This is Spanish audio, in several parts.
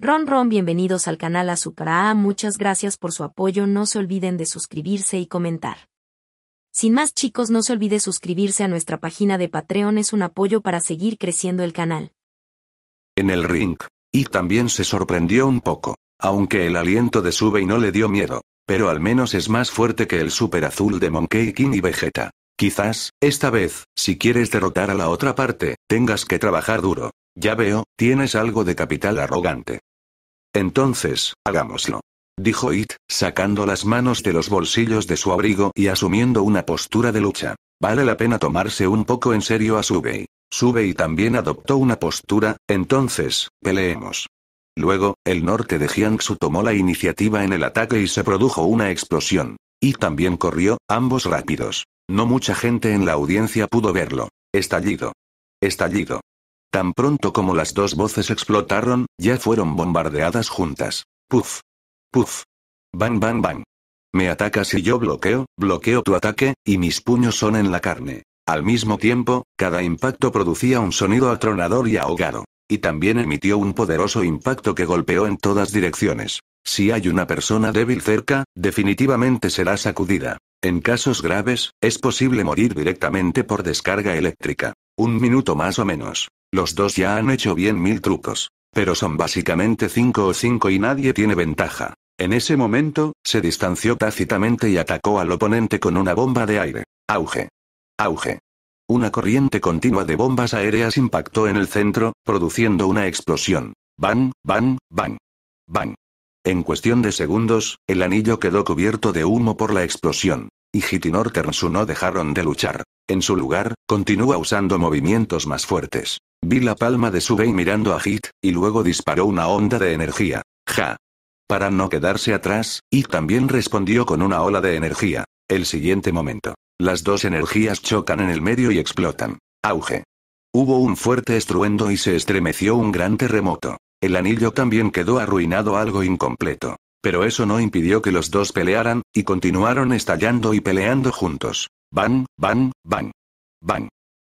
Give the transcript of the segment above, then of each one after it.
Ron Ron bienvenidos al canal A. muchas gracias por su apoyo no se olviden de suscribirse y comentar. Sin más chicos no se olvide suscribirse a nuestra página de Patreon es un apoyo para seguir creciendo el canal. En el ring, y también se sorprendió un poco, aunque el aliento de sube y no le dio miedo, pero al menos es más fuerte que el super azul de Monkey King y Vegeta. Quizás, esta vez, si quieres derrotar a la otra parte, tengas que trabajar duro. Ya veo, tienes algo de capital arrogante. Entonces, hagámoslo. Dijo It, sacando las manos de los bolsillos de su abrigo y asumiendo una postura de lucha. Vale la pena tomarse un poco en serio a Subei. Subei también adoptó una postura, entonces, peleemos. Luego, el norte de Jiangsu tomó la iniciativa en el ataque y se produjo una explosión. Y también corrió, ambos rápidos. No mucha gente en la audiencia pudo verlo. Estallido. Estallido. Tan pronto como las dos voces explotaron, ya fueron bombardeadas juntas. Puf. Puf. Bang, bang, bang. Me atacas y yo bloqueo, bloqueo tu ataque, y mis puños son en la carne. Al mismo tiempo, cada impacto producía un sonido atronador y ahogado. Y también emitió un poderoso impacto que golpeó en todas direcciones. Si hay una persona débil cerca, definitivamente será sacudida. En casos graves, es posible morir directamente por descarga eléctrica. Un minuto más o menos. Los dos ya han hecho bien mil trucos. Pero son básicamente cinco o cinco y nadie tiene ventaja. En ese momento, se distanció tácitamente y atacó al oponente con una bomba de aire. Auge. Auge. Una corriente continua de bombas aéreas impactó en el centro, produciendo una explosión. Bang, bang, bang. Bang. En cuestión de segundos, el anillo quedó cubierto de humo por la explosión. Y Hitinor Ternsu no dejaron de luchar. En su lugar, continúa usando movimientos más fuertes. Vi la palma de su vey mirando a Hit, y luego disparó una onda de energía. ¡Ja! Para no quedarse atrás, Hit también respondió con una ola de energía. El siguiente momento. Las dos energías chocan en el medio y explotan. Auge. Hubo un fuerte estruendo y se estremeció un gran terremoto. El anillo también quedó arruinado algo incompleto. Pero eso no impidió que los dos pelearan, y continuaron estallando y peleando juntos. Bang, bang, bang. Bang.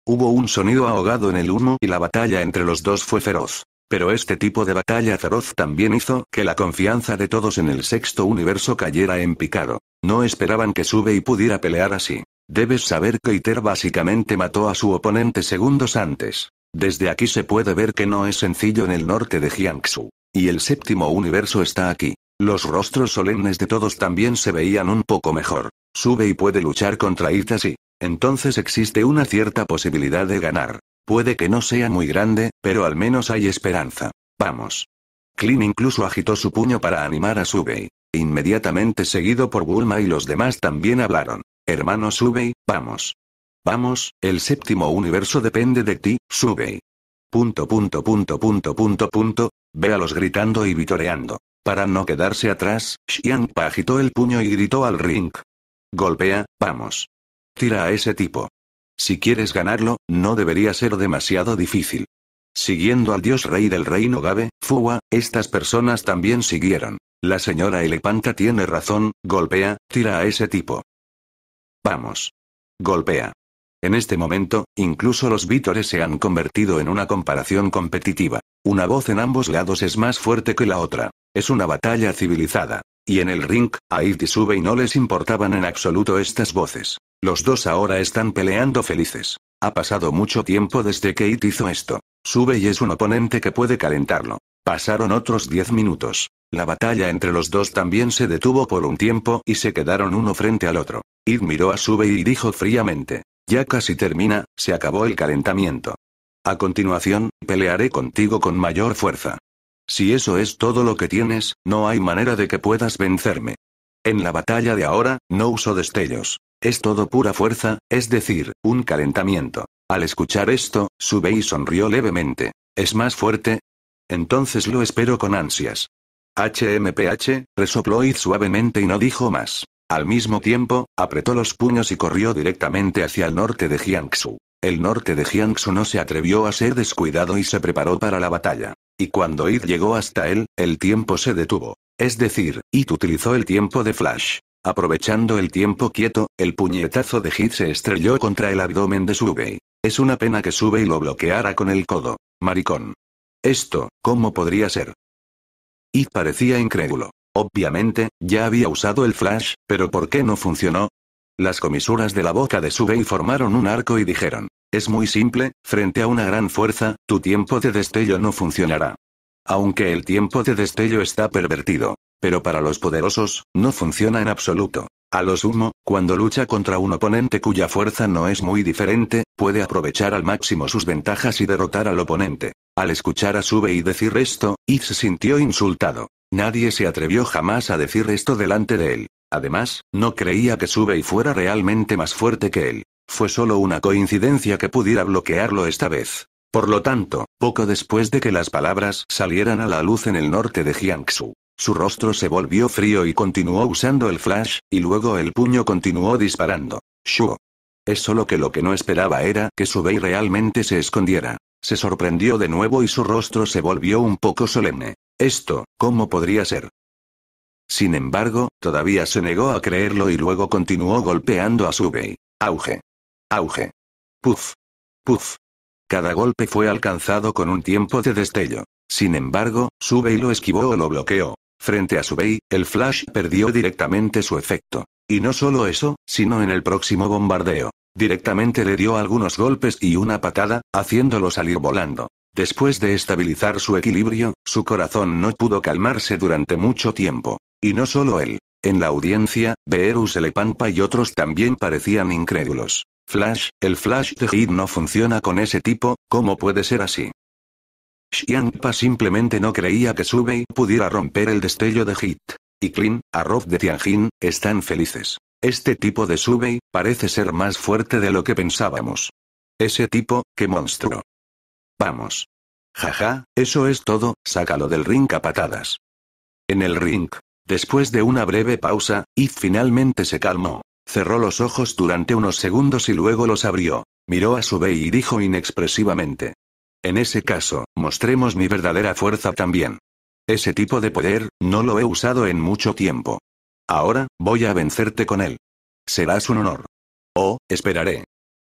Hubo un sonido ahogado en el humo y la batalla entre los dos fue feroz. Pero este tipo de batalla feroz también hizo que la confianza de todos en el sexto universo cayera en picado. No esperaban que Sube y pudiera pelear así. Debes saber que Iter básicamente mató a su oponente segundos antes. Desde aquí se puede ver que no es sencillo en el norte de Jiangsu. Y el séptimo universo está aquí. Los rostros solemnes de todos también se veían un poco mejor sube y puede luchar contra Ita entonces existe una cierta posibilidad de ganar. Puede que no sea muy grande, pero al menos hay esperanza. Vamos. Klin incluso agitó su puño para animar a Subei. Inmediatamente seguido por Bulma y los demás también hablaron. Hermano Subei, vamos. Vamos, el séptimo universo depende de ti, Subei. Punto punto punto punto punto punto. Véalos gritando y vitoreando. Para no quedarse atrás, Xiangpa agitó el puño y gritó al ring. Golpea, vamos. Tira a ese tipo. Si quieres ganarlo, no debería ser demasiado difícil. Siguiendo al dios rey del reino Gabe, Fuwa, estas personas también siguieron. La señora Elepanta tiene razón, golpea, tira a ese tipo. Vamos. Golpea. En este momento, incluso los vítores se han convertido en una comparación competitiva. Una voz en ambos lados es más fuerte que la otra. Es una batalla civilizada. Y en el ring, a sube y no les importaban en absoluto estas voces. Los dos ahora están peleando felices. Ha pasado mucho tiempo desde que It hizo esto. Sube y es un oponente que puede calentarlo. Pasaron otros 10 minutos. La batalla entre los dos también se detuvo por un tiempo y se quedaron uno frente al otro. Id miró a Sube y dijo fríamente. Ya casi termina, se acabó el calentamiento. A continuación, pelearé contigo con mayor fuerza. Si eso es todo lo que tienes, no hay manera de que puedas vencerme. En la batalla de ahora, no uso destellos. Es todo pura fuerza, es decir, un calentamiento. Al escuchar esto, y sonrió levemente. ¿Es más fuerte? Entonces lo espero con ansias. HMPH, resopló y suavemente y no dijo más. Al mismo tiempo, apretó los puños y corrió directamente hacia el norte de Jiangsu. El norte de Jiangsu no se atrevió a ser descuidado y se preparó para la batalla. Y cuando Id llegó hasta él, el tiempo se detuvo. Es decir, Id utilizó el tiempo de Flash. Aprovechando el tiempo quieto, el puñetazo de Hit se estrelló contra el abdomen de Subei. Es una pena que Subei lo bloqueara con el codo. Maricón. Esto, ¿cómo podría ser? Id parecía incrédulo. Obviamente, ya había usado el flash, pero ¿por qué no funcionó? Las comisuras de la boca de Subei formaron un arco y dijeron, es muy simple, frente a una gran fuerza, tu tiempo de destello no funcionará. Aunque el tiempo de destello está pervertido. Pero para los poderosos, no funciona en absoluto. A lo sumo, cuando lucha contra un oponente cuya fuerza no es muy diferente, puede aprovechar al máximo sus ventajas y derrotar al oponente. Al escuchar a y decir esto, It se sintió insultado. Nadie se atrevió jamás a decir esto delante de él. Además, no creía que Subei fuera realmente más fuerte que él. Fue solo una coincidencia que pudiera bloquearlo esta vez. Por lo tanto, poco después de que las palabras salieran a la luz en el norte de Jiangsu, su rostro se volvió frío y continuó usando el flash, y luego el puño continuó disparando. Shuo. Es solo que lo que no esperaba era que Subei realmente se escondiera. Se sorprendió de nuevo y su rostro se volvió un poco solemne. Esto, ¿cómo podría ser? Sin embargo, todavía se negó a creerlo y luego continuó golpeando a Subei. Auge. Auge. Puf. Puf. Cada golpe fue alcanzado con un tiempo de destello. Sin embargo, Subei lo esquivó o lo bloqueó. Frente a Subei, el flash perdió directamente su efecto. Y no solo eso, sino en el próximo bombardeo. Directamente le dio algunos golpes y una patada, haciéndolo salir volando. Después de estabilizar su equilibrio, su corazón no pudo calmarse durante mucho tiempo. Y no solo él. En la audiencia, Beerus Lepampa y otros también parecían incrédulos. Flash, el flash de Hit no funciona con ese tipo, ¿cómo puede ser así? Xiangpa simplemente no creía que Subei pudiera romper el destello de Hit. Y Klin, Arroz de Tianjin, están felices. Este tipo de Subei, parece ser más fuerte de lo que pensábamos. Ese tipo, qué monstruo. Vamos. Jaja, eso es todo, sácalo del ring a patadas. En el ring. Después de una breve pausa, y finalmente se calmó. Cerró los ojos durante unos segundos y luego los abrió. Miró a su Bey y dijo inexpresivamente. En ese caso, mostremos mi verdadera fuerza también. Ese tipo de poder, no lo he usado en mucho tiempo. Ahora, voy a vencerte con él. Serás un honor. Oh, esperaré.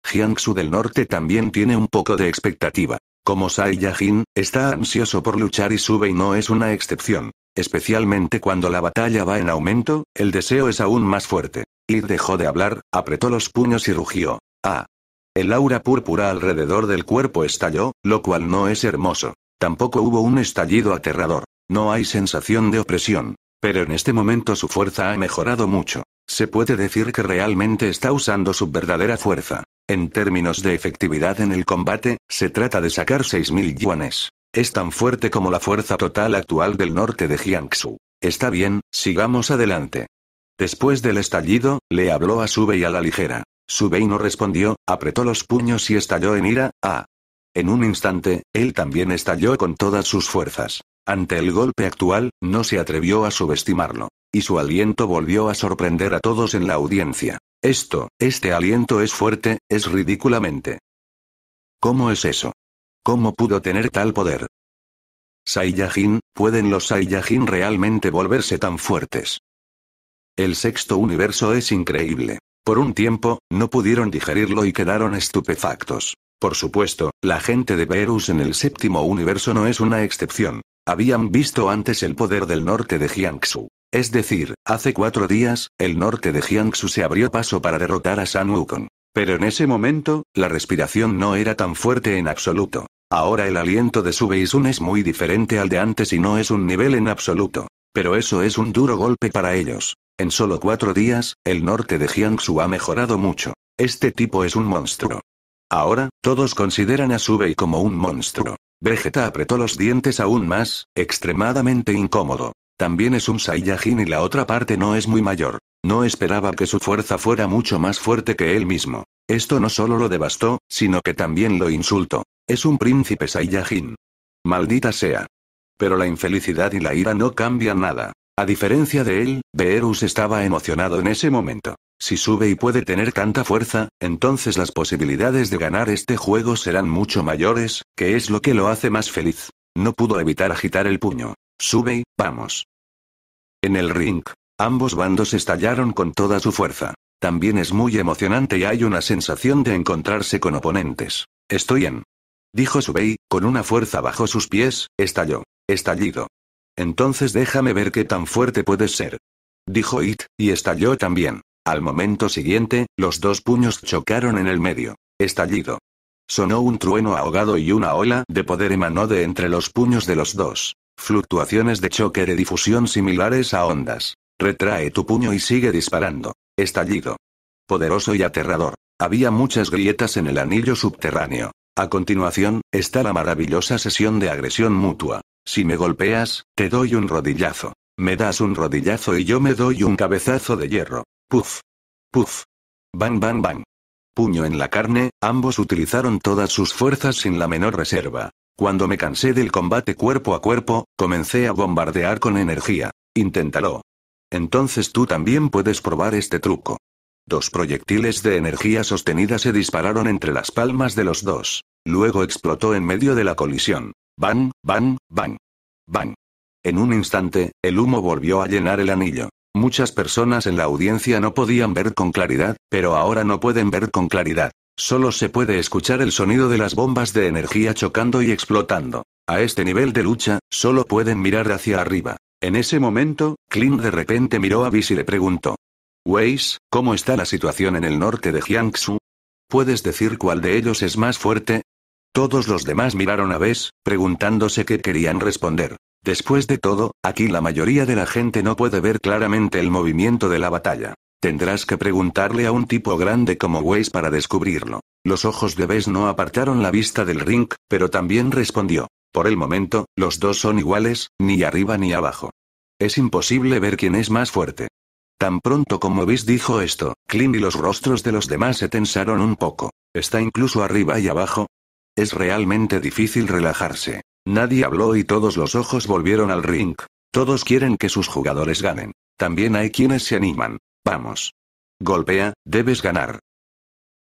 Jiangsu del Norte también tiene un poco de expectativa. Como Saiyajin, está ansioso por luchar y sube y no es una excepción. Especialmente cuando la batalla va en aumento, el deseo es aún más fuerte. Ir dejó de hablar, apretó los puños y rugió. ¡Ah! El aura púrpura alrededor del cuerpo estalló, lo cual no es hermoso. Tampoco hubo un estallido aterrador. No hay sensación de opresión. Pero en este momento su fuerza ha mejorado mucho. Se puede decir que realmente está usando su verdadera fuerza. En términos de efectividad en el combate, se trata de sacar 6.000 yuanes. Es tan fuerte como la fuerza total actual del norte de Jiangsu. Está bien, sigamos adelante. Después del estallido, le habló a Subei a la ligera. Subei no respondió, apretó los puños y estalló en ira, ah. En un instante, él también estalló con todas sus fuerzas. Ante el golpe actual, no se atrevió a subestimarlo. Y su aliento volvió a sorprender a todos en la audiencia. Esto, este aliento es fuerte, es ridículamente. ¿Cómo es eso? ¿Cómo pudo tener tal poder? Saiyajin, ¿pueden los Saiyajin realmente volverse tan fuertes? El sexto universo es increíble. Por un tiempo, no pudieron digerirlo y quedaron estupefactos. Por supuesto, la gente de Verus en el séptimo universo no es una excepción. Habían visto antes el poder del norte de Jiangsu. Es decir, hace cuatro días, el norte de Jiangsu se abrió paso para derrotar a San Wukong. Pero en ese momento, la respiración no era tan fuerte en absoluto. Ahora el aliento de su Sun es muy diferente al de antes y no es un nivel en absoluto. Pero eso es un duro golpe para ellos. En solo cuatro días, el norte de Jiangsu ha mejorado mucho. Este tipo es un monstruo. Ahora, todos consideran a Bei como un monstruo. Vegeta apretó los dientes aún más, extremadamente incómodo. También es un Saiyajin y la otra parte no es muy mayor. No esperaba que su fuerza fuera mucho más fuerte que él mismo. Esto no solo lo devastó, sino que también lo insultó. Es un príncipe Saiyajin. Maldita sea. Pero la infelicidad y la ira no cambian nada. A diferencia de él, Beerus estaba emocionado en ese momento. Si sube y puede tener tanta fuerza, entonces las posibilidades de ganar este juego serán mucho mayores, que es lo que lo hace más feliz. No pudo evitar agitar el puño. Subey, vamos. En el ring, ambos bandos estallaron con toda su fuerza. También es muy emocionante y hay una sensación de encontrarse con oponentes. Estoy en. Dijo Subey, con una fuerza bajo sus pies, estalló. Estallido. Entonces déjame ver qué tan fuerte puedes ser. Dijo It, y estalló también. Al momento siguiente, los dos puños chocaron en el medio. Estallido. Sonó un trueno ahogado y una ola de poder emanó de entre los puños de los dos. Fluctuaciones de choque de difusión similares a ondas. Retrae tu puño y sigue disparando. Estallido. Poderoso y aterrador. Había muchas grietas en el anillo subterráneo. A continuación, está la maravillosa sesión de agresión mutua. Si me golpeas, te doy un rodillazo. Me das un rodillazo y yo me doy un cabezazo de hierro. Puf. Puf. Bang, bang, bang. Puño en la carne, ambos utilizaron todas sus fuerzas sin la menor reserva. Cuando me cansé del combate cuerpo a cuerpo, comencé a bombardear con energía. Inténtalo. Entonces tú también puedes probar este truco. Dos proyectiles de energía sostenida se dispararon entre las palmas de los dos. Luego explotó en medio de la colisión. Bang, bang, bang. Bang. En un instante, el humo volvió a llenar el anillo. Muchas personas en la audiencia no podían ver con claridad, pero ahora no pueden ver con claridad. Solo se puede escuchar el sonido de las bombas de energía chocando y explotando. A este nivel de lucha, solo pueden mirar hacia arriba. En ese momento, Clint de repente miró a Bis y le preguntó. Weiss, ¿cómo está la situación en el norte de Jiangsu? ¿Puedes decir cuál de ellos es más fuerte? Todos los demás miraron a Bess, preguntándose qué querían responder. Después de todo, aquí la mayoría de la gente no puede ver claramente el movimiento de la batalla. Tendrás que preguntarle a un tipo grande como Waze para descubrirlo. Los ojos de Bess no apartaron la vista del ring, pero también respondió. Por el momento, los dos son iguales, ni arriba ni abajo. Es imposible ver quién es más fuerte. Tan pronto como Waze dijo esto, Clint y los rostros de los demás se tensaron un poco. ¿Está incluso arriba y abajo? Es realmente difícil relajarse. Nadie habló y todos los ojos volvieron al ring. Todos quieren que sus jugadores ganen. También hay quienes se animan. Vamos. Golpea, debes ganar.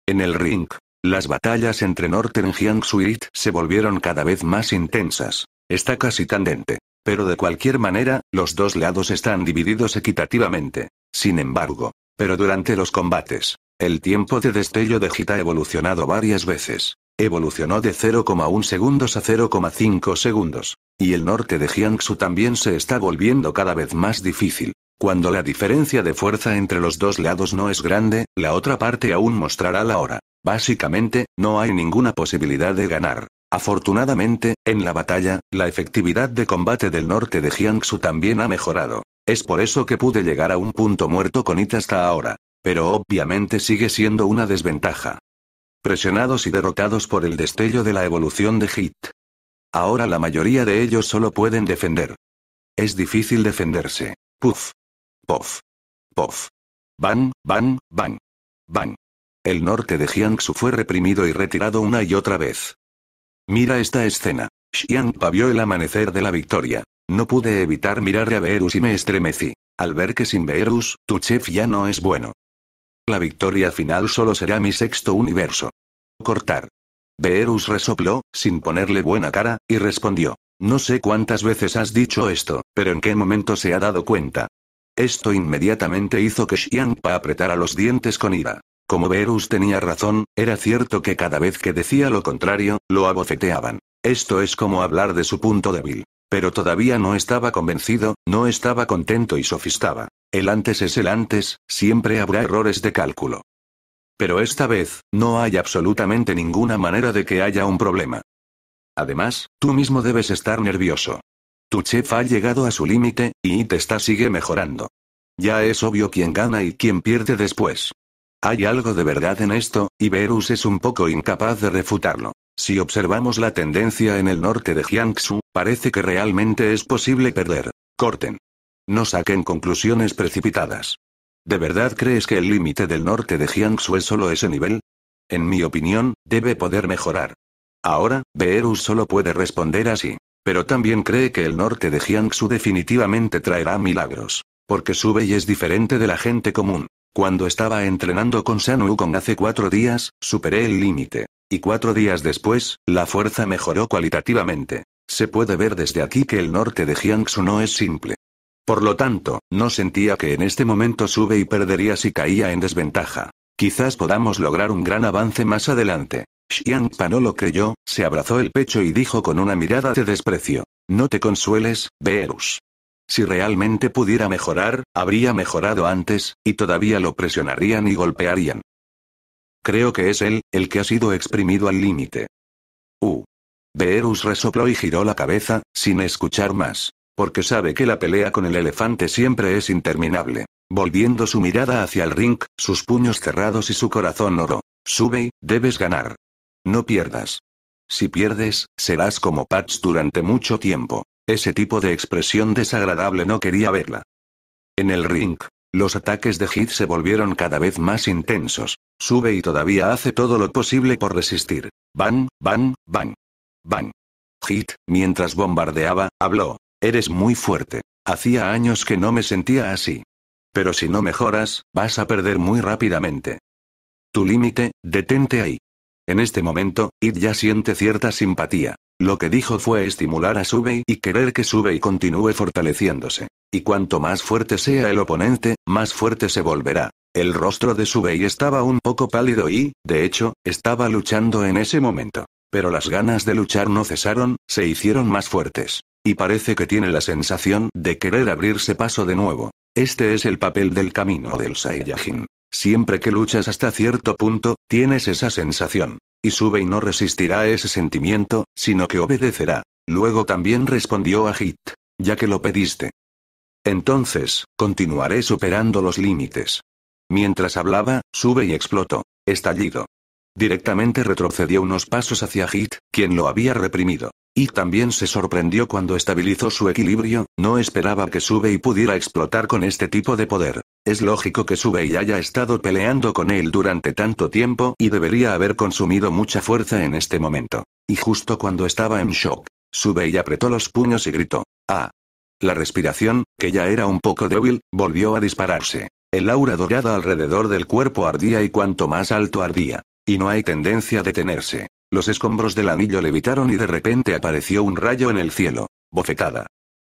En el ring, las batallas entre Norte Jiangsu y It se volvieron cada vez más intensas. Está casi candente, Pero de cualquier manera, los dos lados están divididos equitativamente. Sin embargo, pero durante los combates, el tiempo de destello de Gita ha evolucionado varias veces. Evolucionó de 0,1 segundos a 0,5 segundos. Y el norte de Jiangsu también se está volviendo cada vez más difícil. Cuando la diferencia de fuerza entre los dos lados no es grande, la otra parte aún mostrará la hora. Básicamente, no hay ninguna posibilidad de ganar. Afortunadamente, en la batalla, la efectividad de combate del norte de Jiangsu también ha mejorado. Es por eso que pude llegar a un punto muerto con It hasta ahora. Pero obviamente sigue siendo una desventaja. Presionados y derrotados por el destello de la evolución de Hit. Ahora la mayoría de ellos solo pueden defender. Es difícil defenderse. Puf. Pof. Pof. Van, van, van. Bang. El norte de Jiangsu fue reprimido y retirado una y otra vez. Mira esta escena. Xiangpa vio el amanecer de la victoria. No pude evitar mirar a Beerus y me estremecí. Al ver que sin Beerus, tu chef ya no es bueno. La victoria final solo será mi sexto universo. Cortar. Beerus resopló, sin ponerle buena cara, y respondió. No sé cuántas veces has dicho esto, pero en qué momento se ha dado cuenta. Esto inmediatamente hizo que Xiangpa apretara los dientes con ira. Como Verus tenía razón, era cierto que cada vez que decía lo contrario, lo abofeteaban. Esto es como hablar de su punto débil. Pero todavía no estaba convencido, no estaba contento y sofistaba. El antes es el antes, siempre habrá errores de cálculo. Pero esta vez, no hay absolutamente ninguna manera de que haya un problema. Además, tú mismo debes estar nervioso. Tu chef ha llegado a su límite, y It está sigue mejorando. Ya es obvio quién gana y quién pierde después. Hay algo de verdad en esto, y Verus es un poco incapaz de refutarlo. Si observamos la tendencia en el norte de Jiangsu, parece que realmente es posible perder. Corten. No saquen conclusiones precipitadas. ¿De verdad crees que el límite del norte de Jiangsu es solo ese nivel? En mi opinión, debe poder mejorar. Ahora, Verus solo puede responder así. Pero también cree que el norte de Jiangsu definitivamente traerá milagros. Porque sube y es diferente de la gente común. Cuando estaba entrenando con San Wukong hace cuatro días, superé el límite. Y cuatro días después, la fuerza mejoró cualitativamente. Se puede ver desde aquí que el norte de Jiangsu no es simple. Por lo tanto, no sentía que en este momento sube y perdería si caía en desventaja. Quizás podamos lograr un gran avance más adelante. Xiangpa no lo creyó, se abrazó el pecho y dijo con una mirada de desprecio. No te consueles, Beerus. Si realmente pudiera mejorar, habría mejorado antes, y todavía lo presionarían y golpearían. Creo que es él, el que ha sido exprimido al límite. U. Uh. Beerus resopló y giró la cabeza, sin escuchar más. Porque sabe que la pelea con el elefante siempre es interminable. Volviendo su mirada hacia el ring, sus puños cerrados y su corazón oro. Sube, debes ganar. No pierdas. Si pierdes, serás como Patch durante mucho tiempo. Ese tipo de expresión desagradable no quería verla. En el ring, los ataques de Hit se volvieron cada vez más intensos. Sube y todavía hace todo lo posible por resistir. Van, van, van. Van. Hit, mientras bombardeaba, habló. Eres muy fuerte. Hacía años que no me sentía así. Pero si no mejoras, vas a perder muy rápidamente. Tu límite, detente ahí. En este momento, It ya siente cierta simpatía. Lo que dijo fue estimular a Subei y querer que Subei continúe fortaleciéndose. Y cuanto más fuerte sea el oponente, más fuerte se volverá. El rostro de Subei estaba un poco pálido y, de hecho, estaba luchando en ese momento. Pero las ganas de luchar no cesaron, se hicieron más fuertes. Y parece que tiene la sensación de querer abrirse paso de nuevo. Este es el papel del camino del Saiyajin. Siempre que luchas hasta cierto punto, tienes esa sensación. Y sube y no resistirá ese sentimiento, sino que obedecerá. Luego también respondió a Hit, ya que lo pediste. Entonces, continuaré superando los límites. Mientras hablaba, sube y explotó. Estallido. Directamente retrocedió unos pasos hacia Hit, quien lo había reprimido. Y también se sorprendió cuando estabilizó su equilibrio, no esperaba que sube y pudiera explotar con este tipo de poder. Es lógico que sube y haya estado peleando con él durante tanto tiempo y debería haber consumido mucha fuerza en este momento. Y justo cuando estaba en shock, sube y apretó los puños y gritó. ¡Ah! La respiración, que ya era un poco débil, volvió a dispararse. El aura dorada alrededor del cuerpo ardía y cuanto más alto ardía, y no hay tendencia a detenerse. Los escombros del anillo levitaron y de repente apareció un rayo en el cielo. Bofetada.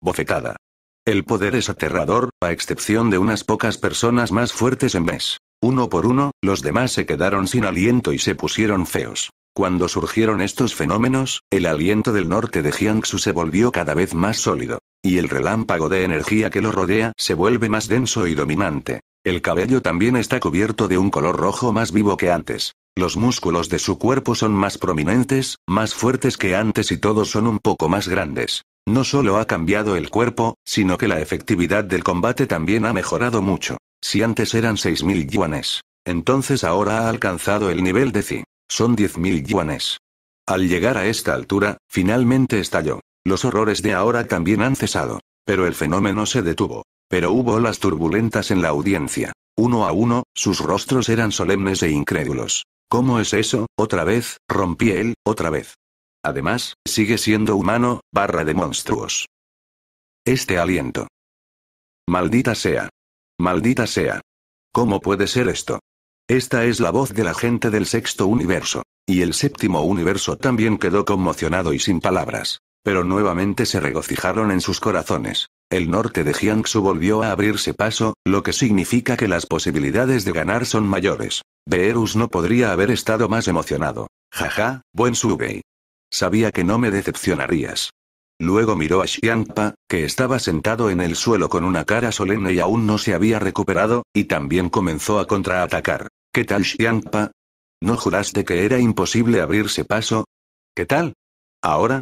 Bofetada. El poder es aterrador, a excepción de unas pocas personas más fuertes en mes. Uno por uno, los demás se quedaron sin aliento y se pusieron feos. Cuando surgieron estos fenómenos, el aliento del norte de Jiangsu se volvió cada vez más sólido. Y el relámpago de energía que lo rodea se vuelve más denso y dominante. El cabello también está cubierto de un color rojo más vivo que antes. Los músculos de su cuerpo son más prominentes, más fuertes que antes y todos son un poco más grandes. No solo ha cambiado el cuerpo, sino que la efectividad del combate también ha mejorado mucho. Si antes eran 6.000 yuanes, entonces ahora ha alcanzado el nivel de Zi. Son 10.000 yuanes. Al llegar a esta altura, finalmente estalló. Los horrores de ahora también han cesado. Pero el fenómeno se detuvo. Pero hubo olas turbulentas en la audiencia. Uno a uno, sus rostros eran solemnes e incrédulos. ¿Cómo es eso? Otra vez, rompí él, otra vez. Además, sigue siendo humano, barra de monstruos. Este aliento. Maldita sea. Maldita sea. ¿Cómo puede ser esto? Esta es la voz de la gente del sexto universo. Y el séptimo universo también quedó conmocionado y sin palabras. Pero nuevamente se regocijaron en sus corazones. El norte de Jiangsu volvió a abrirse paso, lo que significa que las posibilidades de ganar son mayores. Beerus no podría haber estado más emocionado. Jaja, buen Subei. Sabía que no me decepcionarías. Luego miró a Xiangpa, que estaba sentado en el suelo con una cara solemne y aún no se había recuperado, y también comenzó a contraatacar. ¿Qué tal Xiangpa? ¿No juraste que era imposible abrirse paso? ¿Qué tal? Ahora,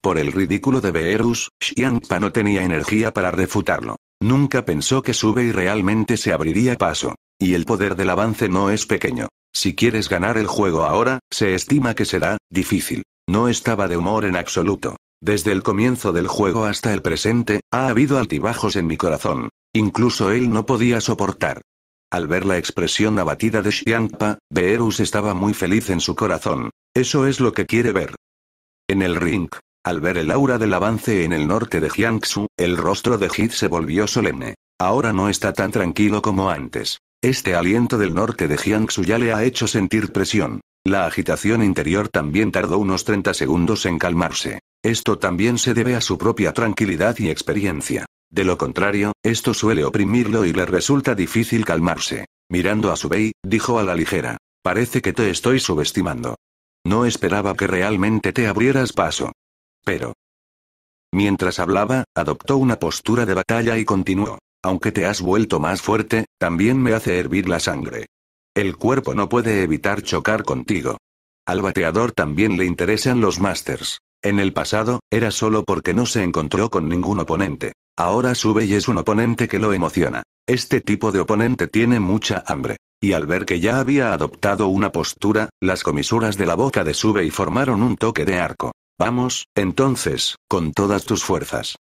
por el ridículo de Beerus, Xiangpa no tenía energía para refutarlo. Nunca pensó que sube y realmente se abriría paso. Y el poder del avance no es pequeño. Si quieres ganar el juego ahora, se estima que será difícil. No estaba de humor en absoluto. Desde el comienzo del juego hasta el presente, ha habido altibajos en mi corazón. Incluso él no podía soportar. Al ver la expresión abatida de Xiangpa, Beerus estaba muy feliz en su corazón. Eso es lo que quiere ver. En el ring, al ver el aura del avance en el norte de Jiangsu, el rostro de Hid se volvió solemne. Ahora no está tan tranquilo como antes. Este aliento del norte de Jiangsu ya le ha hecho sentir presión. La agitación interior también tardó unos 30 segundos en calmarse. Esto también se debe a su propia tranquilidad y experiencia. De lo contrario, esto suele oprimirlo y le resulta difícil calmarse. Mirando a su Subei, dijo a la ligera. Parece que te estoy subestimando. No esperaba que realmente te abrieras paso. Pero... Mientras hablaba, adoptó una postura de batalla y continuó. Aunque te has vuelto más fuerte, también me hace hervir la sangre. El cuerpo no puede evitar chocar contigo. Al bateador también le interesan los Masters. En el pasado, era solo porque no se encontró con ningún oponente. Ahora sube y es un oponente que lo emociona. Este tipo de oponente tiene mucha hambre. Y al ver que ya había adoptado una postura, las comisuras de la boca de sube y formaron un toque de arco. Vamos, entonces, con todas tus fuerzas.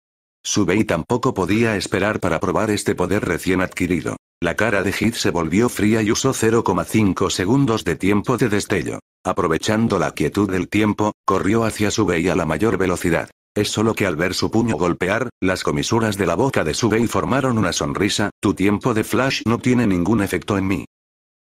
Subei tampoco podía esperar para probar este poder recién adquirido. La cara de Hit se volvió fría y usó 0,5 segundos de tiempo de destello. Aprovechando la quietud del tiempo, corrió hacia Subei a la mayor velocidad. Es solo que al ver su puño golpear, las comisuras de la boca de Subei formaron una sonrisa, tu tiempo de flash no tiene ningún efecto en mí.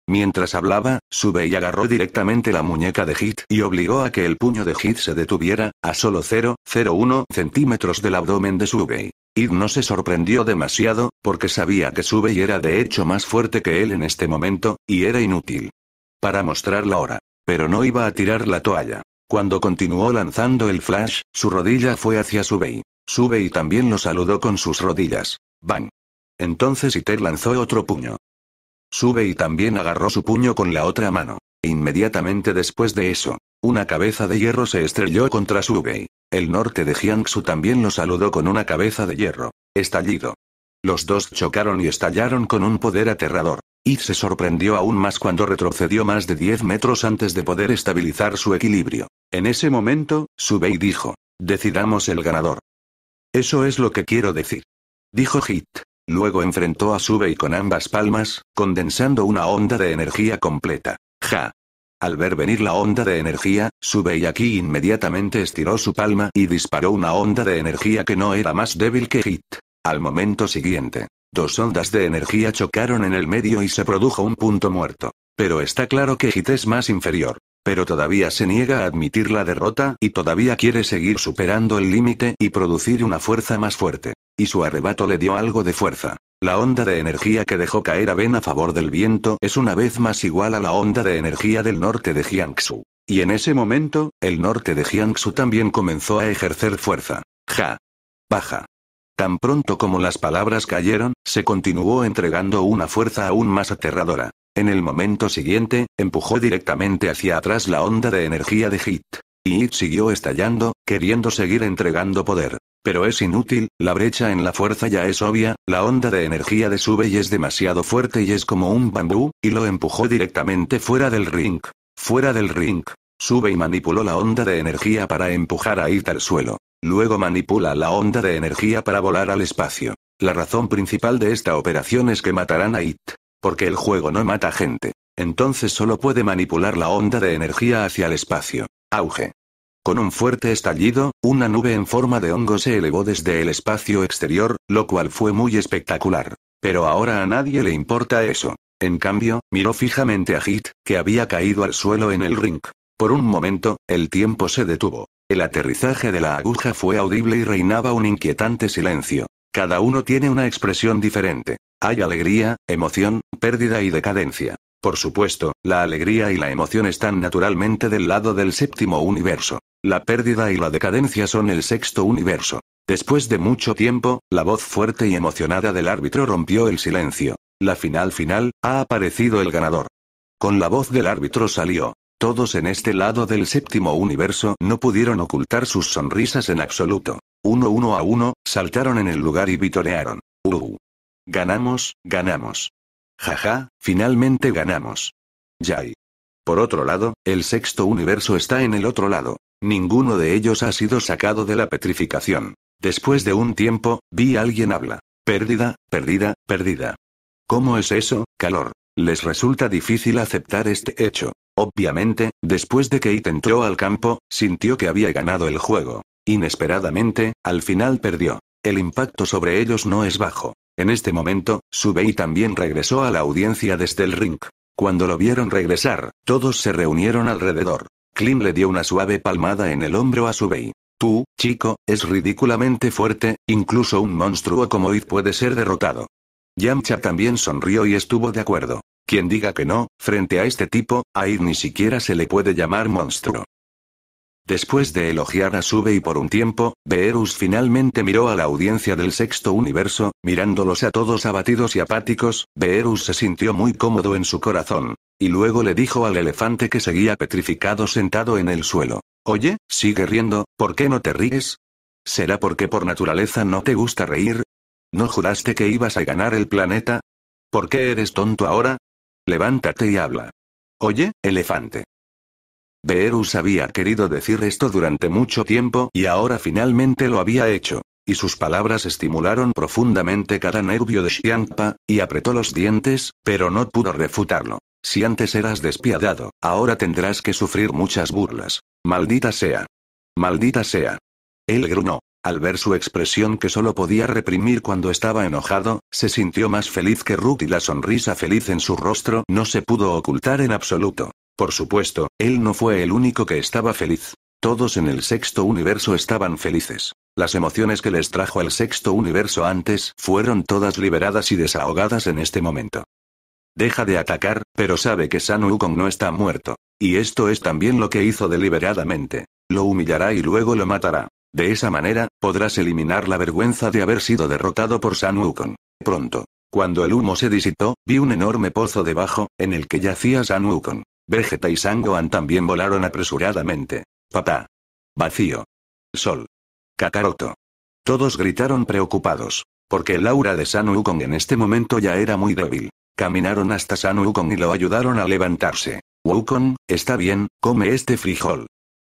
Mientras hablaba, Subey agarró directamente la muñeca de Hit y obligó a que el puño de Hit se detuviera, a solo 0,01 centímetros del abdomen de Subey. Hit no se sorprendió demasiado, porque sabía que Subey era de hecho más fuerte que él en este momento, y era inútil. Para mostrar la hora. Pero no iba a tirar la toalla. Cuando continuó lanzando el flash, su rodilla fue hacia Subey. Subey también lo saludó con sus rodillas. Bang. Entonces Iter lanzó otro puño. Subei también agarró su puño con la otra mano. E inmediatamente después de eso, una cabeza de hierro se estrelló contra Subei. El norte de Jiangsu también lo saludó con una cabeza de hierro. Estallido. Los dos chocaron y estallaron con un poder aterrador. Y se sorprendió aún más cuando retrocedió más de 10 metros antes de poder estabilizar su equilibrio. En ese momento, Subei dijo, decidamos el ganador. Eso es lo que quiero decir. Dijo Hit. Luego enfrentó a Subey con ambas palmas, condensando una onda de energía completa. ¡Ja! Al ver venir la onda de energía, Subey aquí inmediatamente estiró su palma y disparó una onda de energía que no era más débil que Hit. Al momento siguiente, dos ondas de energía chocaron en el medio y se produjo un punto muerto. Pero está claro que Hit es más inferior. Pero todavía se niega a admitir la derrota y todavía quiere seguir superando el límite y producir una fuerza más fuerte. Y su arrebato le dio algo de fuerza. La onda de energía que dejó caer a Ben a favor del viento es una vez más igual a la onda de energía del norte de Jiangsu. Y en ese momento, el norte de Jiangsu también comenzó a ejercer fuerza. Ja. Baja. Tan pronto como las palabras cayeron, se continuó entregando una fuerza aún más aterradora. En el momento siguiente, empujó directamente hacia atrás la onda de energía de Hit. Y Hit siguió estallando, queriendo seguir entregando poder. Pero es inútil, la brecha en la fuerza ya es obvia, la onda de energía de sube y es demasiado fuerte y es como un bambú, y lo empujó directamente fuera del ring. Fuera del ring. Sube y manipuló la onda de energía para empujar a It al suelo. Luego manipula la onda de energía para volar al espacio. La razón principal de esta operación es que matarán a It. Porque el juego no mata gente. Entonces solo puede manipular la onda de energía hacia el espacio. Auge. Con un fuerte estallido, una nube en forma de hongo se elevó desde el espacio exterior, lo cual fue muy espectacular. Pero ahora a nadie le importa eso. En cambio, miró fijamente a Hit, que había caído al suelo en el ring. Por un momento, el tiempo se detuvo. El aterrizaje de la aguja fue audible y reinaba un inquietante silencio. Cada uno tiene una expresión diferente. Hay alegría, emoción, pérdida y decadencia. Por supuesto, la alegría y la emoción están naturalmente del lado del séptimo universo. La pérdida y la decadencia son el sexto universo. Después de mucho tiempo, la voz fuerte y emocionada del árbitro rompió el silencio. La final final, ha aparecido el ganador. Con la voz del árbitro salió. Todos en este lado del séptimo universo no pudieron ocultar sus sonrisas en absoluto. Uno uno a uno, saltaron en el lugar y vitorearon. Uh. Ganamos, ganamos. Jaja, finalmente ganamos. Yay. Por otro lado, el sexto universo está en el otro lado. Ninguno de ellos ha sido sacado de la petrificación. Después de un tiempo, vi a alguien habla. Pérdida, perdida, perdida. ¿Cómo es eso, calor? Les resulta difícil aceptar este hecho. Obviamente, después de que It entró al campo, sintió que había ganado el juego. Inesperadamente, al final perdió. El impacto sobre ellos no es bajo. En este momento, Subei también regresó a la audiencia desde el ring. Cuando lo vieron regresar, todos se reunieron alrededor. Klim le dio una suave palmada en el hombro a su Bey. Tú, chico, es ridículamente fuerte, incluso un monstruo como Id puede ser derrotado. Yamcha también sonrió y estuvo de acuerdo. Quien diga que no, frente a este tipo, a Id ni siquiera se le puede llamar monstruo. Después de elogiar a Sube y por un tiempo, Beerus finalmente miró a la audiencia del sexto universo, mirándolos a todos abatidos y apáticos, Beerus se sintió muy cómodo en su corazón. Y luego le dijo al elefante que seguía petrificado sentado en el suelo. Oye, sigue riendo, ¿por qué no te ríes? ¿Será porque por naturaleza no te gusta reír? ¿No juraste que ibas a ganar el planeta? ¿Por qué eres tonto ahora? Levántate y habla. Oye, elefante. Beerus había querido decir esto durante mucho tiempo y ahora finalmente lo había hecho. Y sus palabras estimularon profundamente cada nervio de Xiangpa, y apretó los dientes, pero no pudo refutarlo. Si antes eras despiadado, ahora tendrás que sufrir muchas burlas. Maldita sea. Maldita sea. El gruñó. Al ver su expresión que solo podía reprimir cuando estaba enojado, se sintió más feliz que Ruth y la sonrisa feliz en su rostro no se pudo ocultar en absoluto. Por supuesto, él no fue el único que estaba feliz. Todos en el sexto universo estaban felices. Las emociones que les trajo al sexto universo antes fueron todas liberadas y desahogadas en este momento. Deja de atacar, pero sabe que San Wukong no está muerto. Y esto es también lo que hizo deliberadamente. Lo humillará y luego lo matará. De esa manera, podrás eliminar la vergüenza de haber sido derrotado por San Wukong. Pronto. Cuando el humo se disipó, vi un enorme pozo debajo, en el que yacía San Wukong. Vegeta y Sangohan también volaron apresuradamente. Papá. Vacío. Sol. Kakaroto. Todos gritaron preocupados, porque el aura de San Wukong en este momento ya era muy débil. Caminaron hasta San Wukong y lo ayudaron a levantarse. Wukong, está bien, come este frijol.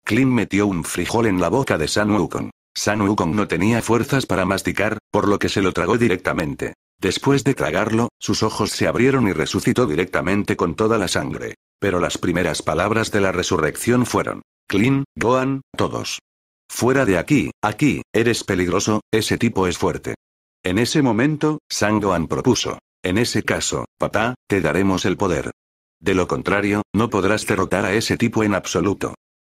Clint metió un frijol en la boca de San Wukong. San Wukong no tenía fuerzas para masticar, por lo que se lo tragó directamente. Después de tragarlo, sus ojos se abrieron y resucitó directamente con toda la sangre. Pero las primeras palabras de la resurrección fueron, "Klin, Goan, todos. Fuera de aquí, aquí, eres peligroso, ese tipo es fuerte. En ese momento, Goan propuso, en ese caso, papá, te daremos el poder. De lo contrario, no podrás derrotar a ese tipo en absoluto.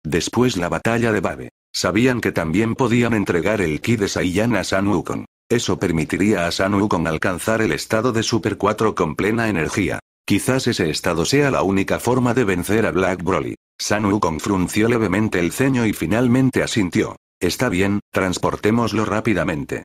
Después la batalla de Babe. Sabían que también podían entregar el ki de Saiyan a San Wukong. Eso permitiría a San Wukong alcanzar el estado de Super 4 con plena energía. Quizás ese estado sea la única forma de vencer a Black Broly. San Wukong frunció levemente el ceño y finalmente asintió. Está bien, transportémoslo rápidamente.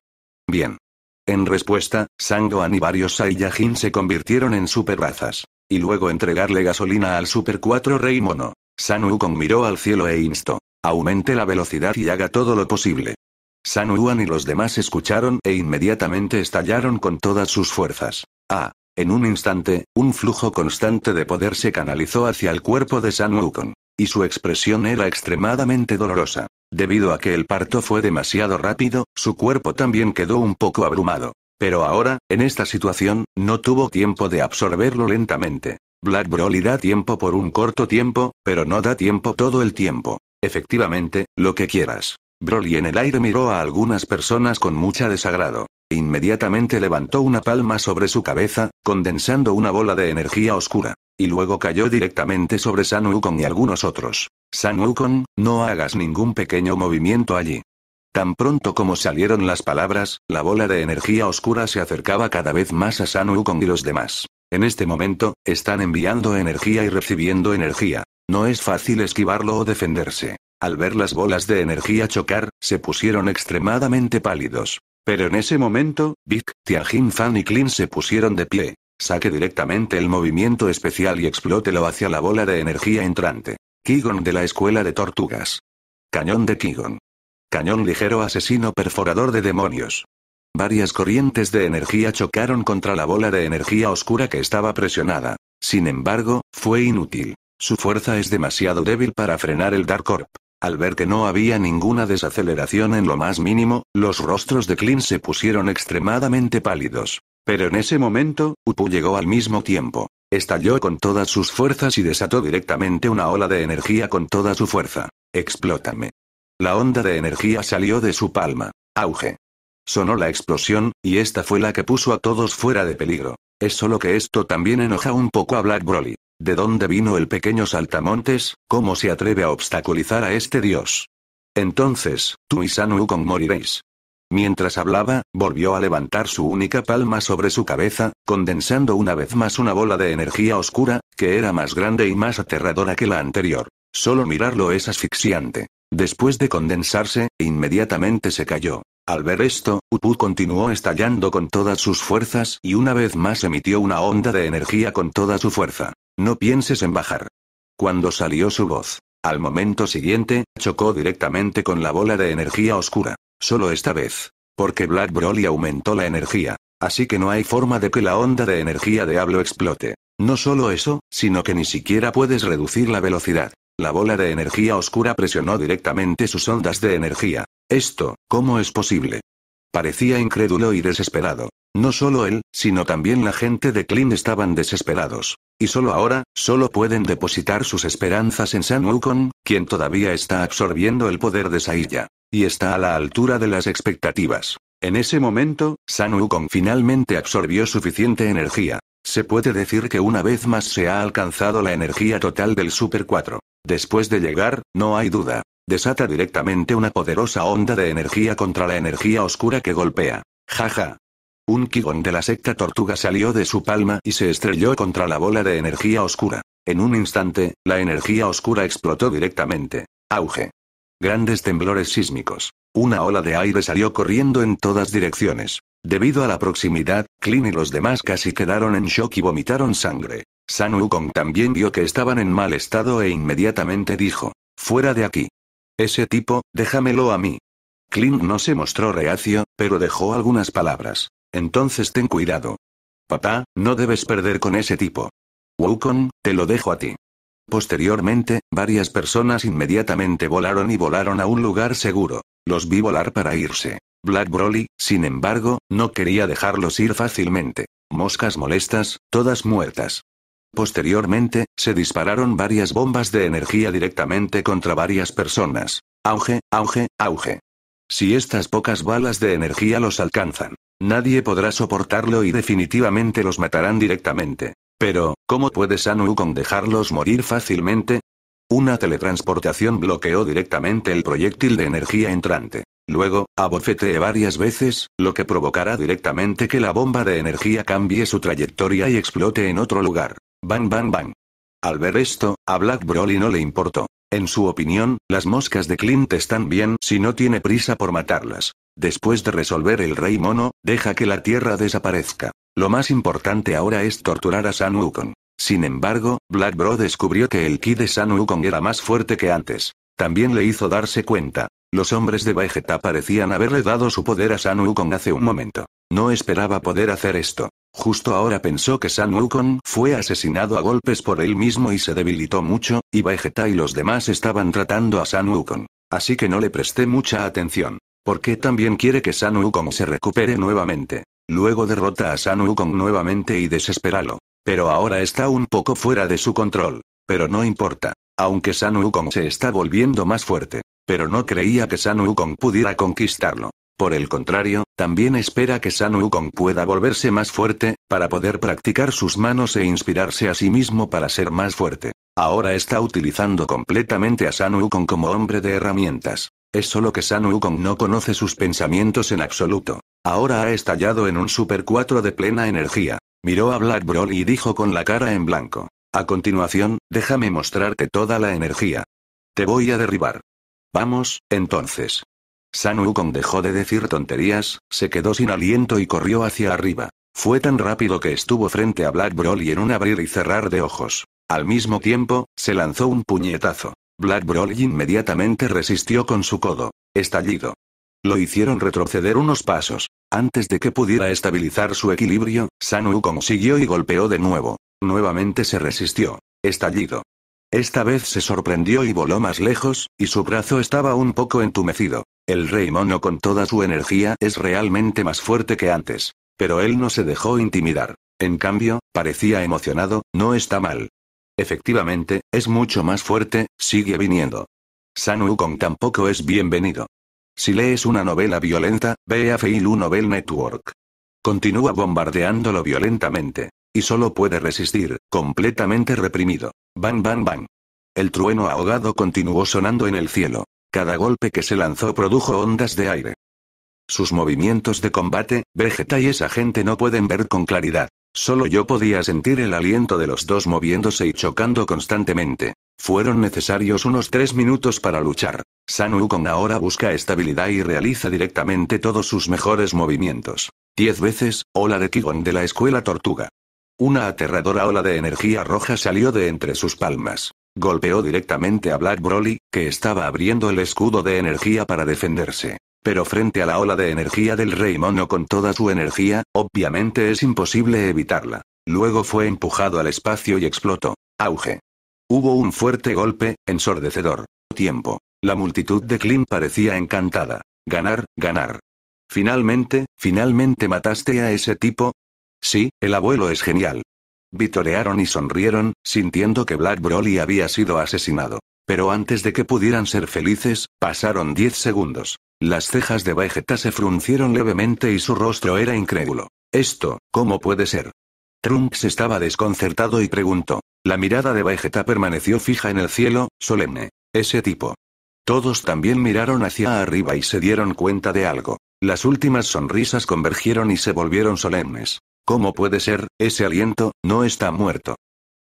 Bien. En respuesta, Sangoan y varios Saiyajin se convirtieron en superrazas. Y luego entregarle gasolina al Super 4 Rey Mono. San Wukong miró al cielo e instó. Aumente la velocidad y haga todo lo posible. San Wukong y los demás escucharon e inmediatamente estallaron con todas sus fuerzas. Ah, en un instante, un flujo constante de poder se canalizó hacia el cuerpo de San Wukong. Y su expresión era extremadamente dolorosa. Debido a que el parto fue demasiado rápido, su cuerpo también quedó un poco abrumado. Pero ahora, en esta situación, no tuvo tiempo de absorberlo lentamente. Black Broly da tiempo por un corto tiempo, pero no da tiempo todo el tiempo. Efectivamente, lo que quieras. Broly en el aire miró a algunas personas con mucha desagrado. Inmediatamente levantó una palma sobre su cabeza, condensando una bola de energía oscura. Y luego cayó directamente sobre San Wukong y algunos otros. San Wukong, no hagas ningún pequeño movimiento allí. Tan pronto como salieron las palabras, la bola de energía oscura se acercaba cada vez más a San Wukong y los demás. En este momento, están enviando energía y recibiendo energía. No es fácil esquivarlo o defenderse. Al ver las bolas de energía chocar, se pusieron extremadamente pálidos. Pero en ese momento, Vic, Tianjin Fan y Clint se pusieron de pie. Saque directamente el movimiento especial y explótelo hacia la bola de energía entrante. Kigon de la Escuela de Tortugas. Cañón de Kigon. Cañón ligero asesino perforador de demonios. Varias corrientes de energía chocaron contra la bola de energía oscura que estaba presionada. Sin embargo, fue inútil. Su fuerza es demasiado débil para frenar el Dark Corp. Al ver que no había ninguna desaceleración en lo más mínimo, los rostros de Clint se pusieron extremadamente pálidos. Pero en ese momento, Upu llegó al mismo tiempo. Estalló con todas sus fuerzas y desató directamente una ola de energía con toda su fuerza. Explótame. La onda de energía salió de su palma. Auge. Sonó la explosión, y esta fue la que puso a todos fuera de peligro. Es solo que esto también enoja un poco a Black Broly. ¿De dónde vino el pequeño saltamontes? ¿Cómo se atreve a obstaculizar a este dios? Entonces, tú y San Wukong moriréis. Mientras hablaba, volvió a levantar su única palma sobre su cabeza, condensando una vez más una bola de energía oscura, que era más grande y más aterradora que la anterior. Solo mirarlo es asfixiante. Después de condensarse, inmediatamente se cayó. Al ver esto, Upu continuó estallando con todas sus fuerzas y una vez más emitió una onda de energía con toda su fuerza. No pienses en bajar. Cuando salió su voz, al momento siguiente, chocó directamente con la bola de energía oscura. Solo esta vez. Porque Black Broly aumentó la energía. Así que no hay forma de que la onda de energía de Hablo explote. No solo eso, sino que ni siquiera puedes reducir la velocidad. La bola de energía oscura presionó directamente sus ondas de energía. Esto, ¿cómo es posible? Parecía incrédulo y desesperado. No solo él, sino también la gente de Klin estaban desesperados. Y solo ahora, solo pueden depositar sus esperanzas en San Wukong, quien todavía está absorbiendo el poder de Sailla. Y está a la altura de las expectativas. En ese momento, San Wukong finalmente absorbió suficiente energía. Se puede decir que una vez más se ha alcanzado la energía total del Super 4. Después de llegar, no hay duda, Desata directamente una poderosa onda de energía contra la energía oscura que golpea. Jaja. Un Kigon de la secta tortuga salió de su palma y se estrelló contra la bola de energía oscura. En un instante, la energía oscura explotó directamente. Auge. Grandes temblores sísmicos. Una ola de aire salió corriendo en todas direcciones. Debido a la proximidad, Klin y los demás casi quedaron en shock y vomitaron sangre. San Wukong también vio que estaban en mal estado e inmediatamente dijo, fuera de aquí. Ese tipo, déjamelo a mí. Clint no se mostró reacio, pero dejó algunas palabras. Entonces ten cuidado. Papá, no debes perder con ese tipo. Wukong, te lo dejo a ti. Posteriormente, varias personas inmediatamente volaron y volaron a un lugar seguro. Los vi volar para irse. Black Broly, sin embargo, no quería dejarlos ir fácilmente. Moscas molestas, todas muertas. Posteriormente, se dispararon varias bombas de energía directamente contra varias personas. Auge, auge, auge. Si estas pocas balas de energía los alcanzan, nadie podrá soportarlo y definitivamente los matarán directamente. Pero, ¿cómo puede San con dejarlos morir fácilmente? Una teletransportación bloqueó directamente el proyectil de energía entrante. Luego, abofetee varias veces, lo que provocará directamente que la bomba de energía cambie su trayectoria y explote en otro lugar. Bang bang bang. Al ver esto, a Black Broly no le importó. En su opinión, las moscas de Clint están bien si no tiene prisa por matarlas. Después de resolver el rey mono, deja que la tierra desaparezca. Lo más importante ahora es torturar a San Wukong. Sin embargo, Black Bro descubrió que el ki de San Wukong era más fuerte que antes. También le hizo darse cuenta. Los hombres de Vegeta parecían haberle dado su poder a San Wukong hace un momento. No esperaba poder hacer esto. Justo ahora pensó que San Wukong fue asesinado a golpes por él mismo y se debilitó mucho, y Vegeta y los demás estaban tratando a San Wukong. Así que no le presté mucha atención. Porque también quiere que San Wukong se recupere nuevamente. Luego derrota a San Wukong nuevamente y desesperalo. Pero ahora está un poco fuera de su control. Pero no importa. Aunque San Wukong se está volviendo más fuerte. Pero no creía que San Wukong pudiera conquistarlo. Por el contrario, también espera que San Wukong pueda volverse más fuerte, para poder practicar sus manos e inspirarse a sí mismo para ser más fuerte. Ahora está utilizando completamente a San Wukong como hombre de herramientas. Es solo que San Wukong no conoce sus pensamientos en absoluto. Ahora ha estallado en un Super 4 de plena energía. Miró a Black Brawl y dijo con la cara en blanco. A continuación, déjame mostrarte toda la energía. Te voy a derribar. Vamos, entonces. San dejó de decir tonterías, se quedó sin aliento y corrió hacia arriba. Fue tan rápido que estuvo frente a Black Broly en un abrir y cerrar de ojos. Al mismo tiempo, se lanzó un puñetazo. Black Broly inmediatamente resistió con su codo. Estallido. Lo hicieron retroceder unos pasos. Antes de que pudiera estabilizar su equilibrio, San Wukong siguió y golpeó de nuevo. Nuevamente se resistió. Estallido. Esta vez se sorprendió y voló más lejos, y su brazo estaba un poco entumecido. El rey mono con toda su energía es realmente más fuerte que antes. Pero él no se dejó intimidar. En cambio, parecía emocionado, no está mal. Efectivamente, es mucho más fuerte, sigue viniendo. San Wukong tampoco es bienvenido. Si lees una novela violenta, ve a Feilu Novel Network. Continúa bombardeándolo violentamente. Y solo puede resistir, completamente reprimido. Bam, ban, bam. El trueno ahogado continuó sonando en el cielo. Cada golpe que se lanzó produjo ondas de aire. Sus movimientos de combate, Vegeta y esa gente no pueden ver con claridad. Solo yo podía sentir el aliento de los dos moviéndose y chocando constantemente. Fueron necesarios unos tres minutos para luchar. San con ahora busca estabilidad y realiza directamente todos sus mejores movimientos. Diez veces, hola de Kigon de la escuela Tortuga. Una aterradora ola de energía roja salió de entre sus palmas. Golpeó directamente a Black Broly, que estaba abriendo el escudo de energía para defenderse. Pero frente a la ola de energía del rey mono con toda su energía, obviamente es imposible evitarla. Luego fue empujado al espacio y explotó. Auge. Hubo un fuerte golpe, ensordecedor. Tiempo. La multitud de Klim parecía encantada. Ganar, ganar. Finalmente, finalmente mataste a ese tipo, Sí, el abuelo es genial. Vitorearon y sonrieron, sintiendo que Black Broly había sido asesinado. Pero antes de que pudieran ser felices, pasaron diez segundos. Las cejas de Vegeta se fruncieron levemente y su rostro era incrédulo. Esto, ¿cómo puede ser? Trunks estaba desconcertado y preguntó. La mirada de Vegeta permaneció fija en el cielo, solemne. Ese tipo. Todos también miraron hacia arriba y se dieron cuenta de algo. Las últimas sonrisas convergieron y se volvieron solemnes. ¿Cómo puede ser? Ese aliento, no está muerto.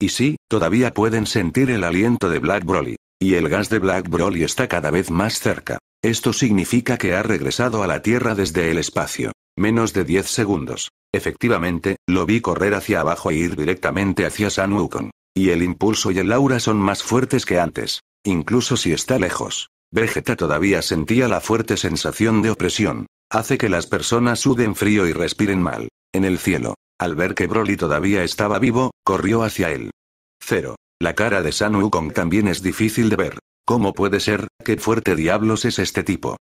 Y sí, todavía pueden sentir el aliento de Black Broly. Y el gas de Black Broly está cada vez más cerca. Esto significa que ha regresado a la Tierra desde el espacio. Menos de 10 segundos. Efectivamente, lo vi correr hacia abajo e ir directamente hacia San Wukong. Y el impulso y el aura son más fuertes que antes. Incluso si está lejos. Vegeta todavía sentía la fuerte sensación de opresión. Hace que las personas suden frío y respiren mal en el cielo. Al ver que Broly todavía estaba vivo, corrió hacia él. Cero. La cara de San Wukong también es difícil de ver. ¿Cómo puede ser? ¿Qué fuerte diablos es este tipo?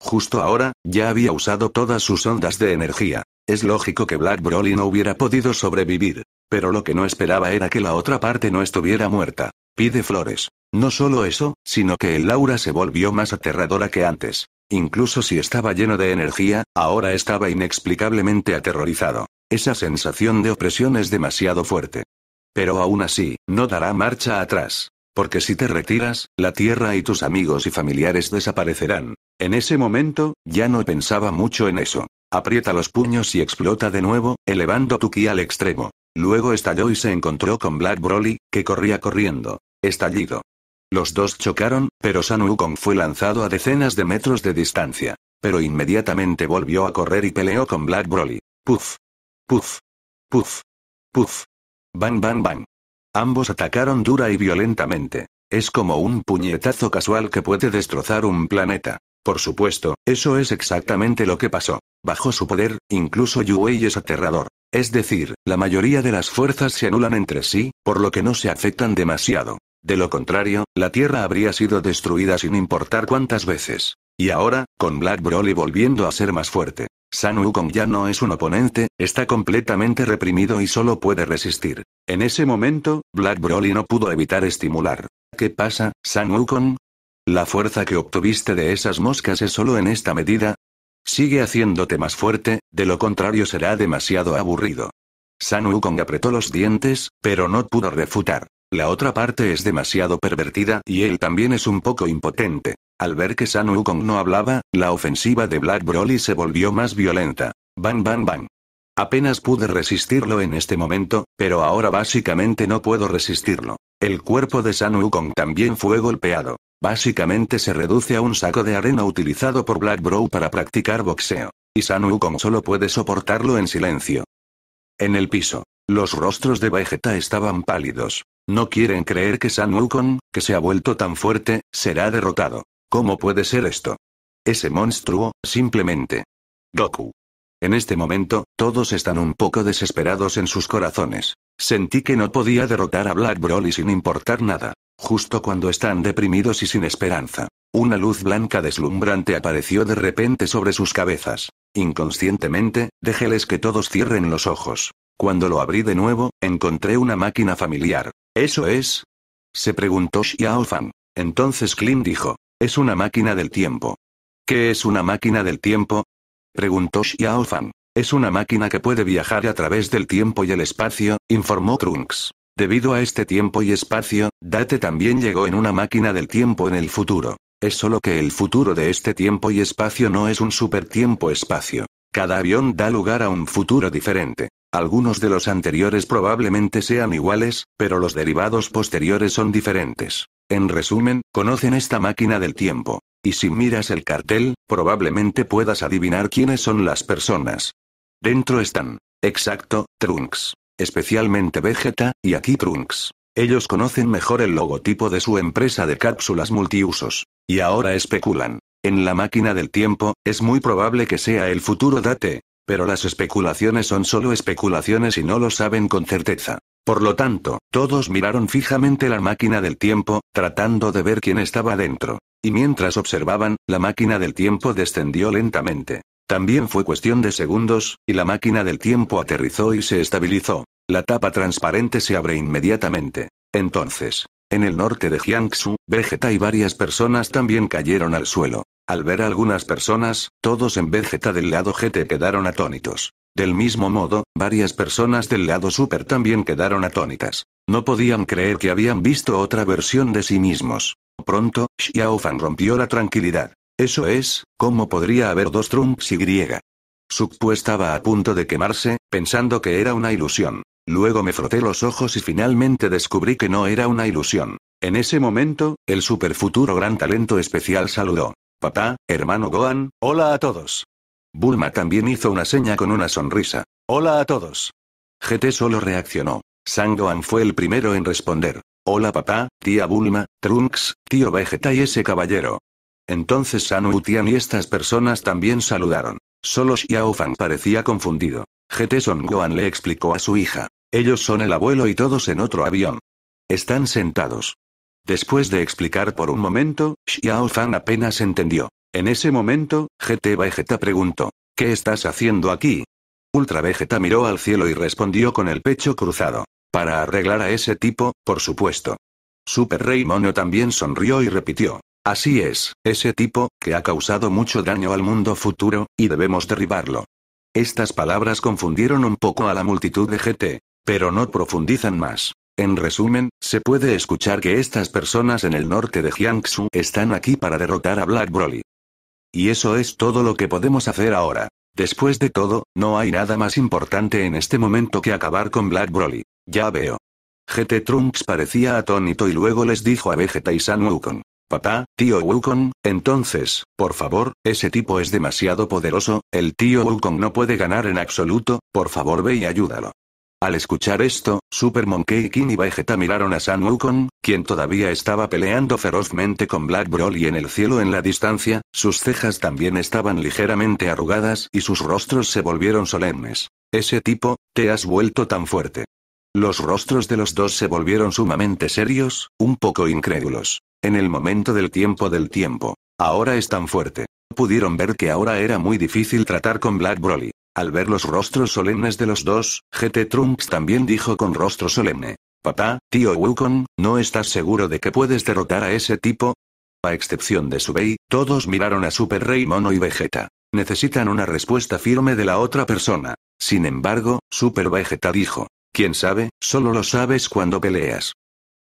Justo ahora, ya había usado todas sus ondas de energía. Es lógico que Black Broly no hubiera podido sobrevivir. Pero lo que no esperaba era que la otra parte no estuviera muerta. Pide flores. No solo eso, sino que el aura se volvió más aterradora que antes. Incluso si estaba lleno de energía, ahora estaba inexplicablemente aterrorizado. Esa sensación de opresión es demasiado fuerte. Pero aún así, no dará marcha atrás. Porque si te retiras, la tierra y tus amigos y familiares desaparecerán. En ese momento, ya no pensaba mucho en eso. Aprieta los puños y explota de nuevo, elevando tu ki al extremo. Luego estalló y se encontró con Black Broly, que corría corriendo. Estallido. Los dos chocaron, pero San Wukong fue lanzado a decenas de metros de distancia. Pero inmediatamente volvió a correr y peleó con Black Broly. Puff. Puff. Puff. Puff. Bang bang bang. Ambos atacaron dura y violentamente. Es como un puñetazo casual que puede destrozar un planeta. Por supuesto, eso es exactamente lo que pasó. Bajo su poder, incluso Yuei es aterrador. Es decir, la mayoría de las fuerzas se anulan entre sí, por lo que no se afectan demasiado. De lo contrario, la Tierra habría sido destruida sin importar cuántas veces. Y ahora, con Black Broly volviendo a ser más fuerte, San Wukong ya no es un oponente, está completamente reprimido y solo puede resistir. En ese momento, Black Broly no pudo evitar estimular. ¿Qué pasa, San Wukong? ¿La fuerza que obtuviste de esas moscas es solo en esta medida? Sigue haciéndote más fuerte, de lo contrario será demasiado aburrido. San Wukong apretó los dientes, pero no pudo refutar. La otra parte es demasiado pervertida y él también es un poco impotente. Al ver que San Wukong no hablaba, la ofensiva de Black Broly se volvió más violenta. Bang bang bang. Apenas pude resistirlo en este momento, pero ahora básicamente no puedo resistirlo. El cuerpo de San Wukong también fue golpeado. Básicamente se reduce a un saco de arena utilizado por Black Bro para practicar boxeo. Y San Wukong solo puede soportarlo en silencio. En el piso. Los rostros de Vegeta estaban pálidos. No quieren creer que San Wukong, que se ha vuelto tan fuerte, será derrotado. ¿Cómo puede ser esto? Ese monstruo, simplemente. Goku. En este momento, todos están un poco desesperados en sus corazones. Sentí que no podía derrotar a Black Broly sin importar nada. Justo cuando están deprimidos y sin esperanza. Una luz blanca deslumbrante apareció de repente sobre sus cabezas. Inconscientemente, déjeles que todos cierren los ojos. Cuando lo abrí de nuevo, encontré una máquina familiar. ¿Eso es? Se preguntó Xiao Entonces Klim dijo, es una máquina del tiempo. ¿Qué es una máquina del tiempo? Preguntó Xiao Es una máquina que puede viajar a través del tiempo y el espacio, informó Trunks. Debido a este tiempo y espacio, Date también llegó en una máquina del tiempo en el futuro. Es solo que el futuro de este tiempo y espacio no es un super tiempo espacio Cada avión da lugar a un futuro diferente. Algunos de los anteriores probablemente sean iguales, pero los derivados posteriores son diferentes. En resumen, conocen esta máquina del tiempo. Y si miras el cartel, probablemente puedas adivinar quiénes son las personas. Dentro están. Exacto, Trunks. Especialmente Vegeta, y aquí Trunks. Ellos conocen mejor el logotipo de su empresa de cápsulas multiusos. Y ahora especulan. En la máquina del tiempo, es muy probable que sea el futuro Date, pero las especulaciones son solo especulaciones y no lo saben con certeza. Por lo tanto, todos miraron fijamente la máquina del tiempo, tratando de ver quién estaba dentro. Y mientras observaban, la máquina del tiempo descendió lentamente. También fue cuestión de segundos, y la máquina del tiempo aterrizó y se estabilizó. La tapa transparente se abre inmediatamente. Entonces, en el norte de Jiangsu, Vegeta y varias personas también cayeron al suelo. Al ver a algunas personas, todos en Vegeta del lado GT quedaron atónitos. Del mismo modo, varias personas del lado Super también quedaron atónitas. No podían creer que habían visto otra versión de sí mismos. Pronto, Xiaofan rompió la tranquilidad. Eso es, ¿cómo podría haber dos Trunks y griega? Sukpu estaba a punto de quemarse, pensando que era una ilusión. Luego me froté los ojos y finalmente descubrí que no era una ilusión. En ese momento, el super futuro gran talento especial saludó. Papá, hermano Gohan, hola a todos. Bulma también hizo una seña con una sonrisa. Hola a todos. GT solo reaccionó. San Gohan fue el primero en responder. Hola papá, tía Bulma, Trunks, tío Vegeta y ese caballero. Entonces San Utian y estas personas también saludaron. Solo Xiaofang parecía confundido. GT Son Gohan le explicó a su hija. Ellos son el abuelo y todos en otro avión. Están sentados. Después de explicar por un momento, Xiao Fan apenas entendió. En ese momento, GT Vegeta preguntó: ¿Qué estás haciendo aquí? Ultra Vegeta miró al cielo y respondió con el pecho cruzado: Para arreglar a ese tipo, por supuesto. Super Rey Mono también sonrió y repitió: Así es, ese tipo, que ha causado mucho daño al mundo futuro, y debemos derribarlo. Estas palabras confundieron un poco a la multitud de GT, pero no profundizan más. En resumen, se puede escuchar que estas personas en el norte de Jiangsu están aquí para derrotar a Black Broly. Y eso es todo lo que podemos hacer ahora. Después de todo, no hay nada más importante en este momento que acabar con Black Broly. Ya veo. GT Trunks parecía atónito y luego les dijo a Vegeta y San Wukong. Papá, tío Wukong, entonces, por favor, ese tipo es demasiado poderoso, el tío Wukong no puede ganar en absoluto, por favor ve y ayúdalo. Al escuchar esto, Super Monkey King y Vegeta miraron a San Wukong, quien todavía estaba peleando ferozmente con Black Broly en el cielo en la distancia, sus cejas también estaban ligeramente arrugadas y sus rostros se volvieron solemnes. Ese tipo, te has vuelto tan fuerte. Los rostros de los dos se volvieron sumamente serios, un poco incrédulos. En el momento del tiempo del tiempo. Ahora es tan fuerte. Pudieron ver que ahora era muy difícil tratar con Black Broly. Al ver los rostros solemnes de los dos, GT Trunks también dijo con rostro solemne. Papá, tío Wukong, ¿no estás seguro de que puedes derrotar a ese tipo? A excepción de Subei, todos miraron a Super Rey Mono y Vegeta. Necesitan una respuesta firme de la otra persona. Sin embargo, Super Vegeta dijo, ¿Quién sabe? Solo lo sabes cuando peleas.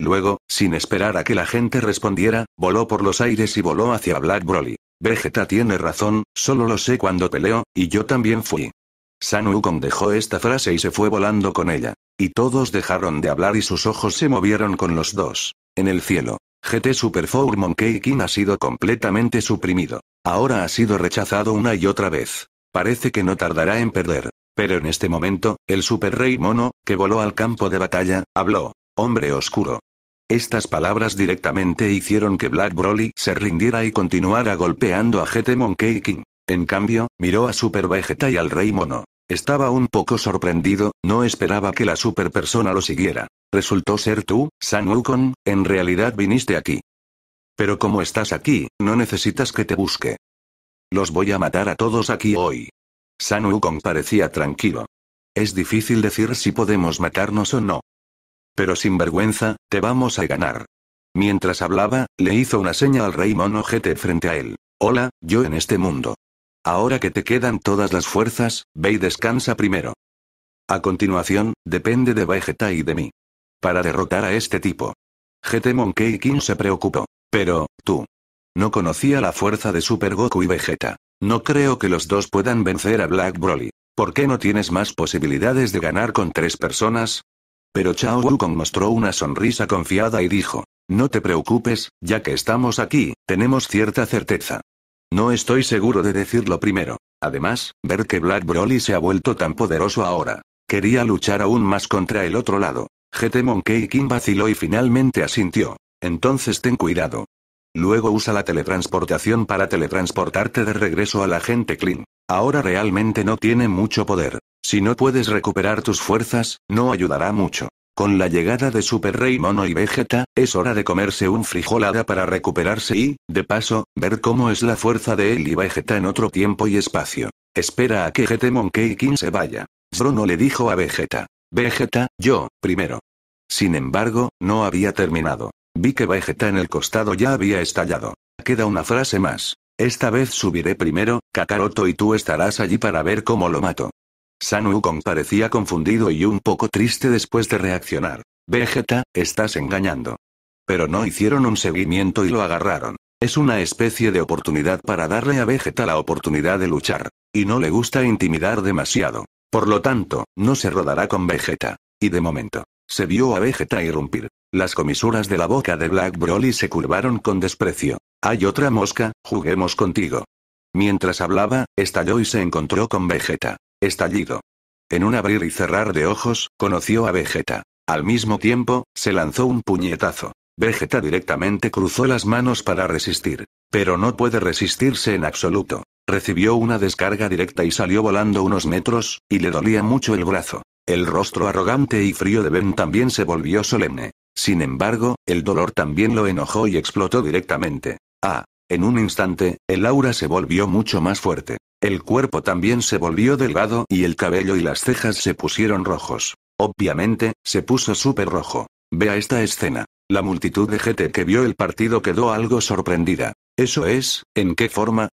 Luego, sin esperar a que la gente respondiera, voló por los aires y voló hacia Black Broly. Vegeta tiene razón, solo lo sé cuando peleo, y yo también fui. San Wukong dejó esta frase y se fue volando con ella. Y todos dejaron de hablar y sus ojos se movieron con los dos. En el cielo. GT Super Four Monkey King ha sido completamente suprimido. Ahora ha sido rechazado una y otra vez. Parece que no tardará en perder. Pero en este momento, el Super Rey Mono, que voló al campo de batalla, habló. Hombre oscuro. Estas palabras directamente hicieron que Black Broly se rindiera y continuara golpeando a GT Monkey King. En cambio, miró a Super Vegeta y al Rey Mono. Estaba un poco sorprendido, no esperaba que la superpersona lo siguiera. Resultó ser tú, San Wukong, en realidad viniste aquí. Pero como estás aquí, no necesitas que te busque. Los voy a matar a todos aquí hoy. San Wukong parecía tranquilo. Es difícil decir si podemos matarnos o no. Pero sin vergüenza, te vamos a ganar. Mientras hablaba, le hizo una seña al rey mono frente a él. Hola, yo en este mundo. Ahora que te quedan todas las fuerzas, ve y descansa primero. A continuación, depende de Vegeta y de mí. Para derrotar a este tipo. GT Monkey King se preocupó. Pero, tú. No conocía la fuerza de Super Goku y Vegeta. No creo que los dos puedan vencer a Black Broly. ¿Por qué no tienes más posibilidades de ganar con tres personas? Pero Chao Wukong mostró una sonrisa confiada y dijo, no te preocupes, ya que estamos aquí, tenemos cierta certeza. No estoy seguro de decirlo primero. Además, ver que Black Broly se ha vuelto tan poderoso ahora. Quería luchar aún más contra el otro lado. GT Monkey King vaciló y finalmente asintió. Entonces ten cuidado. Luego usa la teletransportación para teletransportarte de regreso a la gente Clean. Ahora realmente no tiene mucho poder. Si no puedes recuperar tus fuerzas, no ayudará mucho. Con la llegada de Super Rey Mono y Vegeta, es hora de comerse un frijolada para recuperarse y, de paso, ver cómo es la fuerza de él y Vegeta en otro tiempo y espacio. Espera a que GT Monkey King se vaya. Bruno le dijo a Vegeta. Vegeta, yo, primero. Sin embargo, no había terminado. Vi que Vegeta en el costado ya había estallado. Queda una frase más. Esta vez subiré primero, Kakaroto y tú estarás allí para ver cómo lo mato. San Wukong parecía confundido y un poco triste después de reaccionar. Vegeta, estás engañando. Pero no hicieron un seguimiento y lo agarraron. Es una especie de oportunidad para darle a Vegeta la oportunidad de luchar. Y no le gusta intimidar demasiado. Por lo tanto, no se rodará con Vegeta. Y de momento, se vio a Vegeta irrumpir. Las comisuras de la boca de Black Broly se curvaron con desprecio. Hay otra mosca, juguemos contigo. Mientras hablaba, estalló y se encontró con Vegeta. Estallido. En un abrir y cerrar de ojos, conoció a Vegeta. Al mismo tiempo, se lanzó un puñetazo. Vegeta directamente cruzó las manos para resistir. Pero no puede resistirse en absoluto. Recibió una descarga directa y salió volando unos metros, y le dolía mucho el brazo. El rostro arrogante y frío de Ben también se volvió solemne. Sin embargo, el dolor también lo enojó y explotó directamente. Ah, en un instante, el aura se volvió mucho más fuerte. El cuerpo también se volvió delgado y el cabello y las cejas se pusieron rojos. Obviamente, se puso súper rojo. Vea esta escena. La multitud de gente que vio el partido quedó algo sorprendida. Eso es, ¿en qué forma?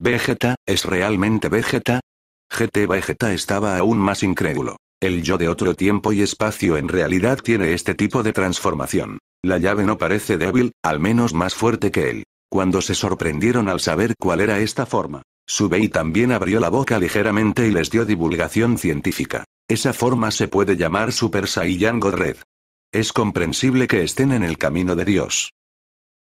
¿Vegeta, es realmente Vegeta? GT Vegeta estaba aún más incrédulo. El yo de otro tiempo y espacio en realidad tiene este tipo de transformación. La llave no parece débil, al menos más fuerte que él. Cuando se sorprendieron al saber cuál era esta forma, Subei también abrió la boca ligeramente y les dio divulgación científica. Esa forma se puede llamar Super Saiyan God Red. Es comprensible que estén en el camino de Dios.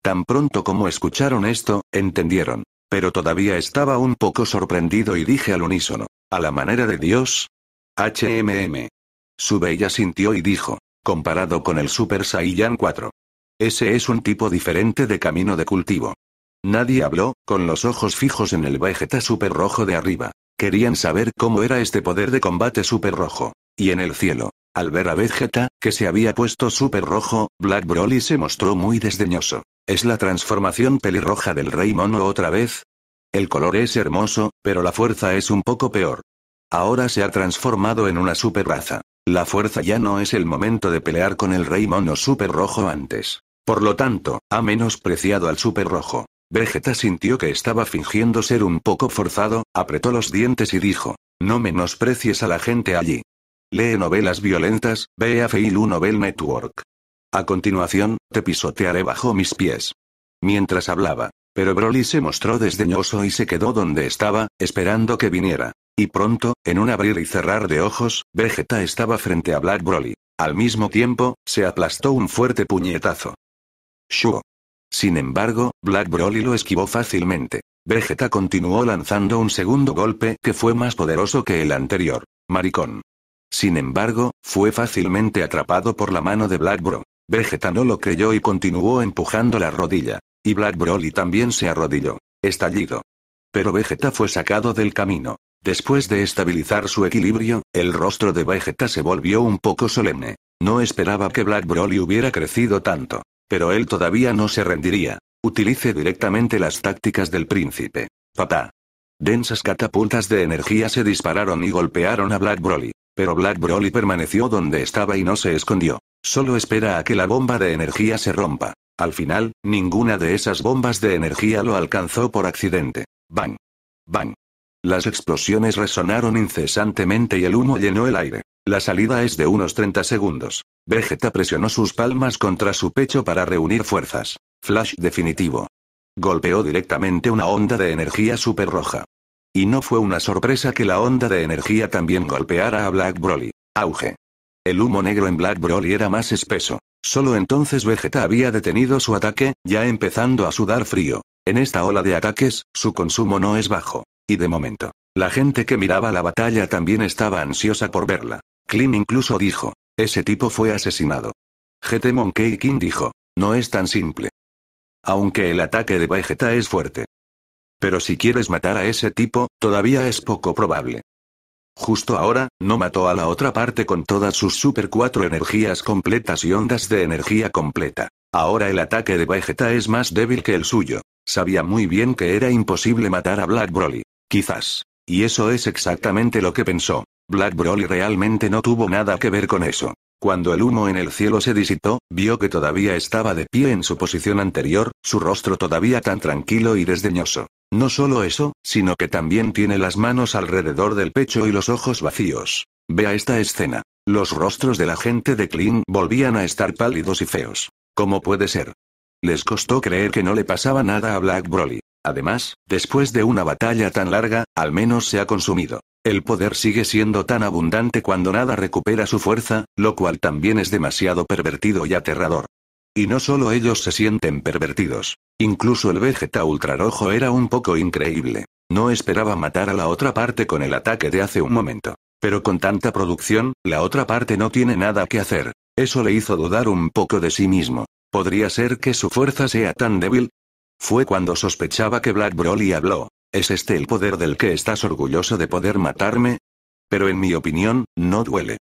Tan pronto como escucharon esto, entendieron. Pero todavía estaba un poco sorprendido y dije al unísono, ¿a la manera de Dios? HMM. Subei sintió y dijo, comparado con el Super Saiyan 4, ese es un tipo diferente de camino de cultivo. Nadie habló, con los ojos fijos en el Vegeta super rojo de arriba. Querían saber cómo era este poder de combate super rojo. Y en el cielo, al ver a Vegeta, que se había puesto super rojo, Black Broly se mostró muy desdeñoso. ¿Es la transformación pelirroja del rey mono otra vez? El color es hermoso, pero la fuerza es un poco peor. Ahora se ha transformado en una super raza. La fuerza ya no es el momento de pelear con el rey mono super rojo antes. Por lo tanto, ha menospreciado al Super Rojo. Vegeta sintió que estaba fingiendo ser un poco forzado, apretó los dientes y dijo, no menosprecies a la gente allí. Lee novelas violentas, ve a Feilu Novel Network. A continuación, te pisotearé bajo mis pies. Mientras hablaba, pero Broly se mostró desdeñoso y se quedó donde estaba, esperando que viniera. Y pronto, en un abrir y cerrar de ojos, Vegeta estaba frente a Black Broly. Al mismo tiempo, se aplastó un fuerte puñetazo. Shuo. Sin embargo, Black Broly lo esquivó fácilmente. Vegeta continuó lanzando un segundo golpe que fue más poderoso que el anterior. Maricón. Sin embargo, fue fácilmente atrapado por la mano de Black Bro. Vegeta no lo creyó y continuó empujando la rodilla. Y Black Broly también se arrodilló. Estallido. Pero Vegeta fue sacado del camino. Después de estabilizar su equilibrio, el rostro de Vegeta se volvió un poco solemne. No esperaba que Black Broly hubiera crecido tanto. Pero él todavía no se rendiría. Utilice directamente las tácticas del príncipe. Papá. Densas catapultas de energía se dispararon y golpearon a Black Broly. Pero Black Broly permaneció donde estaba y no se escondió. Solo espera a que la bomba de energía se rompa. Al final, ninguna de esas bombas de energía lo alcanzó por accidente. Bang. Bang. Las explosiones resonaron incesantemente y el humo llenó el aire. La salida es de unos 30 segundos. Vegeta presionó sus palmas contra su pecho para reunir fuerzas. Flash definitivo. Golpeó directamente una onda de energía super roja. Y no fue una sorpresa que la onda de energía también golpeara a Black Broly. Auge. El humo negro en Black Broly era más espeso. Solo entonces Vegeta había detenido su ataque, ya empezando a sudar frío. En esta ola de ataques, su consumo no es bajo. Y de momento, la gente que miraba la batalla también estaba ansiosa por verla. Klim incluso dijo, ese tipo fue asesinado. GT Monkey King dijo, no es tan simple. Aunque el ataque de Vegeta es fuerte. Pero si quieres matar a ese tipo, todavía es poco probable. Justo ahora, no mató a la otra parte con todas sus super 4 energías completas y ondas de energía completa. Ahora el ataque de Vegeta es más débil que el suyo. Sabía muy bien que era imposible matar a Black Broly. Quizás. Y eso es exactamente lo que pensó. Black Broly realmente no tuvo nada que ver con eso. Cuando el humo en el cielo se disipó, vio que todavía estaba de pie en su posición anterior, su rostro todavía tan tranquilo y desdeñoso. No solo eso, sino que también tiene las manos alrededor del pecho y los ojos vacíos. Vea esta escena. Los rostros de la gente de Kling volvían a estar pálidos y feos. ¿Cómo puede ser? Les costó creer que no le pasaba nada a Black Broly. Además, después de una batalla tan larga, al menos se ha consumido el poder sigue siendo tan abundante cuando nada recupera su fuerza, lo cual también es demasiado pervertido y aterrador. Y no solo ellos se sienten pervertidos. Incluso el Vegeta ultrarojo era un poco increíble. No esperaba matar a la otra parte con el ataque de hace un momento. Pero con tanta producción, la otra parte no tiene nada que hacer. Eso le hizo dudar un poco de sí mismo. ¿Podría ser que su fuerza sea tan débil? Fue cuando sospechaba que Black Broly habló. ¿Es este el poder del que estás orgulloso de poder matarme? Pero en mi opinión, no duele.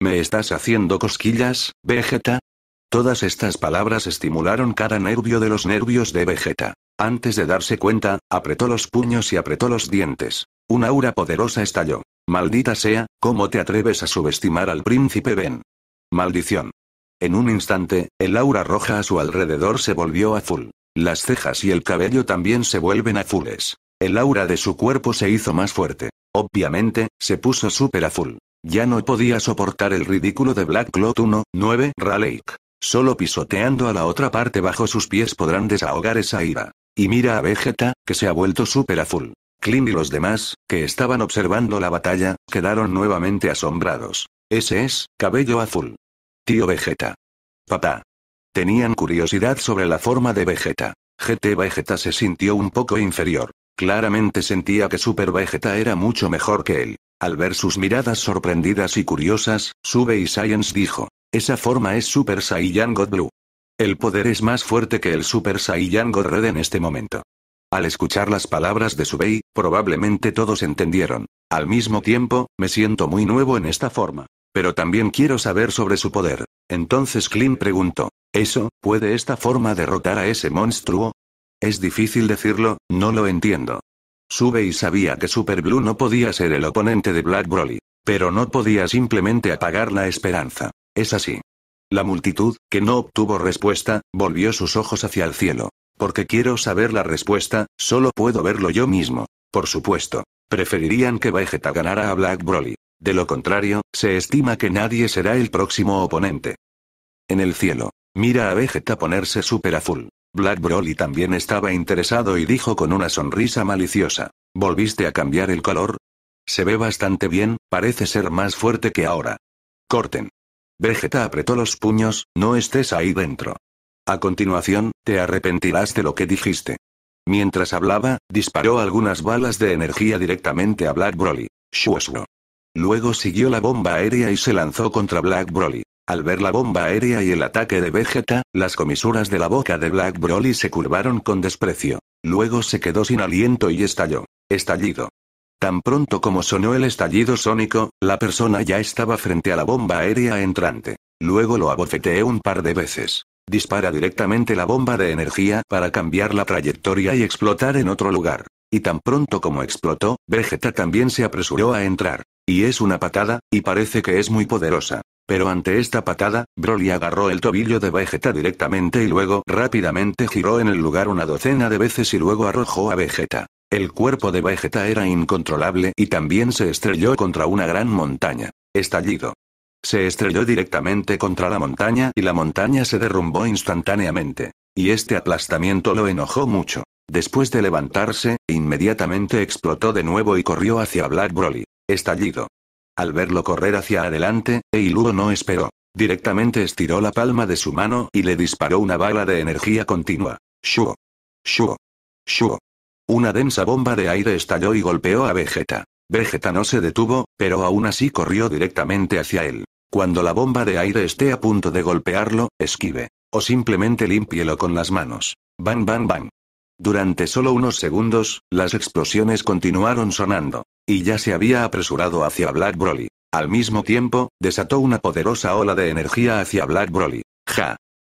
¿Me estás haciendo cosquillas, Vegeta? Todas estas palabras estimularon cada nervio de los nervios de Vegeta. Antes de darse cuenta, apretó los puños y apretó los dientes. Un aura poderosa estalló. Maldita sea, ¿cómo te atreves a subestimar al príncipe Ben? Maldición. En un instante, el aura roja a su alrededor se volvió azul. Las cejas y el cabello también se vuelven azules. El aura de su cuerpo se hizo más fuerte. Obviamente, se puso súper azul. Ya no podía soportar el ridículo de Black Cloth 1, 9 Raleigh. Solo pisoteando a la otra parte bajo sus pies podrán desahogar esa ira. Y mira a Vegeta, que se ha vuelto súper azul. Klim y los demás, que estaban observando la batalla, quedaron nuevamente asombrados. Ese es, cabello azul. Tío Vegeta. Papá. Tenían curiosidad sobre la forma de Vegeta. GT Vegeta se sintió un poco inferior. Claramente sentía que Super Vegeta era mucho mejor que él. Al ver sus miradas sorprendidas y curiosas, Sube y Science dijo. Esa forma es Super Saiyan God Blue. El poder es más fuerte que el Super Saiyan God Red en este momento. Al escuchar las palabras de Subei, probablemente todos entendieron. Al mismo tiempo, me siento muy nuevo en esta forma. Pero también quiero saber sobre su poder. Entonces Clint preguntó, ¿eso, puede esta forma derrotar a ese monstruo? Es difícil decirlo, no lo entiendo. Sube y sabía que Super Blue no podía ser el oponente de Black Broly. Pero no podía simplemente apagar la esperanza. Es así. La multitud, que no obtuvo respuesta, volvió sus ojos hacia el cielo. Porque quiero saber la respuesta, solo puedo verlo yo mismo. Por supuesto. Preferirían que Vegeta ganara a Black Broly. De lo contrario, se estima que nadie será el próximo oponente. En el cielo. Mira a Vegeta ponerse super azul. Black Broly también estaba interesado y dijo con una sonrisa maliciosa. ¿Volviste a cambiar el color? Se ve bastante bien, parece ser más fuerte que ahora. Corten. Vegeta apretó los puños, no estés ahí dentro. A continuación, te arrepentirás de lo que dijiste. Mientras hablaba, disparó algunas balas de energía directamente a Black Broly. Shuo Luego siguió la bomba aérea y se lanzó contra Black Broly. Al ver la bomba aérea y el ataque de Vegeta, las comisuras de la boca de Black Broly se curvaron con desprecio. Luego se quedó sin aliento y estalló. Estallido. Tan pronto como sonó el estallido sónico, la persona ya estaba frente a la bomba aérea entrante. Luego lo abofeteé un par de veces. Dispara directamente la bomba de energía para cambiar la trayectoria y explotar en otro lugar. Y tan pronto como explotó, Vegeta también se apresuró a entrar. Y es una patada, y parece que es muy poderosa. Pero ante esta patada, Broly agarró el tobillo de Vegeta directamente y luego rápidamente giró en el lugar una docena de veces y luego arrojó a Vegeta. El cuerpo de Vegeta era incontrolable y también se estrelló contra una gran montaña. Estallido. Se estrelló directamente contra la montaña y la montaña se derrumbó instantáneamente. Y este aplastamiento lo enojó mucho. Después de levantarse, inmediatamente explotó de nuevo y corrió hacia Black Broly. Estallido. Al verlo correr hacia adelante, Eiluo no esperó. Directamente estiró la palma de su mano y le disparó una bala de energía continua. Shuo. Shuo. Shuo. Una densa bomba de aire estalló y golpeó a Vegeta. Vegeta no se detuvo, pero aún así corrió directamente hacia él. Cuando la bomba de aire esté a punto de golpearlo, esquive. O simplemente límpielo con las manos. Bang bang bang. Durante solo unos segundos, las explosiones continuaron sonando. Y ya se había apresurado hacia Black Broly. Al mismo tiempo, desató una poderosa ola de energía hacia Black Broly. ¡Ja!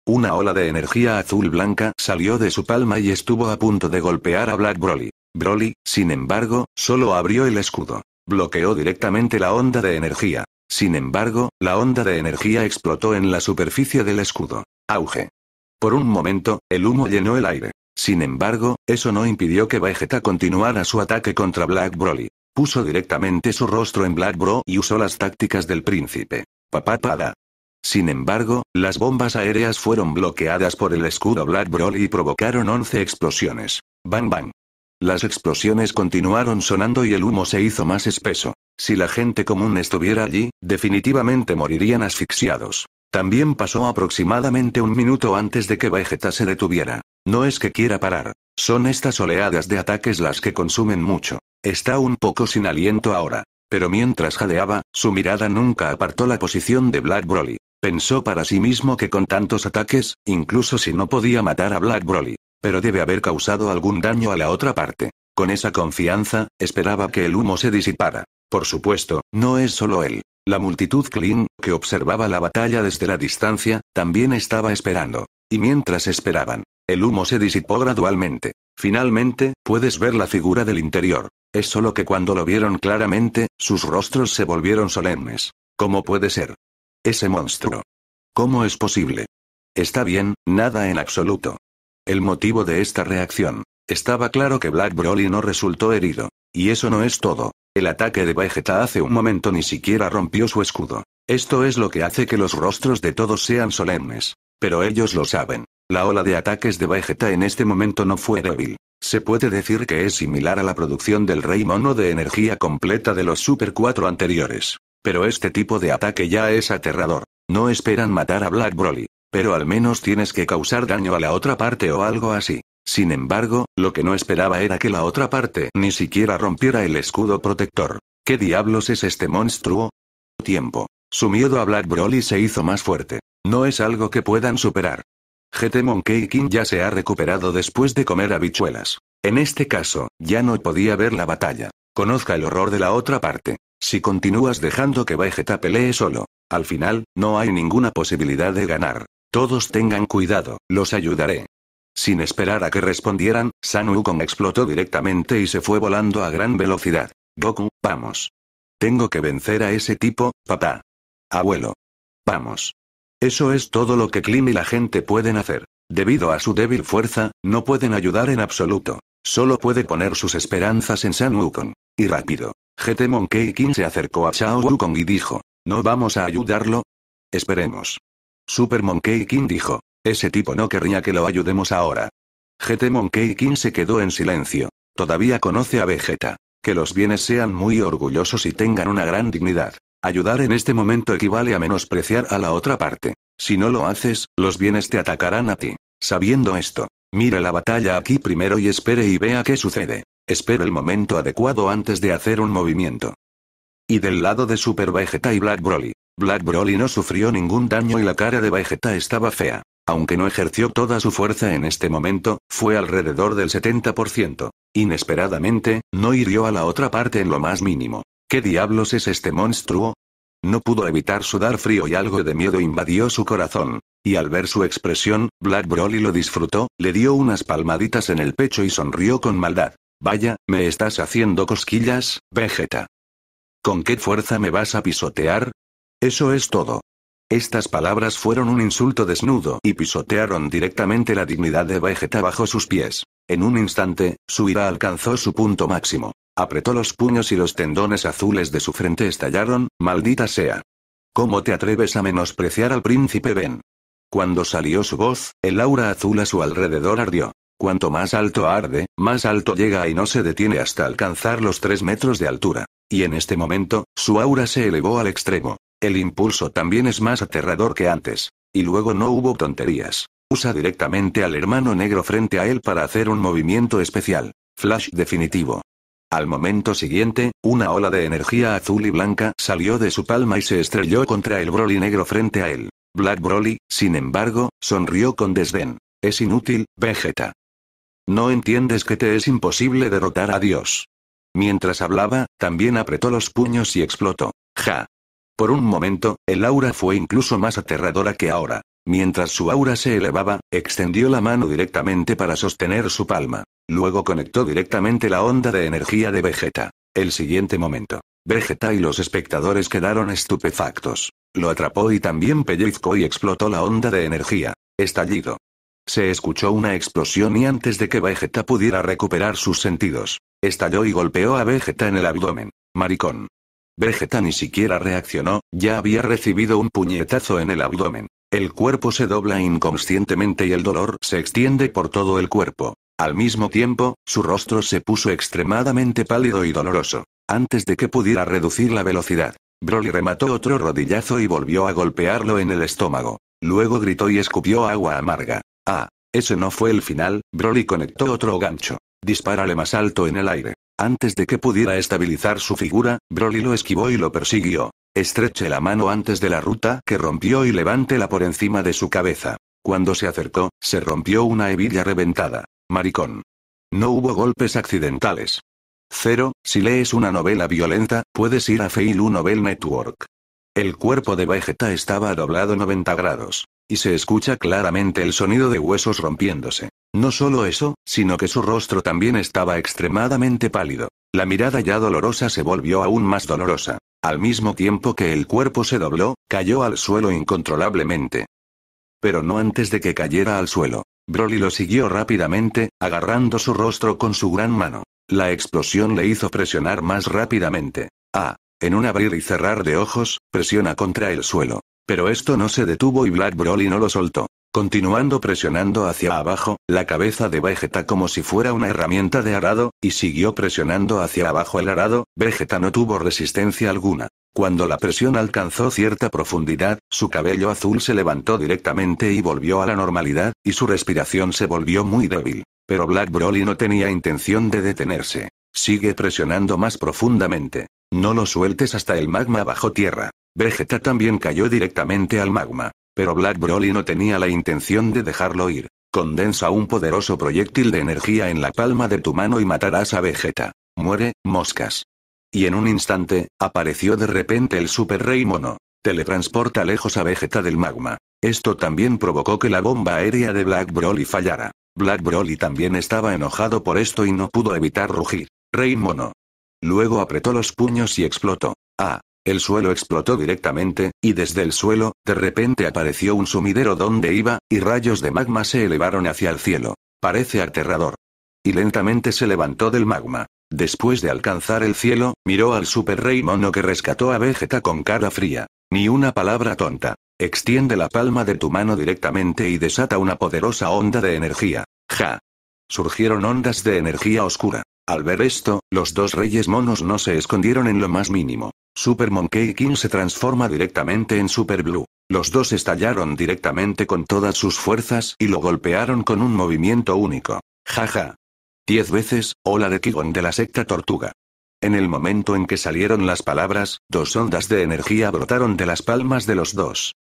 Una ola de energía azul-blanca salió de su palma y estuvo a punto de golpear a Black Broly. Broly, sin embargo, solo abrió el escudo. Bloqueó directamente la onda de energía. Sin embargo, la onda de energía explotó en la superficie del escudo. Auge. Por un momento, el humo llenó el aire. Sin embargo, eso no impidió que Vegeta continuara su ataque contra Black Broly. Puso directamente su rostro en Black Bro y usó las tácticas del príncipe. Papá Pada. Sin embargo, las bombas aéreas fueron bloqueadas por el escudo Black Broly y provocaron 11 explosiones. Bang bang. Las explosiones continuaron sonando y el humo se hizo más espeso. Si la gente común estuviera allí, definitivamente morirían asfixiados. También pasó aproximadamente un minuto antes de que Vegeta se detuviera. No es que quiera parar. Son estas oleadas de ataques las que consumen mucho. Está un poco sin aliento ahora. Pero mientras jadeaba, su mirada nunca apartó la posición de Black Broly. Pensó para sí mismo que con tantos ataques, incluso si no podía matar a Black Broly, pero debe haber causado algún daño a la otra parte. Con esa confianza, esperaba que el humo se disipara. Por supuesto, no es solo él. La multitud clean que observaba la batalla desde la distancia, también estaba esperando. Y mientras esperaban, el humo se disipó gradualmente. Finalmente, puedes ver la figura del interior. Es solo que cuando lo vieron claramente, sus rostros se volvieron solemnes. ¿Cómo puede ser? Ese monstruo. ¿Cómo es posible? Está bien, nada en absoluto. El motivo de esta reacción. Estaba claro que Black Broly no resultó herido. Y eso no es todo. El ataque de Vegeta hace un momento ni siquiera rompió su escudo. Esto es lo que hace que los rostros de todos sean solemnes. Pero ellos lo saben. La ola de ataques de Vegeta en este momento no fue débil. Se puede decir que es similar a la producción del Rey Mono de energía completa de los Super 4 anteriores. Pero este tipo de ataque ya es aterrador. No esperan matar a Black Broly. Pero al menos tienes que causar daño a la otra parte o algo así. Sin embargo, lo que no esperaba era que la otra parte ni siquiera rompiera el escudo protector. ¿Qué diablos es este monstruo? Tiempo. Su miedo a Black Broly se hizo más fuerte. No es algo que puedan superar. GT Monkey King ya se ha recuperado después de comer habichuelas. En este caso, ya no podía ver la batalla. Conozca el horror de la otra parte. Si continúas dejando que Vegeta pelee solo, al final, no hay ninguna posibilidad de ganar. Todos tengan cuidado, los ayudaré. Sin esperar a que respondieran, San Wukong explotó directamente y se fue volando a gran velocidad. Goku, vamos. Tengo que vencer a ese tipo, papá. Abuelo. Vamos. Eso es todo lo que Klim y la gente pueden hacer. Debido a su débil fuerza, no pueden ayudar en absoluto. Solo puede poner sus esperanzas en San Wukong. Y rápido. GT Monkey King se acercó a Shao Wukong y dijo, ¿no vamos a ayudarlo? Esperemos. Super Monkey King dijo, ese tipo no querría que lo ayudemos ahora. GT Monkey King se quedó en silencio. Todavía conoce a Vegeta. Que los bienes sean muy orgullosos y tengan una gran dignidad. Ayudar en este momento equivale a menospreciar a la otra parte. Si no lo haces, los bienes te atacarán a ti. Sabiendo esto, mire la batalla aquí primero y espere y vea qué sucede. Espere el momento adecuado antes de hacer un movimiento. Y del lado de Super Vegeta y Black Broly. Black Broly no sufrió ningún daño y la cara de Vegeta estaba fea. Aunque no ejerció toda su fuerza en este momento, fue alrededor del 70%. Inesperadamente, no hirió a la otra parte en lo más mínimo. ¿Qué diablos es este monstruo? No pudo evitar sudar frío y algo de miedo invadió su corazón. Y al ver su expresión, Black Broly lo disfrutó, le dio unas palmaditas en el pecho y sonrió con maldad. Vaya, me estás haciendo cosquillas, Vegeta. ¿Con qué fuerza me vas a pisotear? Eso es todo. Estas palabras fueron un insulto desnudo y pisotearon directamente la dignidad de Vegeta bajo sus pies. En un instante, su ira alcanzó su punto máximo. Apretó los puños y los tendones azules de su frente estallaron, maldita sea. ¿Cómo te atreves a menospreciar al príncipe Ben? Cuando salió su voz, el aura azul a su alrededor ardió. Cuanto más alto arde, más alto llega y no se detiene hasta alcanzar los tres metros de altura. Y en este momento, su aura se elevó al extremo. El impulso también es más aterrador que antes. Y luego no hubo tonterías. Usa directamente al hermano negro frente a él para hacer un movimiento especial. Flash definitivo. Al momento siguiente, una ola de energía azul y blanca salió de su palma y se estrelló contra el Broly negro frente a él. Black Broly, sin embargo, sonrió con desdén. Es inútil, Vegeta. No entiendes que te es imposible derrotar a Dios. Mientras hablaba, también apretó los puños y explotó. Ja. Por un momento, el aura fue incluso más aterradora que ahora. Mientras su aura se elevaba, extendió la mano directamente para sostener su palma. Luego conectó directamente la onda de energía de Vegeta. El siguiente momento. Vegeta y los espectadores quedaron estupefactos. Lo atrapó y también pellizcó y explotó la onda de energía. Estallido. Se escuchó una explosión y antes de que Vegeta pudiera recuperar sus sentidos, estalló y golpeó a Vegeta en el abdomen. Maricón. Vegeta ni siquiera reaccionó, ya había recibido un puñetazo en el abdomen. El cuerpo se dobla inconscientemente y el dolor se extiende por todo el cuerpo. Al mismo tiempo, su rostro se puso extremadamente pálido y doloroso. Antes de que pudiera reducir la velocidad, Broly remató otro rodillazo y volvió a golpearlo en el estómago. Luego gritó y escupió agua amarga. Ah, ese no fue el final, Broly conectó otro gancho. Dispárale más alto en el aire. Antes de que pudiera estabilizar su figura, Broly lo esquivó y lo persiguió. Estreche la mano antes de la ruta que rompió y levántela por encima de su cabeza. Cuando se acercó, se rompió una hebilla reventada. Maricón. No hubo golpes accidentales. Cero, si lees una novela violenta, puedes ir a Feilu Novel Network. El cuerpo de Vegeta estaba doblado 90 grados. Y se escucha claramente el sonido de huesos rompiéndose. No solo eso, sino que su rostro también estaba extremadamente pálido. La mirada ya dolorosa se volvió aún más dolorosa. Al mismo tiempo que el cuerpo se dobló, cayó al suelo incontrolablemente. Pero no antes de que cayera al suelo. Broly lo siguió rápidamente, agarrando su rostro con su gran mano. La explosión le hizo presionar más rápidamente. Ah, en un abrir y cerrar de ojos, presiona contra el suelo. Pero esto no se detuvo y Black Broly no lo soltó. Continuando presionando hacia abajo, la cabeza de Vegeta como si fuera una herramienta de arado, y siguió presionando hacia abajo el arado, Vegeta no tuvo resistencia alguna. Cuando la presión alcanzó cierta profundidad, su cabello azul se levantó directamente y volvió a la normalidad, y su respiración se volvió muy débil. Pero Black Broly no tenía intención de detenerse. Sigue presionando más profundamente. No lo sueltes hasta el magma bajo tierra. Vegeta también cayó directamente al magma pero Black Broly no tenía la intención de dejarlo ir. Condensa un poderoso proyectil de energía en la palma de tu mano y matarás a Vegeta. Muere, moscas. Y en un instante, apareció de repente el Super Rey Mono. Teletransporta lejos a Vegeta del magma. Esto también provocó que la bomba aérea de Black Broly fallara. Black Broly también estaba enojado por esto y no pudo evitar rugir. Rey Mono. Luego apretó los puños y explotó. Ah, el suelo explotó directamente, y desde el suelo, de repente apareció un sumidero donde iba, y rayos de magma se elevaron hacia el cielo. Parece aterrador. Y lentamente se levantó del magma. Después de alcanzar el cielo, miró al super rey mono que rescató a Vegeta con cara fría. Ni una palabra tonta. Extiende la palma de tu mano directamente y desata una poderosa onda de energía. Ja. Surgieron ondas de energía oscura. Al ver esto, los dos reyes monos no se escondieron en lo más mínimo. Super Monkey King se transforma directamente en Super Blue. Los dos estallaron directamente con todas sus fuerzas y lo golpearon con un movimiento único. Jaja. Diez veces, la de Kigon de la secta tortuga. En el momento en que salieron las palabras, dos ondas de energía brotaron de las palmas de los dos.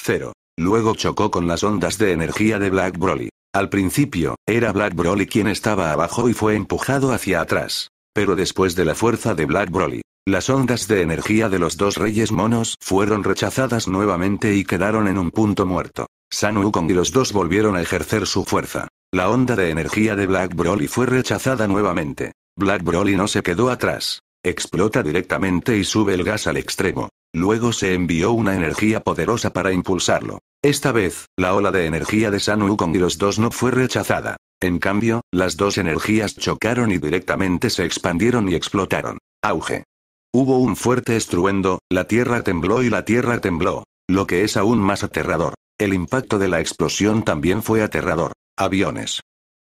Cero. Luego chocó con las ondas de energía de Black Broly. Al principio, era Black Broly quien estaba abajo y fue empujado hacia atrás. Pero después de la fuerza de Black Broly, las ondas de energía de los dos reyes monos fueron rechazadas nuevamente y quedaron en un punto muerto. San Wukong y los dos volvieron a ejercer su fuerza. La onda de energía de Black Broly fue rechazada nuevamente. Black Broly no se quedó atrás. Explota directamente y sube el gas al extremo. Luego se envió una energía poderosa para impulsarlo. Esta vez, la ola de energía de San Wukong y los dos no fue rechazada. En cambio, las dos energías chocaron y directamente se expandieron y explotaron. Auge. Hubo un fuerte estruendo, la tierra tembló y la tierra tembló. Lo que es aún más aterrador. El impacto de la explosión también fue aterrador. Aviones.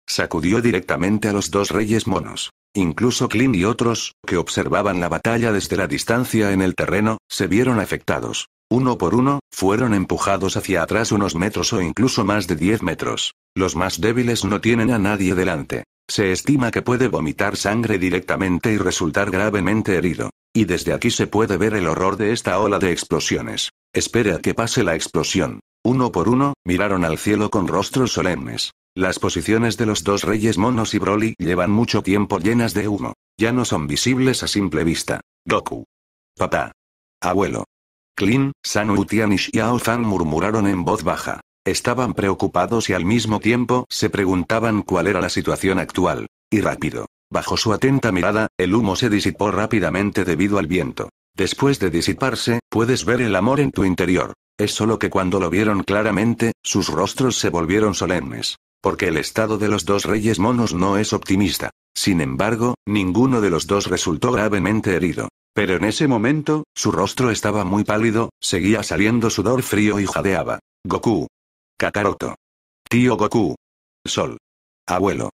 Sacudió directamente a los dos reyes monos. Incluso Klin y otros, que observaban la batalla desde la distancia en el terreno, se vieron afectados. Uno por uno, fueron empujados hacia atrás unos metros o incluso más de 10 metros. Los más débiles no tienen a nadie delante. Se estima que puede vomitar sangre directamente y resultar gravemente herido. Y desde aquí se puede ver el horror de esta ola de explosiones. Espera a que pase la explosión. Uno por uno, miraron al cielo con rostros solemnes. Las posiciones de los dos reyes monos y Broly llevan mucho tiempo llenas de humo. Ya no son visibles a simple vista. Goku. Papá. Abuelo. Klin, San Utian y Xiao Fan murmuraron en voz baja. Estaban preocupados y al mismo tiempo se preguntaban cuál era la situación actual. Y rápido. Bajo su atenta mirada, el humo se disipó rápidamente debido al viento. Después de disiparse, puedes ver el amor en tu interior. Es solo que cuando lo vieron claramente, sus rostros se volvieron solemnes. Porque el estado de los dos reyes monos no es optimista. Sin embargo, ninguno de los dos resultó gravemente herido. Pero en ese momento, su rostro estaba muy pálido, seguía saliendo sudor frío y jadeaba. Goku. Kakaroto. Tío Goku. Sol. Abuelo.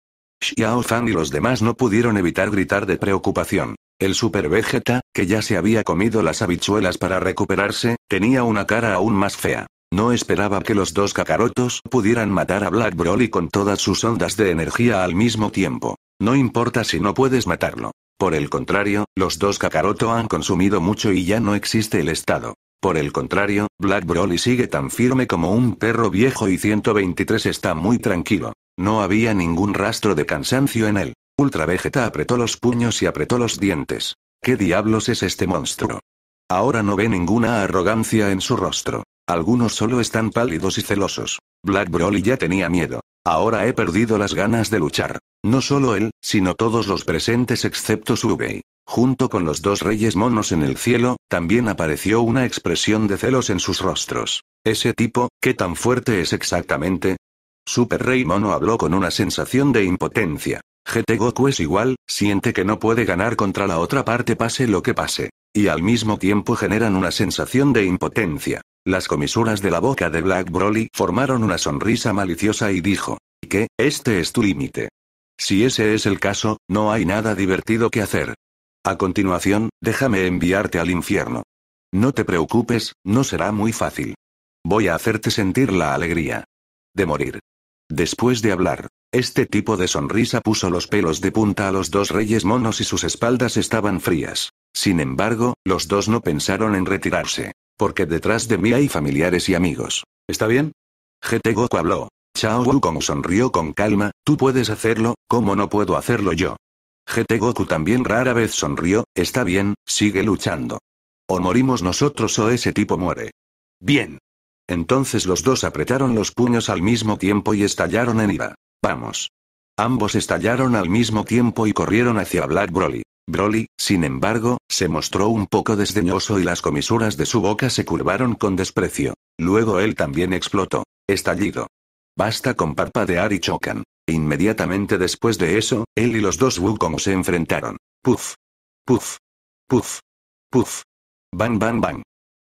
Xiao Fan y los demás no pudieron evitar gritar de preocupación. El Super Vegeta, que ya se había comido las habichuelas para recuperarse, tenía una cara aún más fea. No esperaba que los dos Kakarotos pudieran matar a Black Broly con todas sus ondas de energía al mismo tiempo. No importa si no puedes matarlo. Por el contrario, los dos Kakaroto han consumido mucho y ya no existe el estado. Por el contrario, Black Broly sigue tan firme como un perro viejo y 123 está muy tranquilo. No había ningún rastro de cansancio en él. Ultra Vegeta apretó los puños y apretó los dientes. ¿Qué diablos es este monstruo? Ahora no ve ninguna arrogancia en su rostro. Algunos solo están pálidos y celosos. Black Broly ya tenía miedo. Ahora he perdido las ganas de luchar. No solo él, sino todos los presentes excepto Subei. Junto con los dos reyes monos en el cielo, también apareció una expresión de celos en sus rostros. Ese tipo, ¿qué tan fuerte es exactamente? Super Rey Mono habló con una sensación de impotencia. GT Goku es igual, siente que no puede ganar contra la otra parte pase lo que pase. Y al mismo tiempo generan una sensación de impotencia. Las comisuras de la boca de Black Broly formaron una sonrisa maliciosa y dijo. ¿Y qué? Este es tu límite. Si ese es el caso, no hay nada divertido que hacer. A continuación, déjame enviarte al infierno. No te preocupes, no será muy fácil. Voy a hacerte sentir la alegría. De morir. Después de hablar, este tipo de sonrisa puso los pelos de punta a los dos reyes monos y sus espaldas estaban frías. Sin embargo, los dos no pensaron en retirarse porque detrás de mí hay familiares y amigos. ¿Está bien? GT Goku habló. Chao Wukong sonrió con calma, tú puedes hacerlo, ¿cómo no puedo hacerlo yo? GT Goku también rara vez sonrió, está bien, sigue luchando. O morimos nosotros o ese tipo muere. Bien. Entonces los dos apretaron los puños al mismo tiempo y estallaron en ira. Vamos. Ambos estallaron al mismo tiempo y corrieron hacia Black Broly. Broly, sin embargo, se mostró un poco desdeñoso y las comisuras de su boca se curvaron con desprecio. Luego él también explotó. Estallido. Basta con parpadear y chocan. Inmediatamente después de eso, él y los dos Wukong se enfrentaron. Puf. Puf. Puf. Puf. Bang bang bang.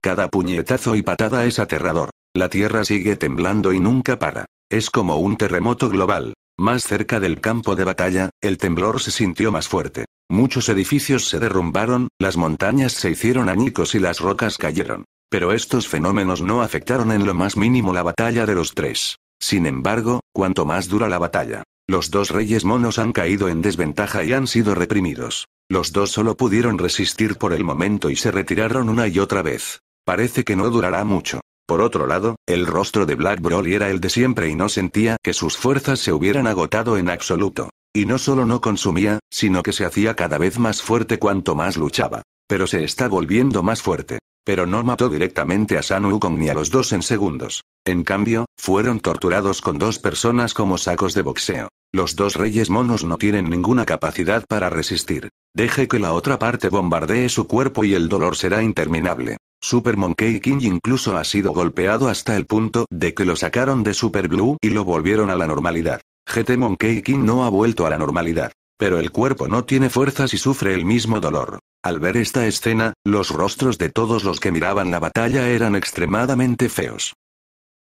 Cada puñetazo y patada es aterrador. La tierra sigue temblando y nunca para. Es como un terremoto global. Más cerca del campo de batalla, el temblor se sintió más fuerte. Muchos edificios se derrumbaron, las montañas se hicieron añicos y las rocas cayeron. Pero estos fenómenos no afectaron en lo más mínimo la batalla de los tres. Sin embargo, cuanto más dura la batalla, los dos reyes monos han caído en desventaja y han sido reprimidos. Los dos solo pudieron resistir por el momento y se retiraron una y otra vez. Parece que no durará mucho. Por otro lado, el rostro de Black Broly era el de siempre y no sentía que sus fuerzas se hubieran agotado en absoluto. Y no solo no consumía, sino que se hacía cada vez más fuerte cuanto más luchaba. Pero se está volviendo más fuerte. Pero no mató directamente a San Wukong ni a los dos en segundos. En cambio, fueron torturados con dos personas como sacos de boxeo. Los dos reyes monos no tienen ninguna capacidad para resistir. Deje que la otra parte bombardee su cuerpo y el dolor será interminable. Super Monkey King incluso ha sido golpeado hasta el punto de que lo sacaron de Super Blue y lo volvieron a la normalidad. GT Monkey King no ha vuelto a la normalidad. Pero el cuerpo no tiene fuerzas y sufre el mismo dolor. Al ver esta escena, los rostros de todos los que miraban la batalla eran extremadamente feos.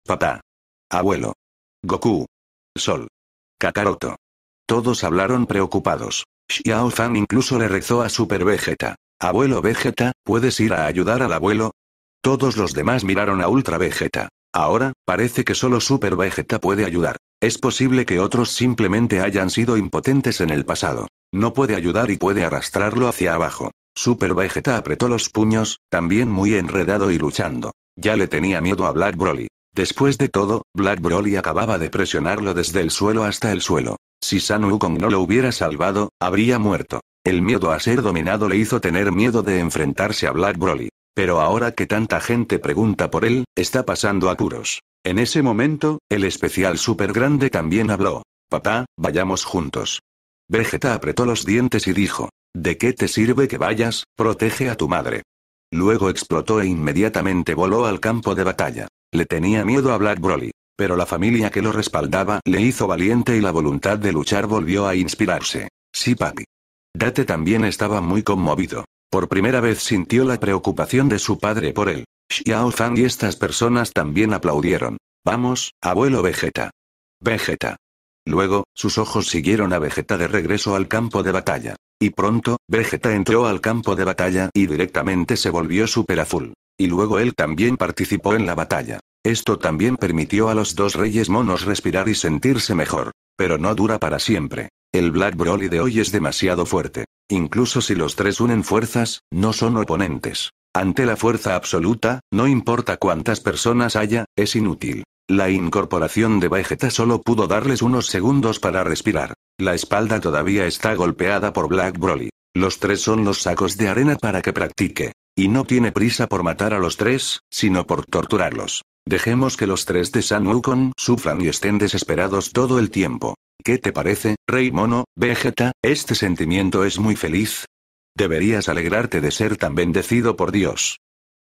Papá. Abuelo. Goku. Sol. Kakaroto. Todos hablaron preocupados. Xiao Fan incluso le rezó a Super Vegeta. Abuelo Vegeta, ¿puedes ir a ayudar al abuelo? Todos los demás miraron a Ultra Vegeta. Ahora, parece que solo Super Vegeta puede ayudar. Es posible que otros simplemente hayan sido impotentes en el pasado. No puede ayudar y puede arrastrarlo hacia abajo. Super Vegeta apretó los puños, también muy enredado y luchando. Ya le tenía miedo a Black Broly. Después de todo, Black Broly acababa de presionarlo desde el suelo hasta el suelo. Si San Wukong no lo hubiera salvado, habría muerto. El miedo a ser dominado le hizo tener miedo de enfrentarse a Black Broly. Pero ahora que tanta gente pregunta por él, está pasando a curos. En ese momento, el especial super grande también habló. Papá, vayamos juntos. Vegeta apretó los dientes y dijo. ¿De qué te sirve que vayas? Protege a tu madre. Luego explotó e inmediatamente voló al campo de batalla. Le tenía miedo a Black Broly. Pero la familia que lo respaldaba le hizo valiente y la voluntad de luchar volvió a inspirarse. Sí, papi. Date también estaba muy conmovido. Por primera vez sintió la preocupación de su padre por él. Xiao Fan y estas personas también aplaudieron. Vamos, abuelo Vegeta. Vegeta. Luego, sus ojos siguieron a Vegeta de regreso al campo de batalla. Y pronto, Vegeta entró al campo de batalla y directamente se volvió Super Azul. Y luego él también participó en la batalla. Esto también permitió a los dos reyes monos respirar y sentirse mejor. Pero no dura para siempre. El Black Broly de hoy es demasiado fuerte. Incluso si los tres unen fuerzas, no son oponentes. Ante la fuerza absoluta, no importa cuántas personas haya, es inútil. La incorporación de Vegeta solo pudo darles unos segundos para respirar. La espalda todavía está golpeada por Black Broly. Los tres son los sacos de arena para que practique. Y no tiene prisa por matar a los tres, sino por torturarlos. Dejemos que los tres de San Wukong sufran y estén desesperados todo el tiempo. ¿Qué te parece, Rey Mono, Vegeta? Este sentimiento es muy feliz. Deberías alegrarte de ser tan bendecido por Dios.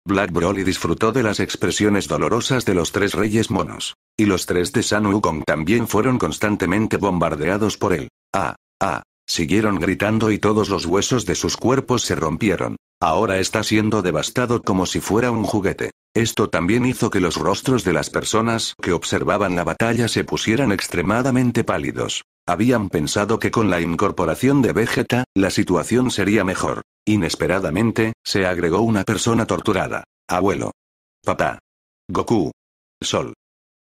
Black Broly disfrutó de las expresiones dolorosas de los tres reyes monos. Y los tres de San Wukong también fueron constantemente bombardeados por él. Ah, ah, siguieron gritando y todos los huesos de sus cuerpos se rompieron. Ahora está siendo devastado como si fuera un juguete. Esto también hizo que los rostros de las personas que observaban la batalla se pusieran extremadamente pálidos. Habían pensado que con la incorporación de Vegeta, la situación sería mejor. Inesperadamente, se agregó una persona torturada. Abuelo. Papá. Goku. Sol.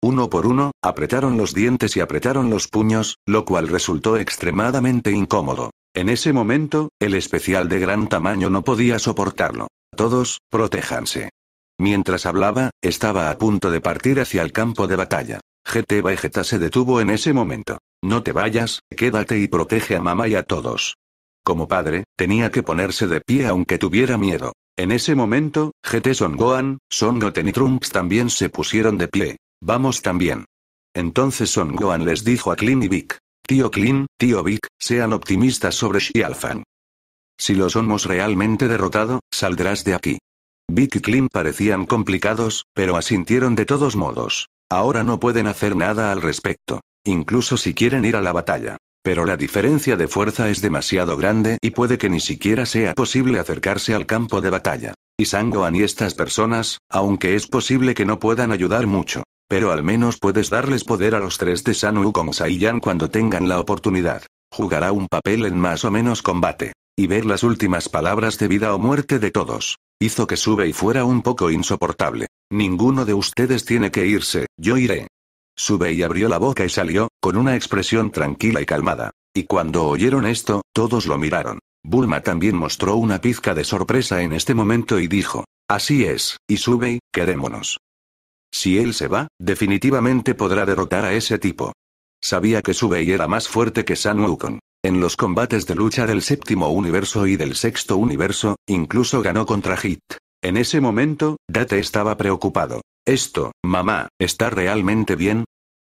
Uno por uno, apretaron los dientes y apretaron los puños, lo cual resultó extremadamente incómodo. En ese momento, el especial de gran tamaño no podía soportarlo. Todos, protéjanse. Mientras hablaba, estaba a punto de partir hacia el campo de batalla. GT Vegeta se detuvo en ese momento. No te vayas, quédate y protege a mamá y a todos. Como padre, tenía que ponerse de pie aunque tuviera miedo. En ese momento, GT Son Gohan, Son Goten y Trunks también se pusieron de pie. Vamos también. Entonces Son Gohan les dijo a Clean y Vic. Tío Clean, tío Vic, sean optimistas sobre Xialfan. Si lo somos realmente derrotado, saldrás de aquí. Vic y parecían complicados, pero asintieron de todos modos. Ahora no pueden hacer nada al respecto, incluso si quieren ir a la batalla. Pero la diferencia de fuerza es demasiado grande y puede que ni siquiera sea posible acercarse al campo de batalla. Y Sangoan y estas personas, aunque es posible que no puedan ayudar mucho. Pero al menos puedes darles poder a los tres de Sanu como Saiyan cuando tengan la oportunidad. Jugará un papel en más o menos combate. Y ver las últimas palabras de vida o muerte de todos. Hizo que sube y fuera un poco insoportable. Ninguno de ustedes tiene que irse, yo iré. Sube y abrió la boca y salió, con una expresión tranquila y calmada. Y cuando oyeron esto, todos lo miraron. Bulma también mostró una pizca de sorpresa en este momento y dijo, Así es, y sube, quedémonos. Si él se va, definitivamente podrá derrotar a ese tipo. Sabía que Subei era más fuerte que San Wukong. En los combates de lucha del séptimo universo y del sexto universo, incluso ganó contra Hit. En ese momento, Date estaba preocupado. Esto, mamá, ¿está realmente bien?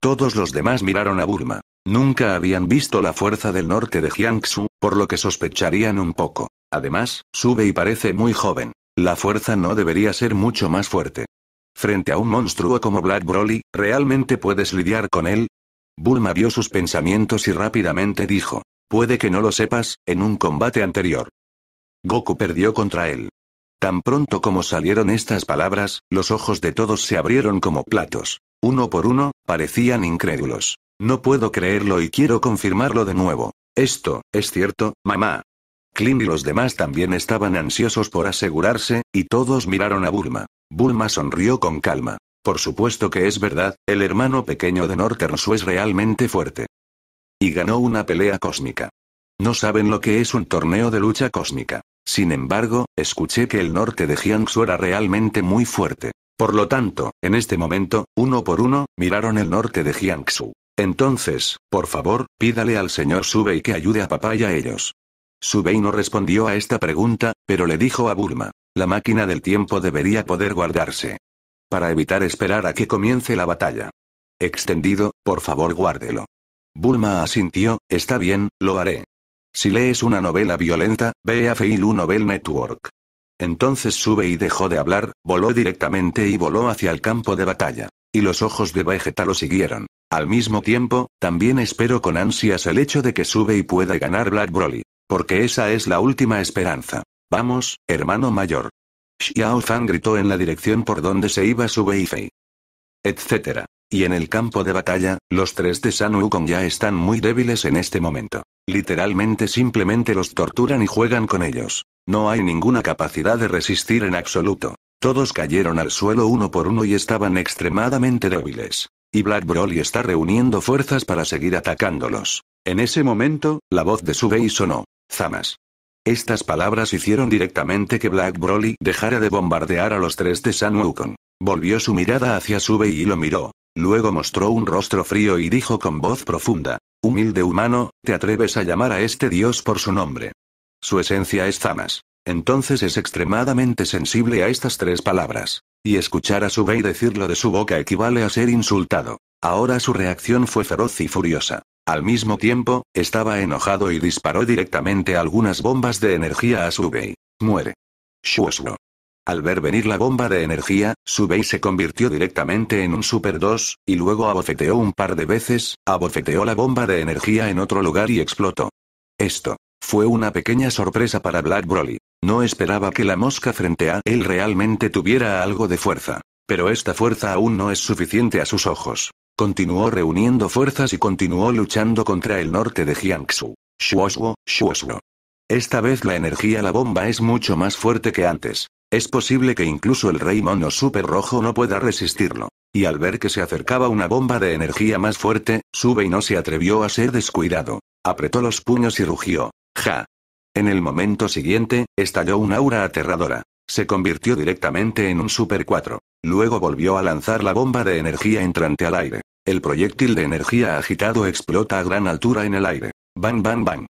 Todos los demás miraron a Burma. Nunca habían visto la fuerza del norte de Jiangsu, por lo que sospecharían un poco. Además, sube y parece muy joven. La fuerza no debería ser mucho más fuerte. Frente a un monstruo como Black Broly, ¿realmente puedes lidiar con él? Bulma vio sus pensamientos y rápidamente dijo, Puede que no lo sepas, en un combate anterior. Goku perdió contra él. Tan pronto como salieron estas palabras, los ojos de todos se abrieron como platos. Uno por uno, parecían incrédulos. No puedo creerlo y quiero confirmarlo de nuevo. Esto, es cierto, mamá. Klim y los demás también estaban ansiosos por asegurarse, y todos miraron a Bulma. Bulma sonrió con calma. Por supuesto que es verdad, el hermano pequeño de Su es realmente fuerte. Y ganó una pelea cósmica. No saben lo que es un torneo de lucha cósmica. Sin embargo, escuché que el norte de Jiangsu era realmente muy fuerte. Por lo tanto, en este momento, uno por uno, miraron el norte de Jiangsu. Entonces, por favor, pídale al señor Subei que ayude a papá y a ellos. Subei no respondió a esta pregunta, pero le dijo a Burma. La máquina del tiempo debería poder guardarse. Para evitar esperar a que comience la batalla. Extendido, por favor guárdelo. Bulma asintió, está bien, lo haré. Si lees una novela violenta, ve a Feilu Novel Network. Entonces sube y dejó de hablar, voló directamente y voló hacia el campo de batalla. Y los ojos de Vegeta lo siguieron. Al mismo tiempo, también espero con ansias el hecho de que sube y pueda ganar Black Broly. Porque esa es la última esperanza. Vamos, hermano mayor. Xiao Fan gritó en la dirección por donde se iba y Fei. Etcétera. Y en el campo de batalla, los tres de San Wukong ya están muy débiles en este momento. Literalmente simplemente los torturan y juegan con ellos. No hay ninguna capacidad de resistir en absoluto. Todos cayeron al suelo uno por uno y estaban extremadamente débiles. Y Black Broly está reuniendo fuerzas para seguir atacándolos. En ese momento, la voz de Subei sonó. Zamas. Estas palabras hicieron directamente que Black Broly dejara de bombardear a los tres de San Wukong. Volvió su mirada hacia Subei y lo miró. Luego mostró un rostro frío y dijo con voz profunda. Humilde humano, ¿te atreves a llamar a este dios por su nombre? Su esencia es Zamas. Entonces es extremadamente sensible a estas tres palabras. Y escuchar a su bey decirlo de su boca equivale a ser insultado. Ahora su reacción fue feroz y furiosa. Al mismo tiempo, estaba enojado y disparó directamente algunas bombas de energía a su bey. Muere. Al ver venir la bomba de energía, Subei se convirtió directamente en un Super 2, y luego abofeteó un par de veces, abofeteó la bomba de energía en otro lugar y explotó. Esto fue una pequeña sorpresa para Black Broly. No esperaba que la mosca frente a él realmente tuviera algo de fuerza. Pero esta fuerza aún no es suficiente a sus ojos. Continuó reuniendo fuerzas y continuó luchando contra el norte de Jiangsu. Shuosuo, Shuosuo. Esta vez la energía la bomba es mucho más fuerte que antes. Es posible que incluso el rey mono super rojo no pueda resistirlo. Y al ver que se acercaba una bomba de energía más fuerte, sube y no se atrevió a ser descuidado. Apretó los puños y rugió. ¡Ja! En el momento siguiente, estalló un aura aterradora. Se convirtió directamente en un Super 4. Luego volvió a lanzar la bomba de energía entrante al aire. El proyectil de energía agitado explota a gran altura en el aire. Bang, bang, bang.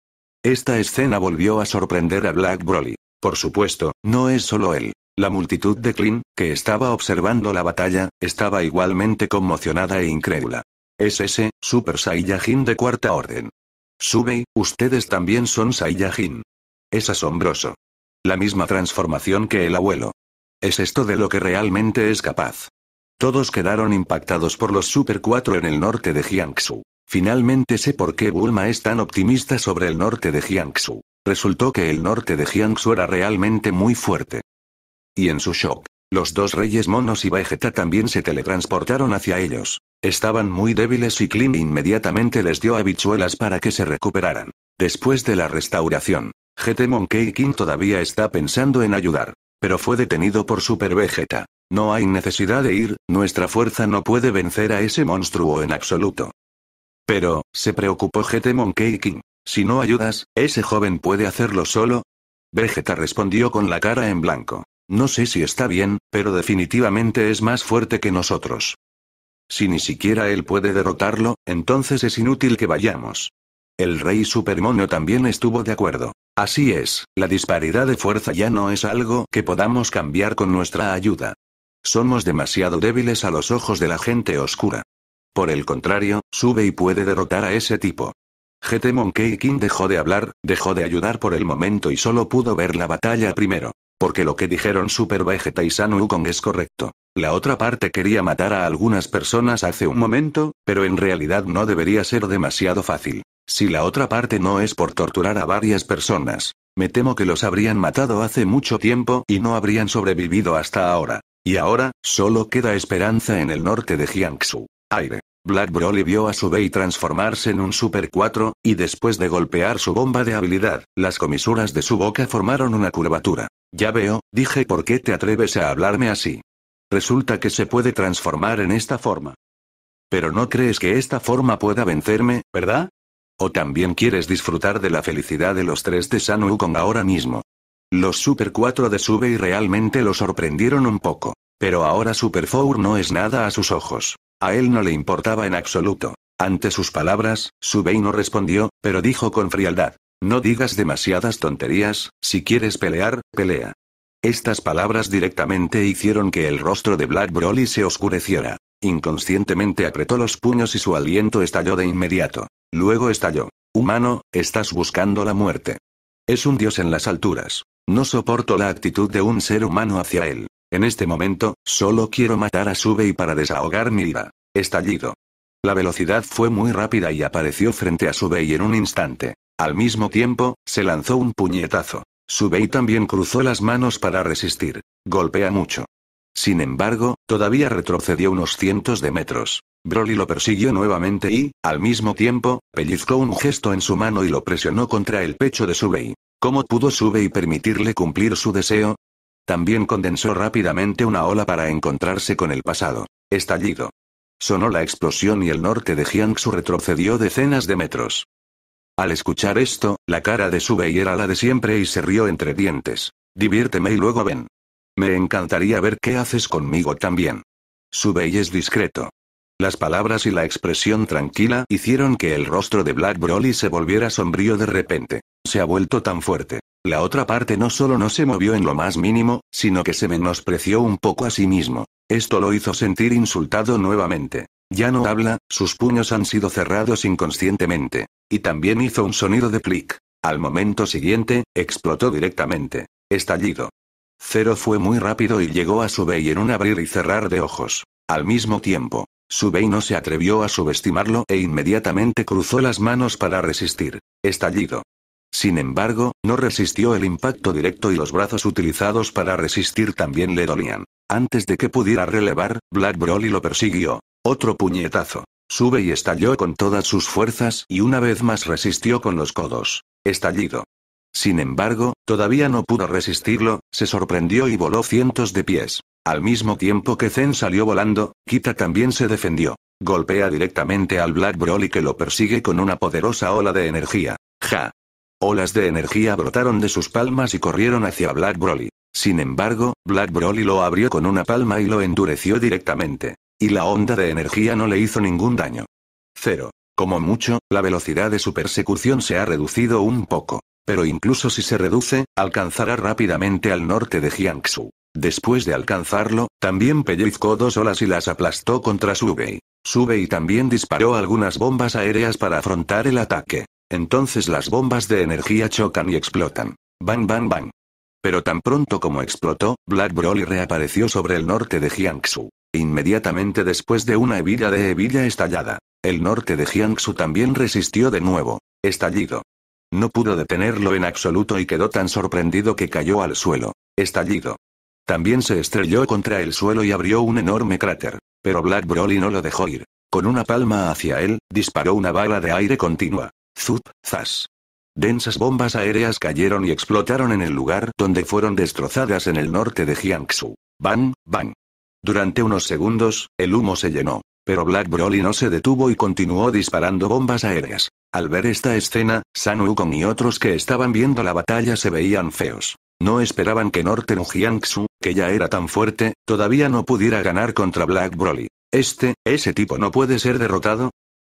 Esta escena volvió a sorprender a Black Broly. Por supuesto, no es solo él. La multitud de Clint, que estaba observando la batalla, estaba igualmente conmocionada e incrédula. Es ese, Super Saiyajin de cuarta orden. Subei, ustedes también son Saiyajin. Es asombroso. La misma transformación que el abuelo. ¿Es esto de lo que realmente es capaz? Todos quedaron impactados por los Super 4 en el norte de Jiangsu. Finalmente sé por qué Bulma es tan optimista sobre el norte de Jiangsu. Resultó que el norte de Jiangsu era realmente muy fuerte. Y en su shock, los dos reyes monos y Vegeta también se teletransportaron hacia ellos. Estaban muy débiles y Klim inmediatamente les dio habichuelas para que se recuperaran. Después de la restauración, GT Monkey King todavía está pensando en ayudar. Pero fue detenido por Super Vegeta. No hay necesidad de ir, nuestra fuerza no puede vencer a ese monstruo en absoluto. Pero, se preocupó GT Monkey King. Si no ayudas, ese joven puede hacerlo solo. Vegeta respondió con la cara en blanco. No sé si está bien, pero definitivamente es más fuerte que nosotros. Si ni siquiera él puede derrotarlo, entonces es inútil que vayamos. El rey supermonio también estuvo de acuerdo. Así es, la disparidad de fuerza ya no es algo que podamos cambiar con nuestra ayuda. Somos demasiado débiles a los ojos de la gente oscura. Por el contrario, sube y puede derrotar a ese tipo. GT Monkey King dejó de hablar, dejó de ayudar por el momento y solo pudo ver la batalla primero. Porque lo que dijeron Super Vegeta y San Wukong es correcto. La otra parte quería matar a algunas personas hace un momento, pero en realidad no debería ser demasiado fácil. Si la otra parte no es por torturar a varias personas, me temo que los habrían matado hace mucho tiempo y no habrían sobrevivido hasta ahora. Y ahora, solo queda esperanza en el norte de Jiangsu. Aire. Black Broly vio a su transformarse en un Super 4, y después de golpear su bomba de habilidad, las comisuras de su boca formaron una curvatura. Ya veo, dije ¿por qué te atreves a hablarme así? Resulta que se puede transformar en esta forma. Pero no crees que esta forma pueda vencerme, ¿verdad? ¿O también quieres disfrutar de la felicidad de los tres de San con ahora mismo? Los Super 4 de Subei realmente lo sorprendieron un poco. Pero ahora Super Four no es nada a sus ojos. A él no le importaba en absoluto. Ante sus palabras, su no respondió, pero dijo con frialdad. No digas demasiadas tonterías, si quieres pelear, pelea. Estas palabras directamente hicieron que el rostro de Black Broly se oscureciera. Inconscientemente apretó los puños y su aliento estalló de inmediato. Luego estalló. Humano, estás buscando la muerte. Es un dios en las alturas. No soporto la actitud de un ser humano hacia él. En este momento, solo quiero matar a Subei para desahogar mi ira. Estallido. La velocidad fue muy rápida y apareció frente a Subei en un instante. Al mismo tiempo, se lanzó un puñetazo. Subei también cruzó las manos para resistir. Golpea mucho. Sin embargo, todavía retrocedió unos cientos de metros. Broly lo persiguió nuevamente y, al mismo tiempo, pellizcó un gesto en su mano y lo presionó contra el pecho de Subei. ¿Cómo pudo Subei permitirle cumplir su deseo? También condensó rápidamente una ola para encontrarse con el pasado. Estallido. Sonó la explosión y el norte de Jiangsu retrocedió decenas de metros. Al escuchar esto, la cara de Subei era la de siempre y se rió entre dientes. Diviérteme y luego ven. Me encantaría ver qué haces conmigo también. Subei es discreto. Las palabras y la expresión tranquila hicieron que el rostro de Black Broly se volviera sombrío de repente. Se ha vuelto tan fuerte. La otra parte no solo no se movió en lo más mínimo, sino que se menospreció un poco a sí mismo. Esto lo hizo sentir insultado nuevamente. Ya no habla, sus puños han sido cerrados inconscientemente. Y también hizo un sonido de clic. Al momento siguiente, explotó directamente. Estallido. Cero fue muy rápido y llegó a Subey en un abrir y cerrar de ojos. Al mismo tiempo, Subey no se atrevió a subestimarlo e inmediatamente cruzó las manos para resistir. Estallido. Sin embargo, no resistió el impacto directo y los brazos utilizados para resistir también le dolían. Antes de que pudiera relevar, Black Broly lo persiguió. Otro puñetazo. Sube y estalló con todas sus fuerzas y una vez más resistió con los codos. Estallido. Sin embargo, todavía no pudo resistirlo, se sorprendió y voló cientos de pies. Al mismo tiempo que Zen salió volando, Kita también se defendió. Golpea directamente al Black Broly que lo persigue con una poderosa ola de energía. Ja. Olas de energía brotaron de sus palmas y corrieron hacia Black Broly. Sin embargo, Black Broly lo abrió con una palma y lo endureció directamente. Y la onda de energía no le hizo ningún daño. Cero. Como mucho, la velocidad de su persecución se ha reducido un poco. Pero incluso si se reduce, alcanzará rápidamente al norte de Jiangsu. Después de alcanzarlo, también pellizcó dos olas y las aplastó contra Subei. Subei también disparó algunas bombas aéreas para afrontar el ataque. Entonces las bombas de energía chocan y explotan. Bang, bang, bang. Pero tan pronto como explotó, Black Broly reapareció sobre el norte de Jiangsu. Inmediatamente después de una hebilla de hebilla estallada, el norte de Jiangsu también resistió de nuevo. Estallido. No pudo detenerlo en absoluto y quedó tan sorprendido que cayó al suelo. Estallido. También se estrelló contra el suelo y abrió un enorme cráter. Pero Black Broly no lo dejó ir. Con una palma hacia él, disparó una bala de aire continua. Zup, zas. Densas bombas aéreas cayeron y explotaron en el lugar donde fueron destrozadas en el norte de Jiangsu. Bang, bang. Durante unos segundos, el humo se llenó. Pero Black Broly no se detuvo y continuó disparando bombas aéreas. Al ver esta escena, San Wukong y otros que estaban viendo la batalla se veían feos. No esperaban que Norten Jiangsu, que ya era tan fuerte, todavía no pudiera ganar contra Black Broly. Este, ese tipo no puede ser derrotado,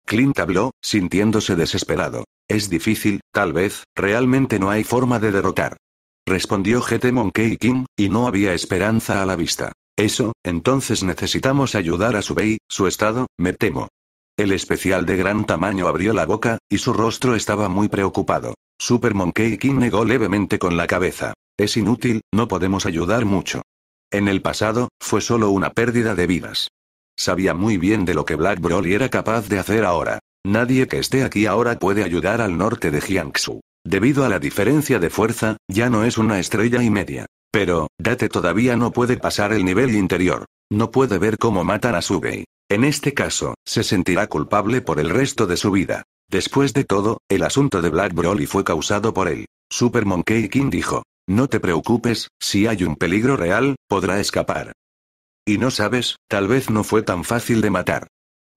Clint habló, sintiéndose desesperado. Es difícil, tal vez, realmente no hay forma de derrotar. Respondió GT Monkey King, y no había esperanza a la vista. Eso, entonces necesitamos ayudar a Bey, su estado, me temo. El especial de gran tamaño abrió la boca, y su rostro estaba muy preocupado. Super Monkey King negó levemente con la cabeza. Es inútil, no podemos ayudar mucho. En el pasado, fue solo una pérdida de vidas. Sabía muy bien de lo que Black Broly era capaz de hacer ahora. Nadie que esté aquí ahora puede ayudar al norte de Jiangsu. Debido a la diferencia de fuerza, ya no es una estrella y media. Pero, Date todavía no puede pasar el nivel interior. No puede ver cómo matan a Subei. En este caso, se sentirá culpable por el resto de su vida. Después de todo, el asunto de Black Broly fue causado por él. Super Monkey King dijo, no te preocupes, si hay un peligro real, podrá escapar. Y no sabes, tal vez no fue tan fácil de matar.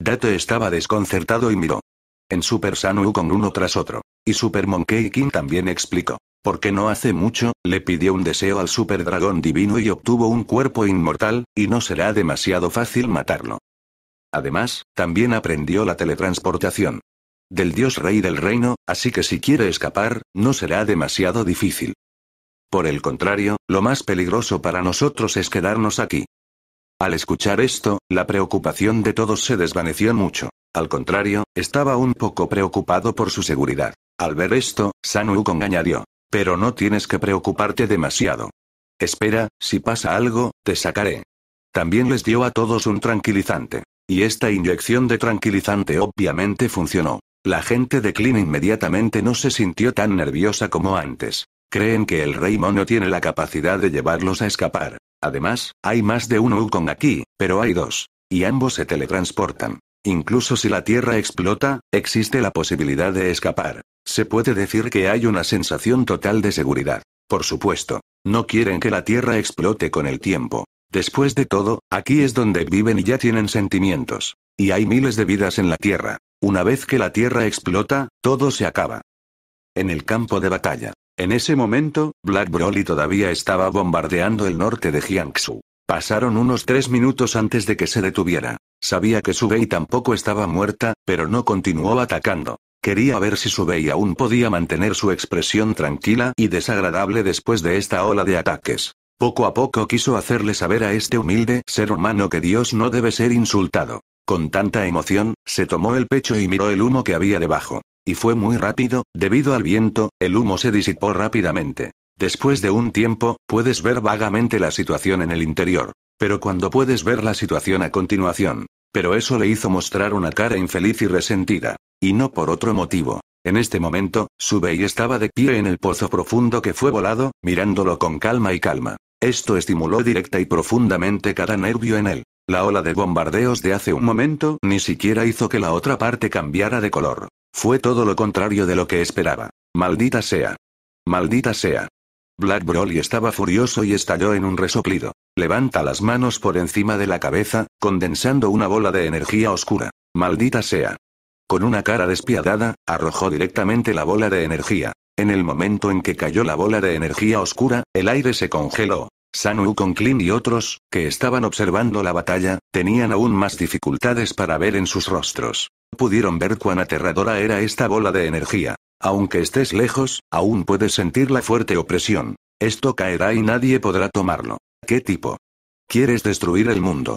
Date estaba desconcertado y miró. En Super Sanu con uno tras otro. Y Super Monkey King también explicó. Porque no hace mucho, le pidió un deseo al Super Dragón Divino y obtuvo un cuerpo inmortal, y no será demasiado fácil matarlo. Además, también aprendió la teletransportación. Del dios rey del reino, así que si quiere escapar, no será demasiado difícil. Por el contrario, lo más peligroso para nosotros es quedarnos aquí. Al escuchar esto, la preocupación de todos se desvaneció mucho. Al contrario, estaba un poco preocupado por su seguridad. Al ver esto, San Wukong añadió. Pero no tienes que preocuparte demasiado. Espera, si pasa algo, te sacaré. También les dio a todos un tranquilizante. Y esta inyección de tranquilizante obviamente funcionó. La gente de Klin inmediatamente no se sintió tan nerviosa como antes. Creen que el rey mono tiene la capacidad de llevarlos a escapar. Además, hay más de un Wukong aquí, pero hay dos. Y ambos se teletransportan. Incluso si la Tierra explota, existe la posibilidad de escapar. Se puede decir que hay una sensación total de seguridad. Por supuesto, no quieren que la Tierra explote con el tiempo. Después de todo, aquí es donde viven y ya tienen sentimientos. Y hay miles de vidas en la Tierra. Una vez que la Tierra explota, todo se acaba. En el campo de batalla. En ese momento, Black Broly todavía estaba bombardeando el norte de Jiangsu. Pasaron unos tres minutos antes de que se detuviera. Sabía que Subei tampoco estaba muerta, pero no continuó atacando. Quería ver si Subei aún podía mantener su expresión tranquila y desagradable después de esta ola de ataques. Poco a poco quiso hacerle saber a este humilde ser humano que Dios no debe ser insultado. Con tanta emoción, se tomó el pecho y miró el humo que había debajo. Y fue muy rápido, debido al viento, el humo se disipó rápidamente. Después de un tiempo, puedes ver vagamente la situación en el interior. Pero cuando puedes ver la situación a continuación. Pero eso le hizo mostrar una cara infeliz y resentida. Y no por otro motivo. En este momento, y estaba de pie en el pozo profundo que fue volado, mirándolo con calma y calma. Esto estimuló directa y profundamente cada nervio en él. La ola de bombardeos de hace un momento ni siquiera hizo que la otra parte cambiara de color. Fue todo lo contrario de lo que esperaba. Maldita sea. Maldita sea. Black Broly estaba furioso y estalló en un resoplido. Levanta las manos por encima de la cabeza, condensando una bola de energía oscura. Maldita sea. Con una cara despiadada, arrojó directamente la bola de energía. En el momento en que cayó la bola de energía oscura, el aire se congeló. Sanu Klin y otros, que estaban observando la batalla, tenían aún más dificultades para ver en sus rostros. Pudieron ver cuán aterradora era esta bola de energía. Aunque estés lejos, aún puedes sentir la fuerte opresión. Esto caerá y nadie podrá tomarlo. ¿Qué tipo? Quieres destruir el mundo.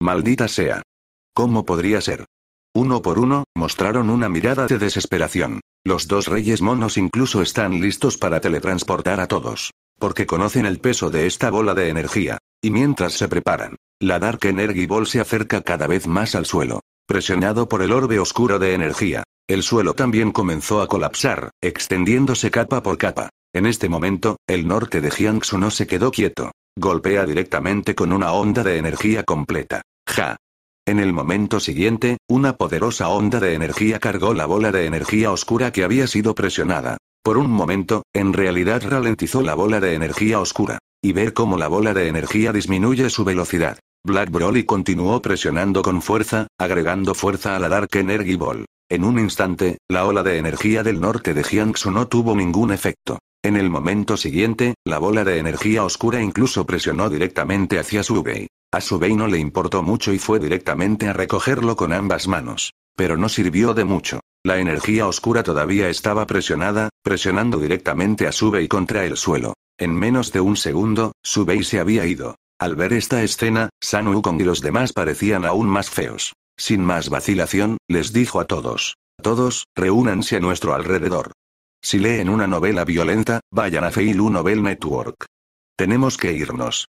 Maldita sea. ¿Cómo podría ser? Uno por uno, mostraron una mirada de desesperación. Los dos reyes monos incluso están listos para teletransportar a todos. Porque conocen el peso de esta bola de energía. Y mientras se preparan, la Dark Energy Ball se acerca cada vez más al suelo. Presionado por el orbe oscuro de energía, el suelo también comenzó a colapsar, extendiéndose capa por capa. En este momento, el norte de Jiangsu no se quedó quieto. Golpea directamente con una onda de energía completa. ¡Ja! En el momento siguiente, una poderosa onda de energía cargó la bola de energía oscura que había sido presionada. Por un momento, en realidad ralentizó la bola de energía oscura. Y ver cómo la bola de energía disminuye su velocidad. Black Broly continuó presionando con fuerza, agregando fuerza a la Dark Energy Ball. En un instante, la ola de energía del norte de Jiangsu no tuvo ningún efecto. En el momento siguiente, la bola de energía oscura incluso presionó directamente hacia Subei. A Subei no le importó mucho y fue directamente a recogerlo con ambas manos. Pero no sirvió de mucho. La energía oscura todavía estaba presionada, presionando directamente a y contra el suelo. En menos de un segundo, y se había ido. Al ver esta escena, San Wukong y los demás parecían aún más feos. Sin más vacilación, les dijo a todos. Todos, reúnanse a nuestro alrededor. Si leen una novela violenta, vayan a Feilu Novel Network. Tenemos que irnos.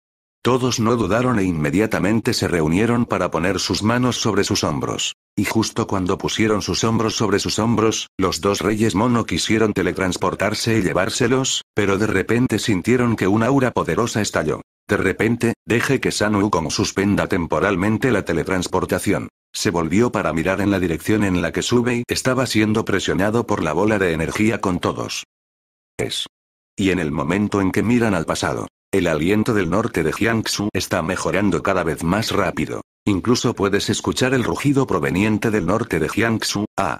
Todos no dudaron e inmediatamente se reunieron para poner sus manos sobre sus hombros. Y justo cuando pusieron sus hombros sobre sus hombros, los dos reyes mono quisieron teletransportarse y llevárselos, pero de repente sintieron que una aura poderosa estalló. De repente, deje que Sanu como suspenda temporalmente la teletransportación. Se volvió para mirar en la dirección en la que Subei estaba siendo presionado por la bola de energía con todos. Es. Y en el momento en que miran al pasado, el aliento del norte de Jiangsu está mejorando cada vez más rápido. Incluso puedes escuchar el rugido proveniente del norte de Jiangsu, ah.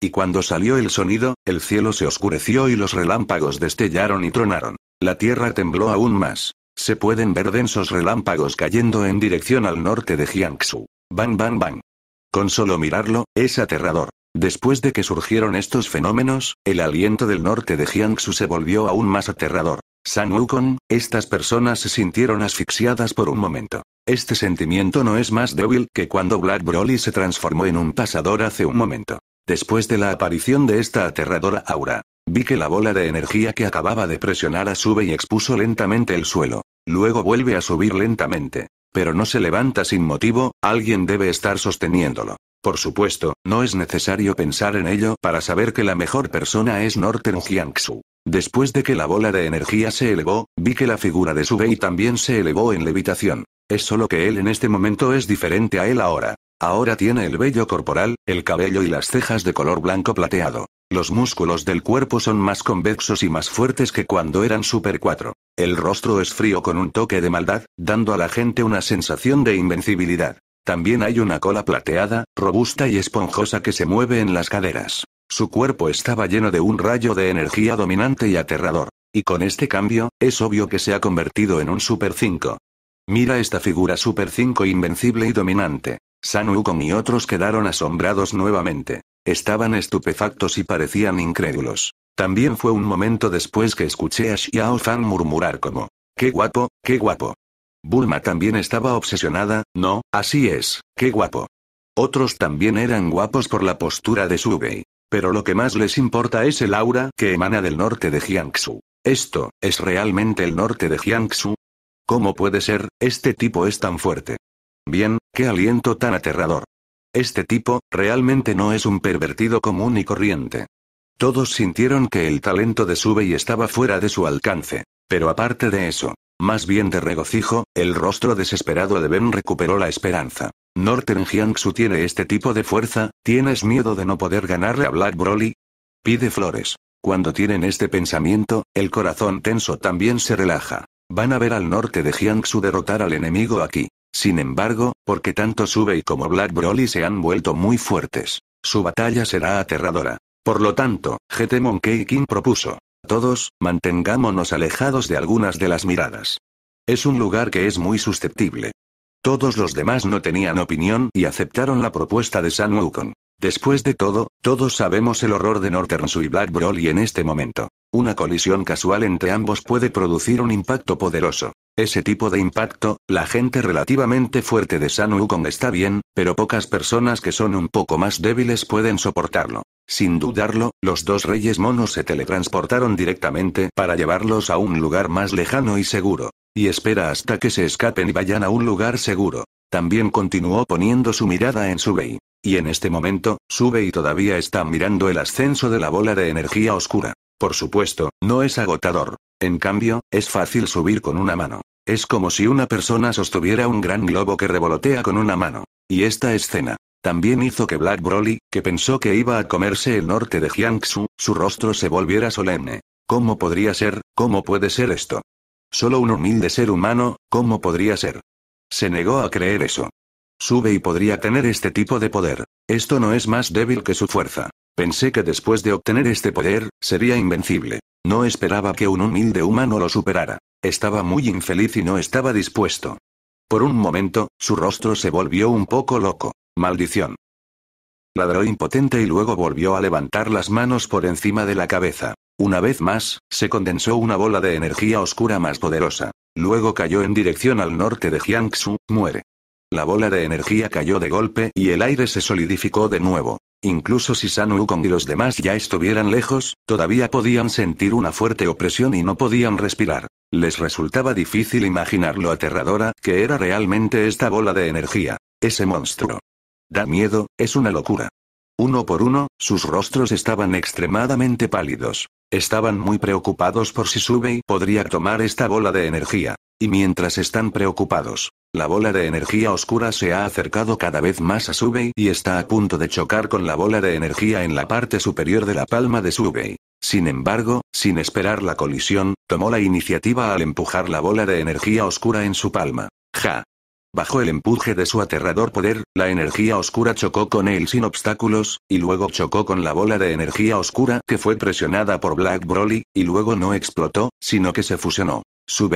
Y cuando salió el sonido, el cielo se oscureció y los relámpagos destellaron y tronaron. La tierra tembló aún más. Se pueden ver densos relámpagos cayendo en dirección al norte de Jiangsu. Bang, bang, bang. Con solo mirarlo, es aterrador. Después de que surgieron estos fenómenos, el aliento del norte de Jiangsu se volvió aún más aterrador. San Wukong, estas personas se sintieron asfixiadas por un momento. Este sentimiento no es más débil que cuando Black Broly se transformó en un pasador hace un momento. Después de la aparición de esta aterradora aura, vi que la bola de energía que acababa de presionar a sube y expuso lentamente el suelo. Luego vuelve a subir lentamente. Pero no se levanta sin motivo, alguien debe estar sosteniéndolo. Por supuesto, no es necesario pensar en ello para saber que la mejor persona es Norton Jiangsu. Después de que la bola de energía se elevó, vi que la figura de Subei también se elevó en levitación. Es solo que él en este momento es diferente a él ahora. Ahora tiene el vello corporal, el cabello y las cejas de color blanco plateado. Los músculos del cuerpo son más convexos y más fuertes que cuando eran Super 4. El rostro es frío con un toque de maldad, dando a la gente una sensación de invencibilidad. También hay una cola plateada, robusta y esponjosa que se mueve en las caderas. Su cuerpo estaba lleno de un rayo de energía dominante y aterrador. Y con este cambio, es obvio que se ha convertido en un Super 5. Mira esta figura Super 5 invencible y dominante. San Wukong y otros quedaron asombrados nuevamente. Estaban estupefactos y parecían incrédulos. También fue un momento después que escuché a Xiao Fan murmurar como, ¡Qué guapo, qué guapo! Bulma también estaba obsesionada, ¿no? Así es, qué guapo. Otros también eran guapos por la postura de Subei. Pero lo que más les importa es el aura que emana del norte de Jiangsu. ¿Esto, es realmente el norte de Jiangsu? ¿Cómo puede ser, este tipo es tan fuerte? Bien, qué aliento tan aterrador. Este tipo, realmente no es un pervertido común y corriente. Todos sintieron que el talento de Subei estaba fuera de su alcance. Pero aparte de eso, más bien de regocijo, el rostro desesperado de Ben recuperó la esperanza. en Jiangsu tiene este tipo de fuerza, ¿tienes miedo de no poder ganarle a Black Broly? Pide flores. Cuando tienen este pensamiento, el corazón tenso también se relaja. Van a ver al norte de Jiangsu derrotar al enemigo aquí. Sin embargo, porque tanto y como Black Broly se han vuelto muy fuertes. Su batalla será aterradora. Por lo tanto, GT Monkey King propuso, todos, mantengámonos alejados de algunas de las miradas. Es un lugar que es muy susceptible. Todos los demás no tenían opinión y aceptaron la propuesta de San Wukong. Después de todo, todos sabemos el horror de Northern y Black y en este momento. Una colisión casual entre ambos puede producir un impacto poderoso. Ese tipo de impacto, la gente relativamente fuerte de San Wukong está bien, pero pocas personas que son un poco más débiles pueden soportarlo. Sin dudarlo, los dos reyes monos se teletransportaron directamente para llevarlos a un lugar más lejano y seguro. Y espera hasta que se escapen y vayan a un lugar seguro. También continuó poniendo su mirada en su Subei. Y en este momento, sube y todavía está mirando el ascenso de la bola de energía oscura. Por supuesto, no es agotador. En cambio, es fácil subir con una mano. Es como si una persona sostuviera un gran globo que revolotea con una mano. Y esta escena. También hizo que Black Broly, que pensó que iba a comerse el norte de Jiangsu, su rostro se volviera solemne. ¿Cómo podría ser? ¿Cómo puede ser esto? Solo un humilde ser humano, ¿cómo podría ser? Se negó a creer eso. Sube y podría tener este tipo de poder. Esto no es más débil que su fuerza. Pensé que después de obtener este poder, sería invencible. No esperaba que un humilde humano lo superara. Estaba muy infeliz y no estaba dispuesto. Por un momento, su rostro se volvió un poco loco. Maldición. Ladró impotente y luego volvió a levantar las manos por encima de la cabeza. Una vez más, se condensó una bola de energía oscura más poderosa. Luego cayó en dirección al norte de Jiangsu, muere. La bola de energía cayó de golpe y el aire se solidificó de nuevo. Incluso si San y los demás ya estuvieran lejos, todavía podían sentir una fuerte opresión y no podían respirar. Les resultaba difícil imaginar lo aterradora que era realmente esta bola de energía. Ese monstruo. Da miedo, es una locura. Uno por uno, sus rostros estaban extremadamente pálidos. Estaban muy preocupados por si Subei podría tomar esta bola de energía. Y mientras están preocupados, la bola de energía oscura se ha acercado cada vez más a Subei y está a punto de chocar con la bola de energía en la parte superior de la palma de Subei. Sin embargo, sin esperar la colisión, tomó la iniciativa al empujar la bola de energía oscura en su palma. Ja. Bajo el empuje de su aterrador poder, la energía oscura chocó con él sin obstáculos, y luego chocó con la bola de energía oscura que fue presionada por Black Broly, y luego no explotó, sino que se fusionó.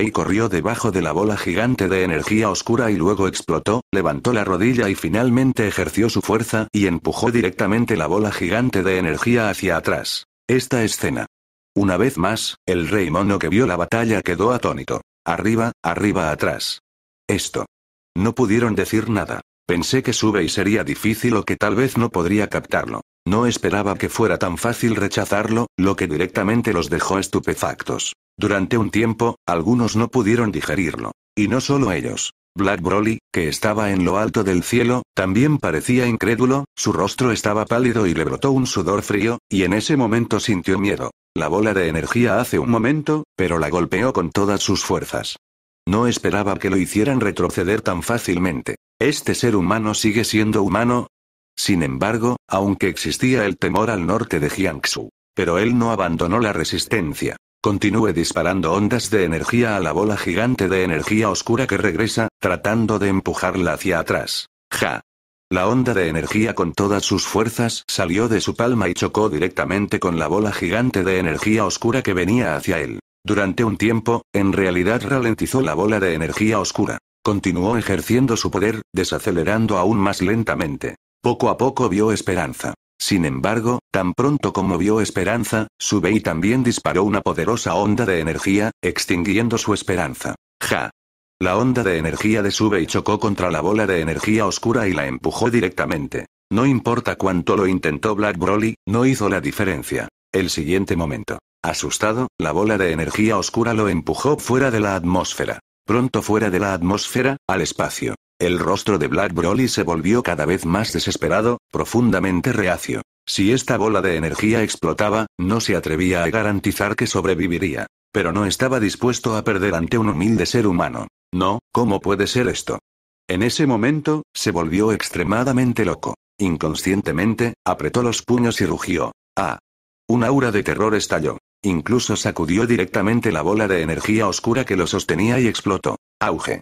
y corrió debajo de la bola gigante de energía oscura y luego explotó, levantó la rodilla y finalmente ejerció su fuerza y empujó directamente la bola gigante de energía hacia atrás. Esta escena. Una vez más, el rey mono que vio la batalla quedó atónito. Arriba, arriba atrás. Esto. No pudieron decir nada. Pensé que sube y sería difícil o que tal vez no podría captarlo. No esperaba que fuera tan fácil rechazarlo, lo que directamente los dejó estupefactos. Durante un tiempo, algunos no pudieron digerirlo. Y no solo ellos. Black Broly, que estaba en lo alto del cielo, también parecía incrédulo, su rostro estaba pálido y le brotó un sudor frío, y en ese momento sintió miedo. La bola de energía hace un momento, pero la golpeó con todas sus fuerzas. No esperaba que lo hicieran retroceder tan fácilmente. ¿Este ser humano sigue siendo humano? Sin embargo, aunque existía el temor al norte de Jiangsu, pero él no abandonó la resistencia. Continúe disparando ondas de energía a la bola gigante de energía oscura que regresa, tratando de empujarla hacia atrás. ¡Ja! La onda de energía con todas sus fuerzas salió de su palma y chocó directamente con la bola gigante de energía oscura que venía hacia él. Durante un tiempo, en realidad ralentizó la bola de energía oscura. Continuó ejerciendo su poder, desacelerando aún más lentamente. Poco a poco vio esperanza. Sin embargo, tan pronto como vio esperanza, Subei también disparó una poderosa onda de energía, extinguiendo su esperanza. ¡Ja! La onda de energía de Subei chocó contra la bola de energía oscura y la empujó directamente. No importa cuánto lo intentó Black Broly, no hizo la diferencia. El siguiente momento. Asustado, la bola de energía oscura lo empujó fuera de la atmósfera. Pronto fuera de la atmósfera, al espacio. El rostro de Black Broly se volvió cada vez más desesperado, profundamente reacio. Si esta bola de energía explotaba, no se atrevía a garantizar que sobreviviría. Pero no estaba dispuesto a perder ante un humilde ser humano. No, ¿cómo puede ser esto? En ese momento, se volvió extremadamente loco. Inconscientemente, apretó los puños y rugió. ¡Ah! Un aura de terror estalló. Incluso sacudió directamente la bola de energía oscura que lo sostenía y explotó. Auge.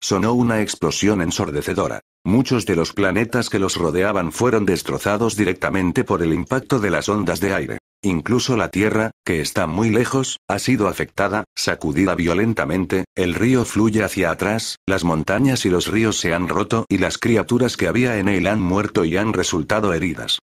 Sonó una explosión ensordecedora. Muchos de los planetas que los rodeaban fueron destrozados directamente por el impacto de las ondas de aire. Incluso la Tierra, que está muy lejos, ha sido afectada, sacudida violentamente, el río fluye hacia atrás, las montañas y los ríos se han roto y las criaturas que había en él han muerto y han resultado heridas.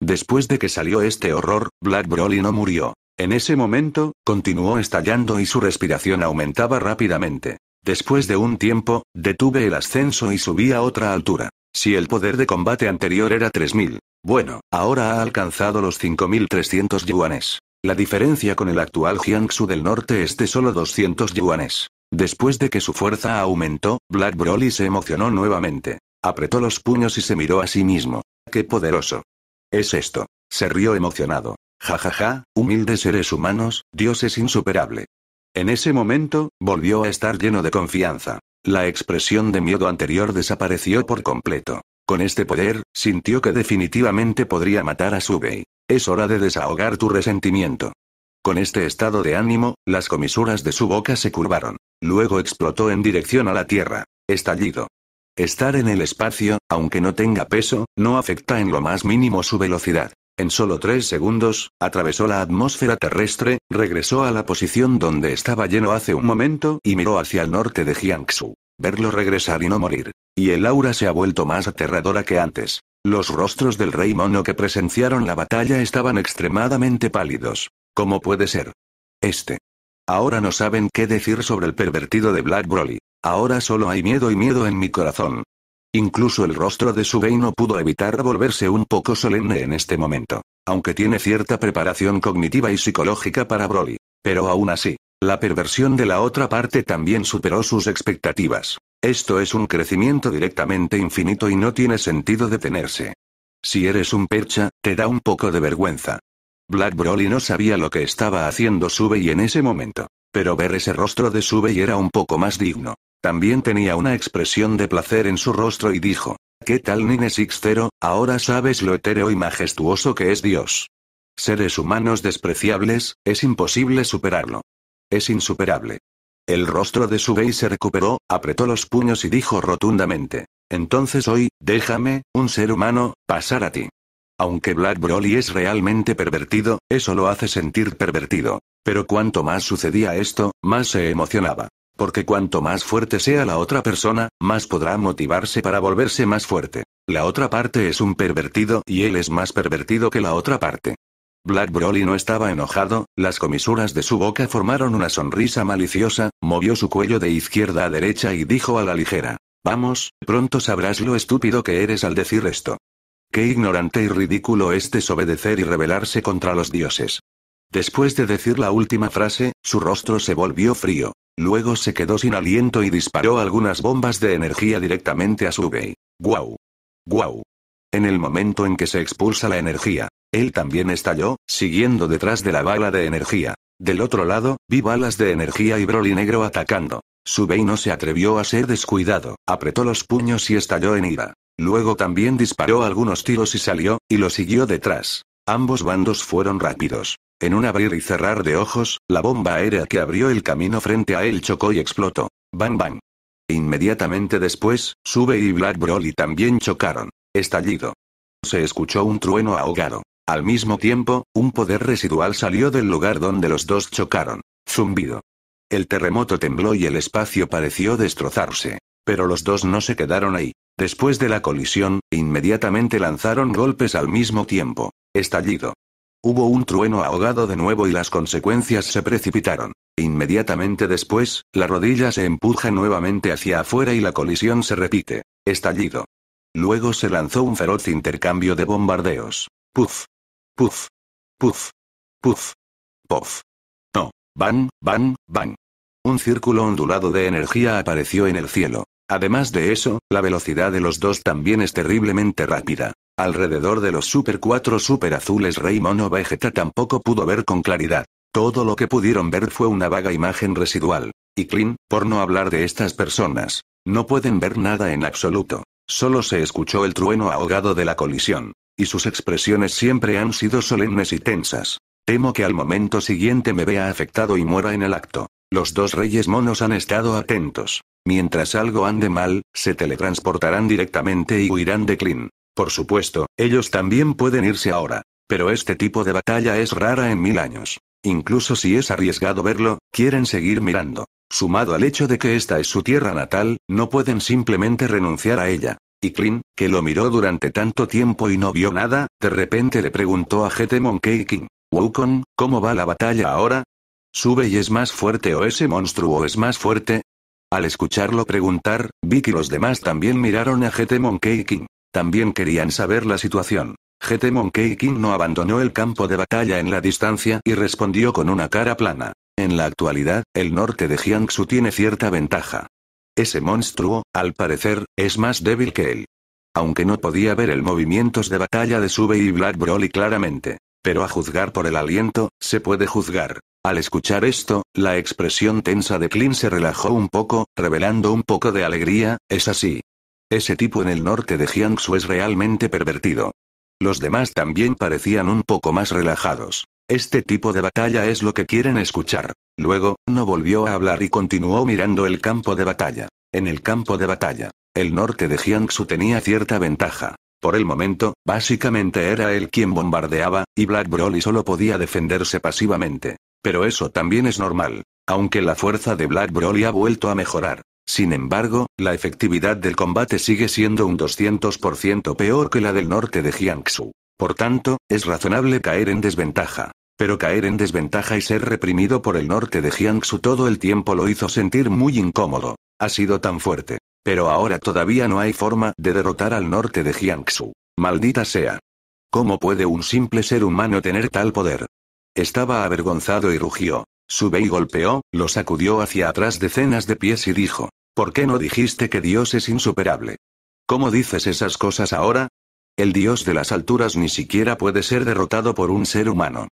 Después de que salió este horror, Black Broly no murió. En ese momento, continuó estallando y su respiración aumentaba rápidamente. Después de un tiempo, detuve el ascenso y subí a otra altura. Si el poder de combate anterior era 3.000, bueno, ahora ha alcanzado los 5.300 yuanes. La diferencia con el actual Jiangsu del norte es de solo 200 yuanes. Después de que su fuerza aumentó, Black Broly se emocionó nuevamente. Apretó los puños y se miró a sí mismo. ¡Qué poderoso! Es esto. Se rió emocionado. Jajaja, humildes seres humanos, Dios es insuperable. En ese momento, volvió a estar lleno de confianza. La expresión de miedo anterior desapareció por completo. Con este poder, sintió que definitivamente podría matar a Bey. Es hora de desahogar tu resentimiento. Con este estado de ánimo, las comisuras de su boca se curvaron. Luego explotó en dirección a la Tierra. Estallido. Estar en el espacio, aunque no tenga peso, no afecta en lo más mínimo su velocidad. En solo tres segundos, atravesó la atmósfera terrestre, regresó a la posición donde estaba lleno hace un momento y miró hacia el norte de Jiangsu. Verlo regresar y no morir. Y el aura se ha vuelto más aterradora que antes. Los rostros del rey mono que presenciaron la batalla estaban extremadamente pálidos. ¿Cómo puede ser? Este. Ahora no saben qué decir sobre el pervertido de Black Broly. Ahora solo hay miedo y miedo en mi corazón. Incluso el rostro de Subey no pudo evitar volverse un poco solemne en este momento, aunque tiene cierta preparación cognitiva y psicológica para Broly. Pero aún así, la perversión de la otra parte también superó sus expectativas. Esto es un crecimiento directamente infinito y no tiene sentido detenerse. Si eres un percha, te da un poco de vergüenza. Black Broly no sabía lo que estaba haciendo Subey en ese momento, pero ver ese rostro de Subey era un poco más digno. También tenía una expresión de placer en su rostro y dijo, ¿qué tal Nine 0 ahora sabes lo etéreo y majestuoso que es Dios? Seres humanos despreciables, es imposible superarlo. Es insuperable. El rostro de su gay se recuperó, apretó los puños y dijo rotundamente. Entonces hoy, déjame, un ser humano, pasar a ti. Aunque Black Broly es realmente pervertido, eso lo hace sentir pervertido. Pero cuanto más sucedía esto, más se emocionaba. Porque cuanto más fuerte sea la otra persona, más podrá motivarse para volverse más fuerte. La otra parte es un pervertido y él es más pervertido que la otra parte. Black Broly no estaba enojado, las comisuras de su boca formaron una sonrisa maliciosa, movió su cuello de izquierda a derecha y dijo a la ligera. Vamos, pronto sabrás lo estúpido que eres al decir esto. Qué ignorante y ridículo es desobedecer y rebelarse contra los dioses. Después de decir la última frase, su rostro se volvió frío. Luego se quedó sin aliento y disparó algunas bombas de energía directamente a Subei. ¡Guau! ¡Guau! En el momento en que se expulsa la energía, él también estalló, siguiendo detrás de la bala de energía. Del otro lado, vi balas de energía y Broly negro atacando. Bey no se atrevió a ser descuidado, apretó los puños y estalló en ira. Luego también disparó algunos tiros y salió, y lo siguió detrás. Ambos bandos fueron rápidos. En un abrir y cerrar de ojos, la bomba aérea que abrió el camino frente a él chocó y explotó. Bang bam Inmediatamente después, Sube y Black Broly también chocaron. Estallido. Se escuchó un trueno ahogado. Al mismo tiempo, un poder residual salió del lugar donde los dos chocaron. Zumbido. El terremoto tembló y el espacio pareció destrozarse. Pero los dos no se quedaron ahí. Después de la colisión, inmediatamente lanzaron golpes al mismo tiempo. Estallido. Hubo un trueno ahogado de nuevo y las consecuencias se precipitaron. Inmediatamente después, la rodilla se empuja nuevamente hacia afuera y la colisión se repite. Estallido. Luego se lanzó un feroz intercambio de bombardeos. Puf. Puf. Puf. Puf. Puf. No. Bang, bang, bang. Un círculo ondulado de energía apareció en el cielo. Además de eso, la velocidad de los dos también es terriblemente rápida. Alrededor de los Super 4 Super Azules Rey Mono Vegeta tampoco pudo ver con claridad. Todo lo que pudieron ver fue una vaga imagen residual. Y Clean, por no hablar de estas personas, no pueden ver nada en absoluto. Solo se escuchó el trueno ahogado de la colisión. Y sus expresiones siempre han sido solemnes y tensas. Temo que al momento siguiente me vea afectado y muera en el acto. Los dos reyes monos han estado atentos. Mientras algo ande mal, se teletransportarán directamente y huirán de Clean. Por supuesto, ellos también pueden irse ahora. Pero este tipo de batalla es rara en mil años. Incluso si es arriesgado verlo, quieren seguir mirando. Sumado al hecho de que esta es su tierra natal, no pueden simplemente renunciar a ella. Y Klin, que lo miró durante tanto tiempo y no vio nada, de repente le preguntó a GT Monkey King, Wukong, ¿cómo va la batalla ahora? ¿Sube y es más fuerte o ese monstruo es más fuerte? Al escucharlo preguntar, Vicky y los demás también miraron a GT Monkey King. También querían saber la situación. GT Monkey King no abandonó el campo de batalla en la distancia y respondió con una cara plana. En la actualidad, el norte de Jiangsu tiene cierta ventaja. Ese monstruo, al parecer, es más débil que él. Aunque no podía ver el movimientos de batalla de Sube y Black Broly claramente. Pero a juzgar por el aliento, se puede juzgar. Al escuchar esto, la expresión tensa de Klin se relajó un poco, revelando un poco de alegría, es así, ese tipo en el norte de Jiangsu es realmente pervertido. Los demás también parecían un poco más relajados. Este tipo de batalla es lo que quieren escuchar. Luego, no volvió a hablar y continuó mirando el campo de batalla. En el campo de batalla, el norte de Jiangsu tenía cierta ventaja. Por el momento, básicamente era él quien bombardeaba, y Black Broly solo podía defenderse pasivamente. Pero eso también es normal. Aunque la fuerza de Black Broly ha vuelto a mejorar. Sin embargo, la efectividad del combate sigue siendo un 200% peor que la del norte de Jiangsu. Por tanto, es razonable caer en desventaja. Pero caer en desventaja y ser reprimido por el norte de Jiangsu todo el tiempo lo hizo sentir muy incómodo. Ha sido tan fuerte. Pero ahora todavía no hay forma de derrotar al norte de Jiangsu. Maldita sea. ¿Cómo puede un simple ser humano tener tal poder? Estaba avergonzado y rugió. Sube y golpeó, lo sacudió hacia atrás decenas de pies y dijo, ¿Por qué no dijiste que Dios es insuperable? ¿Cómo dices esas cosas ahora? El Dios de las alturas ni siquiera puede ser derrotado por un ser humano.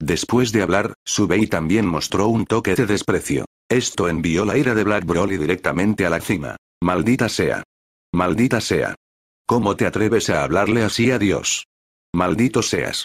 Después de hablar, Subei también mostró un toque de desprecio. Esto envió la ira de Black Broly directamente a la cima. Maldita sea. Maldita sea. ¿Cómo te atreves a hablarle así a Dios? Maldito seas.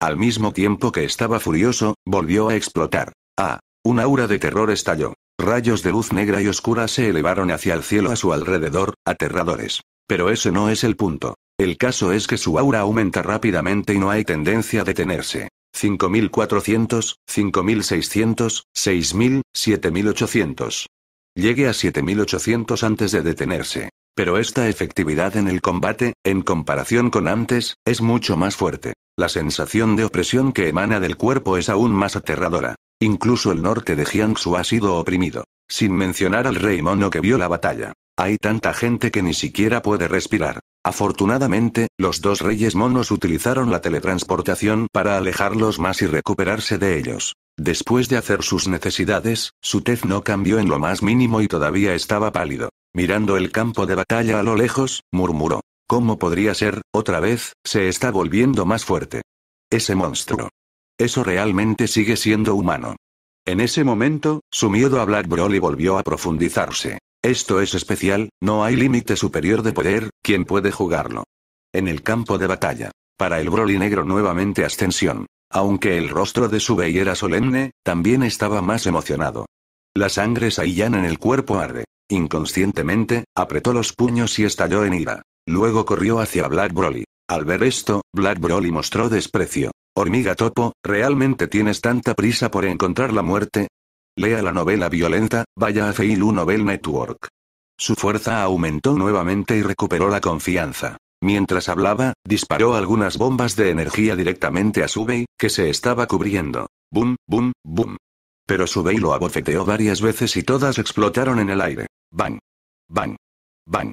Al mismo tiempo que estaba furioso, volvió a explotar. Ah, un aura de terror estalló. Rayos de luz negra y oscura se elevaron hacia el cielo a su alrededor, aterradores. Pero ese no es el punto. El caso es que su aura aumenta rápidamente y no hay tendencia a detenerse. 5400, 5600, 6000, 7800. Llegue a 7800 antes de detenerse. Pero esta efectividad en el combate, en comparación con antes, es mucho más fuerte. La sensación de opresión que emana del cuerpo es aún más aterradora. Incluso el norte de Jiangsu ha sido oprimido. Sin mencionar al rey mono que vio la batalla. Hay tanta gente que ni siquiera puede respirar. Afortunadamente, los dos reyes monos utilizaron la teletransportación para alejarlos más y recuperarse de ellos. Después de hacer sus necesidades, su tez no cambió en lo más mínimo y todavía estaba pálido. Mirando el campo de batalla a lo lejos, murmuró. ¿Cómo podría ser? Otra vez, se está volviendo más fuerte. Ese monstruo. Eso realmente sigue siendo humano. En ese momento, su miedo a Black Broly volvió a profundizarse. Esto es especial, no hay límite superior de poder, quien puede jugarlo. En el campo de batalla. Para el Broly negro nuevamente ascensión. Aunque el rostro de su Bey era solemne, también estaba más emocionado. La sangre Saiyan en el cuerpo arde. Inconscientemente, apretó los puños y estalló en ira. Luego corrió hacia Black Broly. Al ver esto, Black Broly mostró desprecio. Hormiga Topo, ¿realmente tienes tanta prisa por encontrar la muerte? Lea la novela violenta, vaya a Feilu Novel Network. Su fuerza aumentó nuevamente y recuperó la confianza. Mientras hablaba, disparó algunas bombas de energía directamente a Subey, que se estaba cubriendo. Boom, boom, boom. Pero Subey lo abofeteó varias veces y todas explotaron en el aire. Bang. Bang. Bang.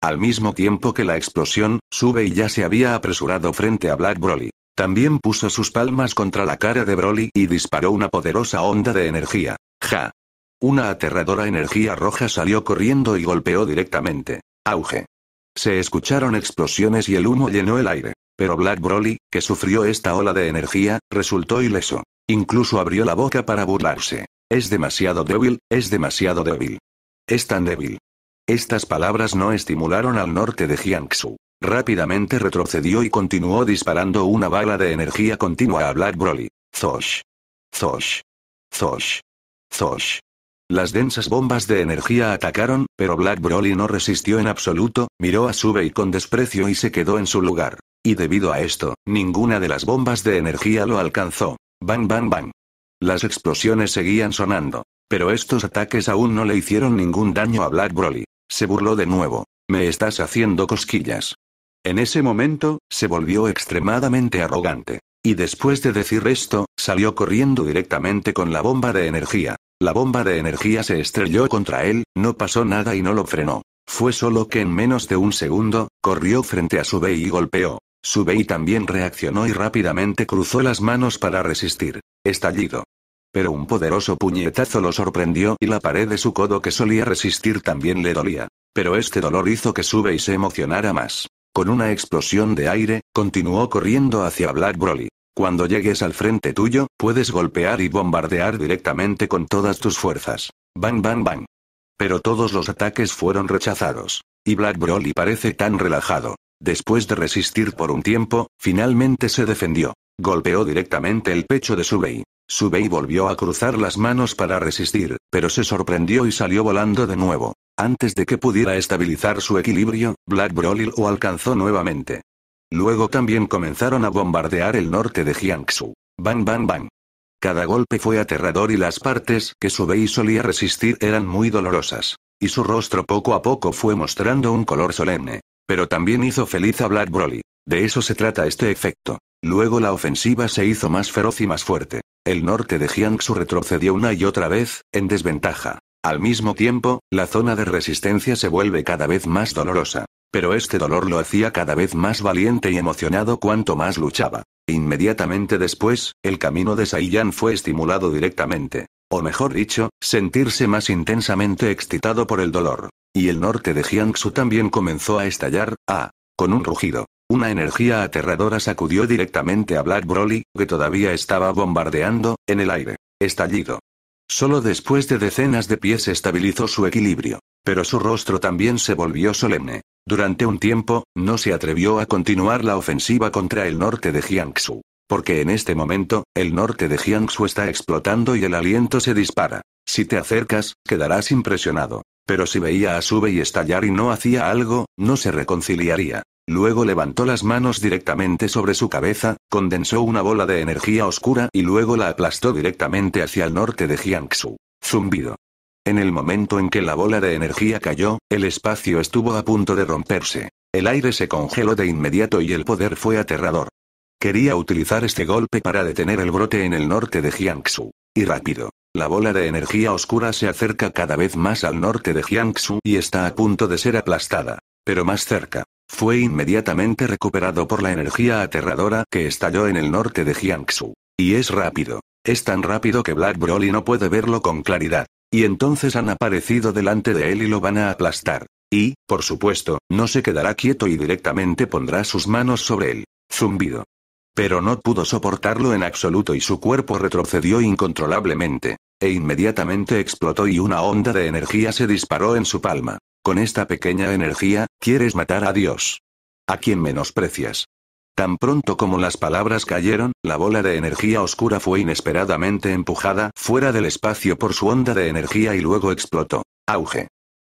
Al mismo tiempo que la explosión, Subey ya se había apresurado frente a Black Broly. También puso sus palmas contra la cara de Broly y disparó una poderosa onda de energía. ¡Ja! Una aterradora energía roja salió corriendo y golpeó directamente. Auge. Se escucharon explosiones y el humo llenó el aire. Pero Black Broly, que sufrió esta ola de energía, resultó ileso. Incluso abrió la boca para burlarse. Es demasiado débil, es demasiado débil. Es tan débil. Estas palabras no estimularon al norte de Jiangsu. Rápidamente retrocedió y continuó disparando una bala de energía continua a Black Broly. Zosh. Zosh. Zosh. Zosh. Las densas bombas de energía atacaron, pero Black Broly no resistió en absoluto, miró a sube con desprecio y se quedó en su lugar. Y debido a esto, ninguna de las bombas de energía lo alcanzó. Bang bang bang. Las explosiones seguían sonando. Pero estos ataques aún no le hicieron ningún daño a Black Broly. Se burló de nuevo. Me estás haciendo cosquillas. En ese momento, se volvió extremadamente arrogante. Y después de decir esto, salió corriendo directamente con la bomba de energía. La bomba de energía se estrelló contra él, no pasó nada y no lo frenó. Fue solo que en menos de un segundo, corrió frente a Subei y golpeó. Subei también reaccionó y rápidamente cruzó las manos para resistir. Estallido. Pero un poderoso puñetazo lo sorprendió y la pared de su codo que solía resistir también le dolía. Pero este dolor hizo que sube y se emocionara más. Con una explosión de aire, continuó corriendo hacia Black Broly. Cuando llegues al frente tuyo, puedes golpear y bombardear directamente con todas tus fuerzas. Bang, bang, bang. Pero todos los ataques fueron rechazados. Y Black Broly parece tan relajado. Después de resistir por un tiempo, finalmente se defendió. Golpeó directamente el pecho de Subei. Subei volvió a cruzar las manos para resistir, pero se sorprendió y salió volando de nuevo. Antes de que pudiera estabilizar su equilibrio, Black Broly lo alcanzó nuevamente. Luego también comenzaron a bombardear el norte de Jiangsu. Bang bang bang. Cada golpe fue aterrador y las partes que Subei solía resistir eran muy dolorosas. Y su rostro poco a poco fue mostrando un color solemne. Pero también hizo feliz a Black Broly. De eso se trata este efecto. Luego la ofensiva se hizo más feroz y más fuerte. El norte de Jiangsu retrocedió una y otra vez, en desventaja. Al mismo tiempo, la zona de resistencia se vuelve cada vez más dolorosa. Pero este dolor lo hacía cada vez más valiente y emocionado cuanto más luchaba. Inmediatamente después, el camino de Saiyan fue estimulado directamente. O mejor dicho, sentirse más intensamente excitado por el dolor y el norte de Jiangsu también comenzó a estallar, ah, con un rugido. Una energía aterradora sacudió directamente a Black Broly, que todavía estaba bombardeando, en el aire. Estallido. Solo después de decenas de pies estabilizó su equilibrio. Pero su rostro también se volvió solemne. Durante un tiempo, no se atrevió a continuar la ofensiva contra el norte de Jiangsu. Porque en este momento, el norte de Jiangsu está explotando y el aliento se dispara. Si te acercas, quedarás impresionado. Pero si veía a Sube y estallar y no hacía algo, no se reconciliaría. Luego levantó las manos directamente sobre su cabeza, condensó una bola de energía oscura y luego la aplastó directamente hacia el norte de Jiangsu. Zumbido. En el momento en que la bola de energía cayó, el espacio estuvo a punto de romperse. El aire se congeló de inmediato y el poder fue aterrador. Quería utilizar este golpe para detener el brote en el norte de Jiangsu. Y rápido. La bola de energía oscura se acerca cada vez más al norte de Jiangsu y está a punto de ser aplastada. Pero más cerca. Fue inmediatamente recuperado por la energía aterradora que estalló en el norte de Jiangsu. Y es rápido. Es tan rápido que Black Broly no puede verlo con claridad. Y entonces han aparecido delante de él y lo van a aplastar. Y, por supuesto, no se quedará quieto y directamente pondrá sus manos sobre él. Zumbido. Pero no pudo soportarlo en absoluto y su cuerpo retrocedió incontrolablemente e inmediatamente explotó y una onda de energía se disparó en su palma. Con esta pequeña energía, quieres matar a Dios. A quien menosprecias. Tan pronto como las palabras cayeron, la bola de energía oscura fue inesperadamente empujada fuera del espacio por su onda de energía y luego explotó. Auge.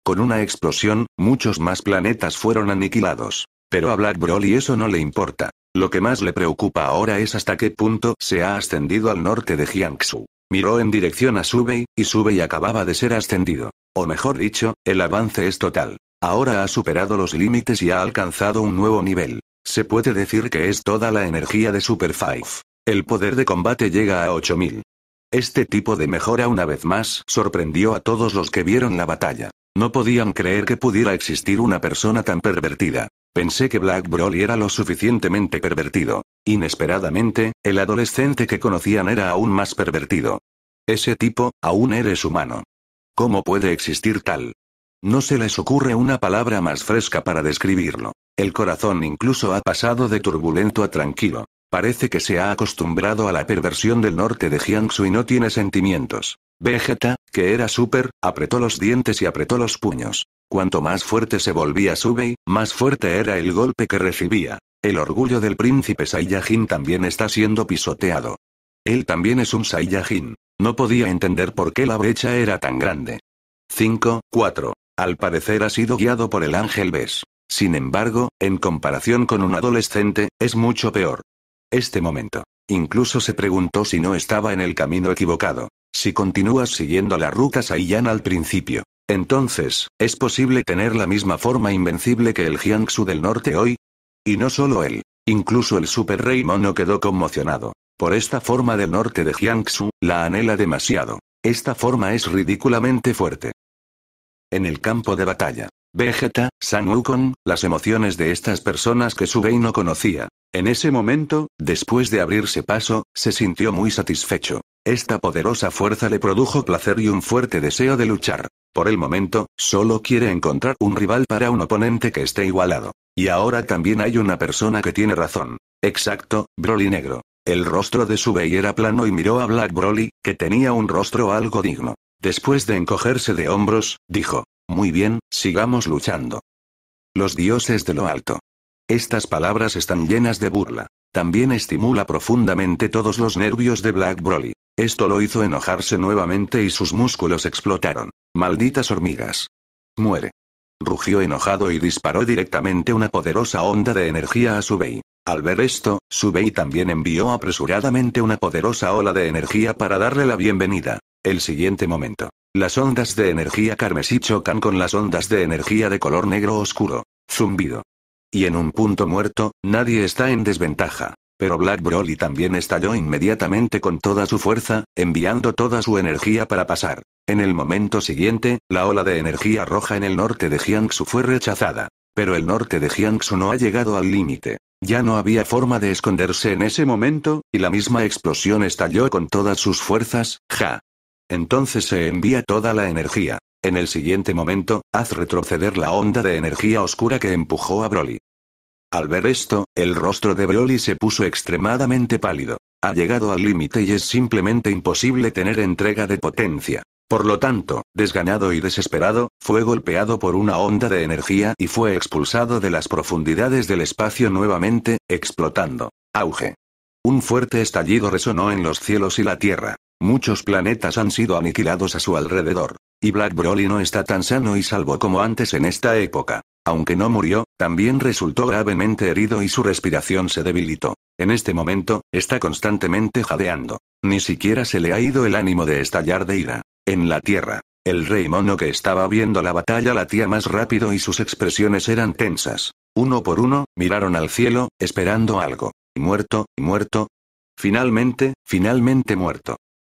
Con una explosión, muchos más planetas fueron aniquilados. Pero a Black y eso no le importa. Lo que más le preocupa ahora es hasta qué punto se ha ascendido al norte de Jiangsu. Miró en dirección a Subey, y Subei acababa de ser ascendido. O mejor dicho, el avance es total. Ahora ha superado los límites y ha alcanzado un nuevo nivel. Se puede decir que es toda la energía de Super Five. El poder de combate llega a 8000. Este tipo de mejora una vez más sorprendió a todos los que vieron la batalla. No podían creer que pudiera existir una persona tan pervertida. Pensé que Black Broly era lo suficientemente pervertido. Inesperadamente, el adolescente que conocían era aún más pervertido. Ese tipo, aún eres humano. ¿Cómo puede existir tal? No se les ocurre una palabra más fresca para describirlo. El corazón incluso ha pasado de turbulento a tranquilo. Parece que se ha acostumbrado a la perversión del norte de Jiangsu y no tiene sentimientos. Vegeta, que era súper, apretó los dientes y apretó los puños. Cuanto más fuerte se volvía Subei, más fuerte era el golpe que recibía. El orgullo del príncipe Saiyajin también está siendo pisoteado. Él también es un Saiyajin. No podía entender por qué la brecha era tan grande. 5, 4. Al parecer ha sido guiado por el ángel Bes. Sin embargo, en comparación con un adolescente, es mucho peor. Este momento. Incluso se preguntó si no estaba en el camino equivocado. Si continúas siguiendo la ruta Saiyan al principio, entonces, ¿es posible tener la misma forma invencible que el Jiangsu del norte hoy? Y no solo él. Incluso el Super Rey Mono quedó conmocionado. Por esta forma del norte de Jiangsu, la anhela demasiado. Esta forma es ridículamente fuerte. En el campo de batalla, Vegeta, San Wukong, las emociones de estas personas que Subei no conocía. En ese momento, después de abrirse paso, se sintió muy satisfecho. Esta poderosa fuerza le produjo placer y un fuerte deseo de luchar. Por el momento, solo quiere encontrar un rival para un oponente que esté igualado. Y ahora también hay una persona que tiene razón. Exacto, Broly negro. El rostro de Subei era plano y miró a Black Broly, que tenía un rostro algo digno. Después de encogerse de hombros, dijo, muy bien, sigamos luchando. Los dioses de lo alto. Estas palabras están llenas de burla. También estimula profundamente todos los nervios de Black Broly. Esto lo hizo enojarse nuevamente y sus músculos explotaron. Malditas hormigas. Muere. Rugió enojado y disparó directamente una poderosa onda de energía a Subei. Al ver esto, Subei también envió apresuradamente una poderosa ola de energía para darle la bienvenida. El siguiente momento, las ondas de energía carmesí chocan con las ondas de energía de color negro oscuro. Zumbido. Y en un punto muerto, nadie está en desventaja. Pero Black Broly también estalló inmediatamente con toda su fuerza, enviando toda su energía para pasar. En el momento siguiente, la ola de energía roja en el norte de Jiangsu fue rechazada. Pero el norte de Jiangsu no ha llegado al límite. Ya no había forma de esconderse en ese momento, y la misma explosión estalló con todas sus fuerzas, ja. Entonces se envía toda la energía. En el siguiente momento, haz retroceder la onda de energía oscura que empujó a Broly. Al ver esto, el rostro de Broly se puso extremadamente pálido. Ha llegado al límite y es simplemente imposible tener entrega de potencia. Por lo tanto, desganado y desesperado, fue golpeado por una onda de energía y fue expulsado de las profundidades del espacio nuevamente, explotando. Auge. Un fuerte estallido resonó en los cielos y la tierra. Muchos planetas han sido aniquilados a su alrededor. Y Black Broly no está tan sano y salvo como antes en esta época. Aunque no murió, también resultó gravemente herido y su respiración se debilitó. En este momento, está constantemente jadeando. Ni siquiera se le ha ido el ánimo de estallar de ira. En la Tierra, el rey mono que estaba viendo la batalla latía más rápido y sus expresiones eran tensas. Uno por uno, miraron al cielo, esperando algo. Muerto, muerto. Finalmente, finalmente muerto.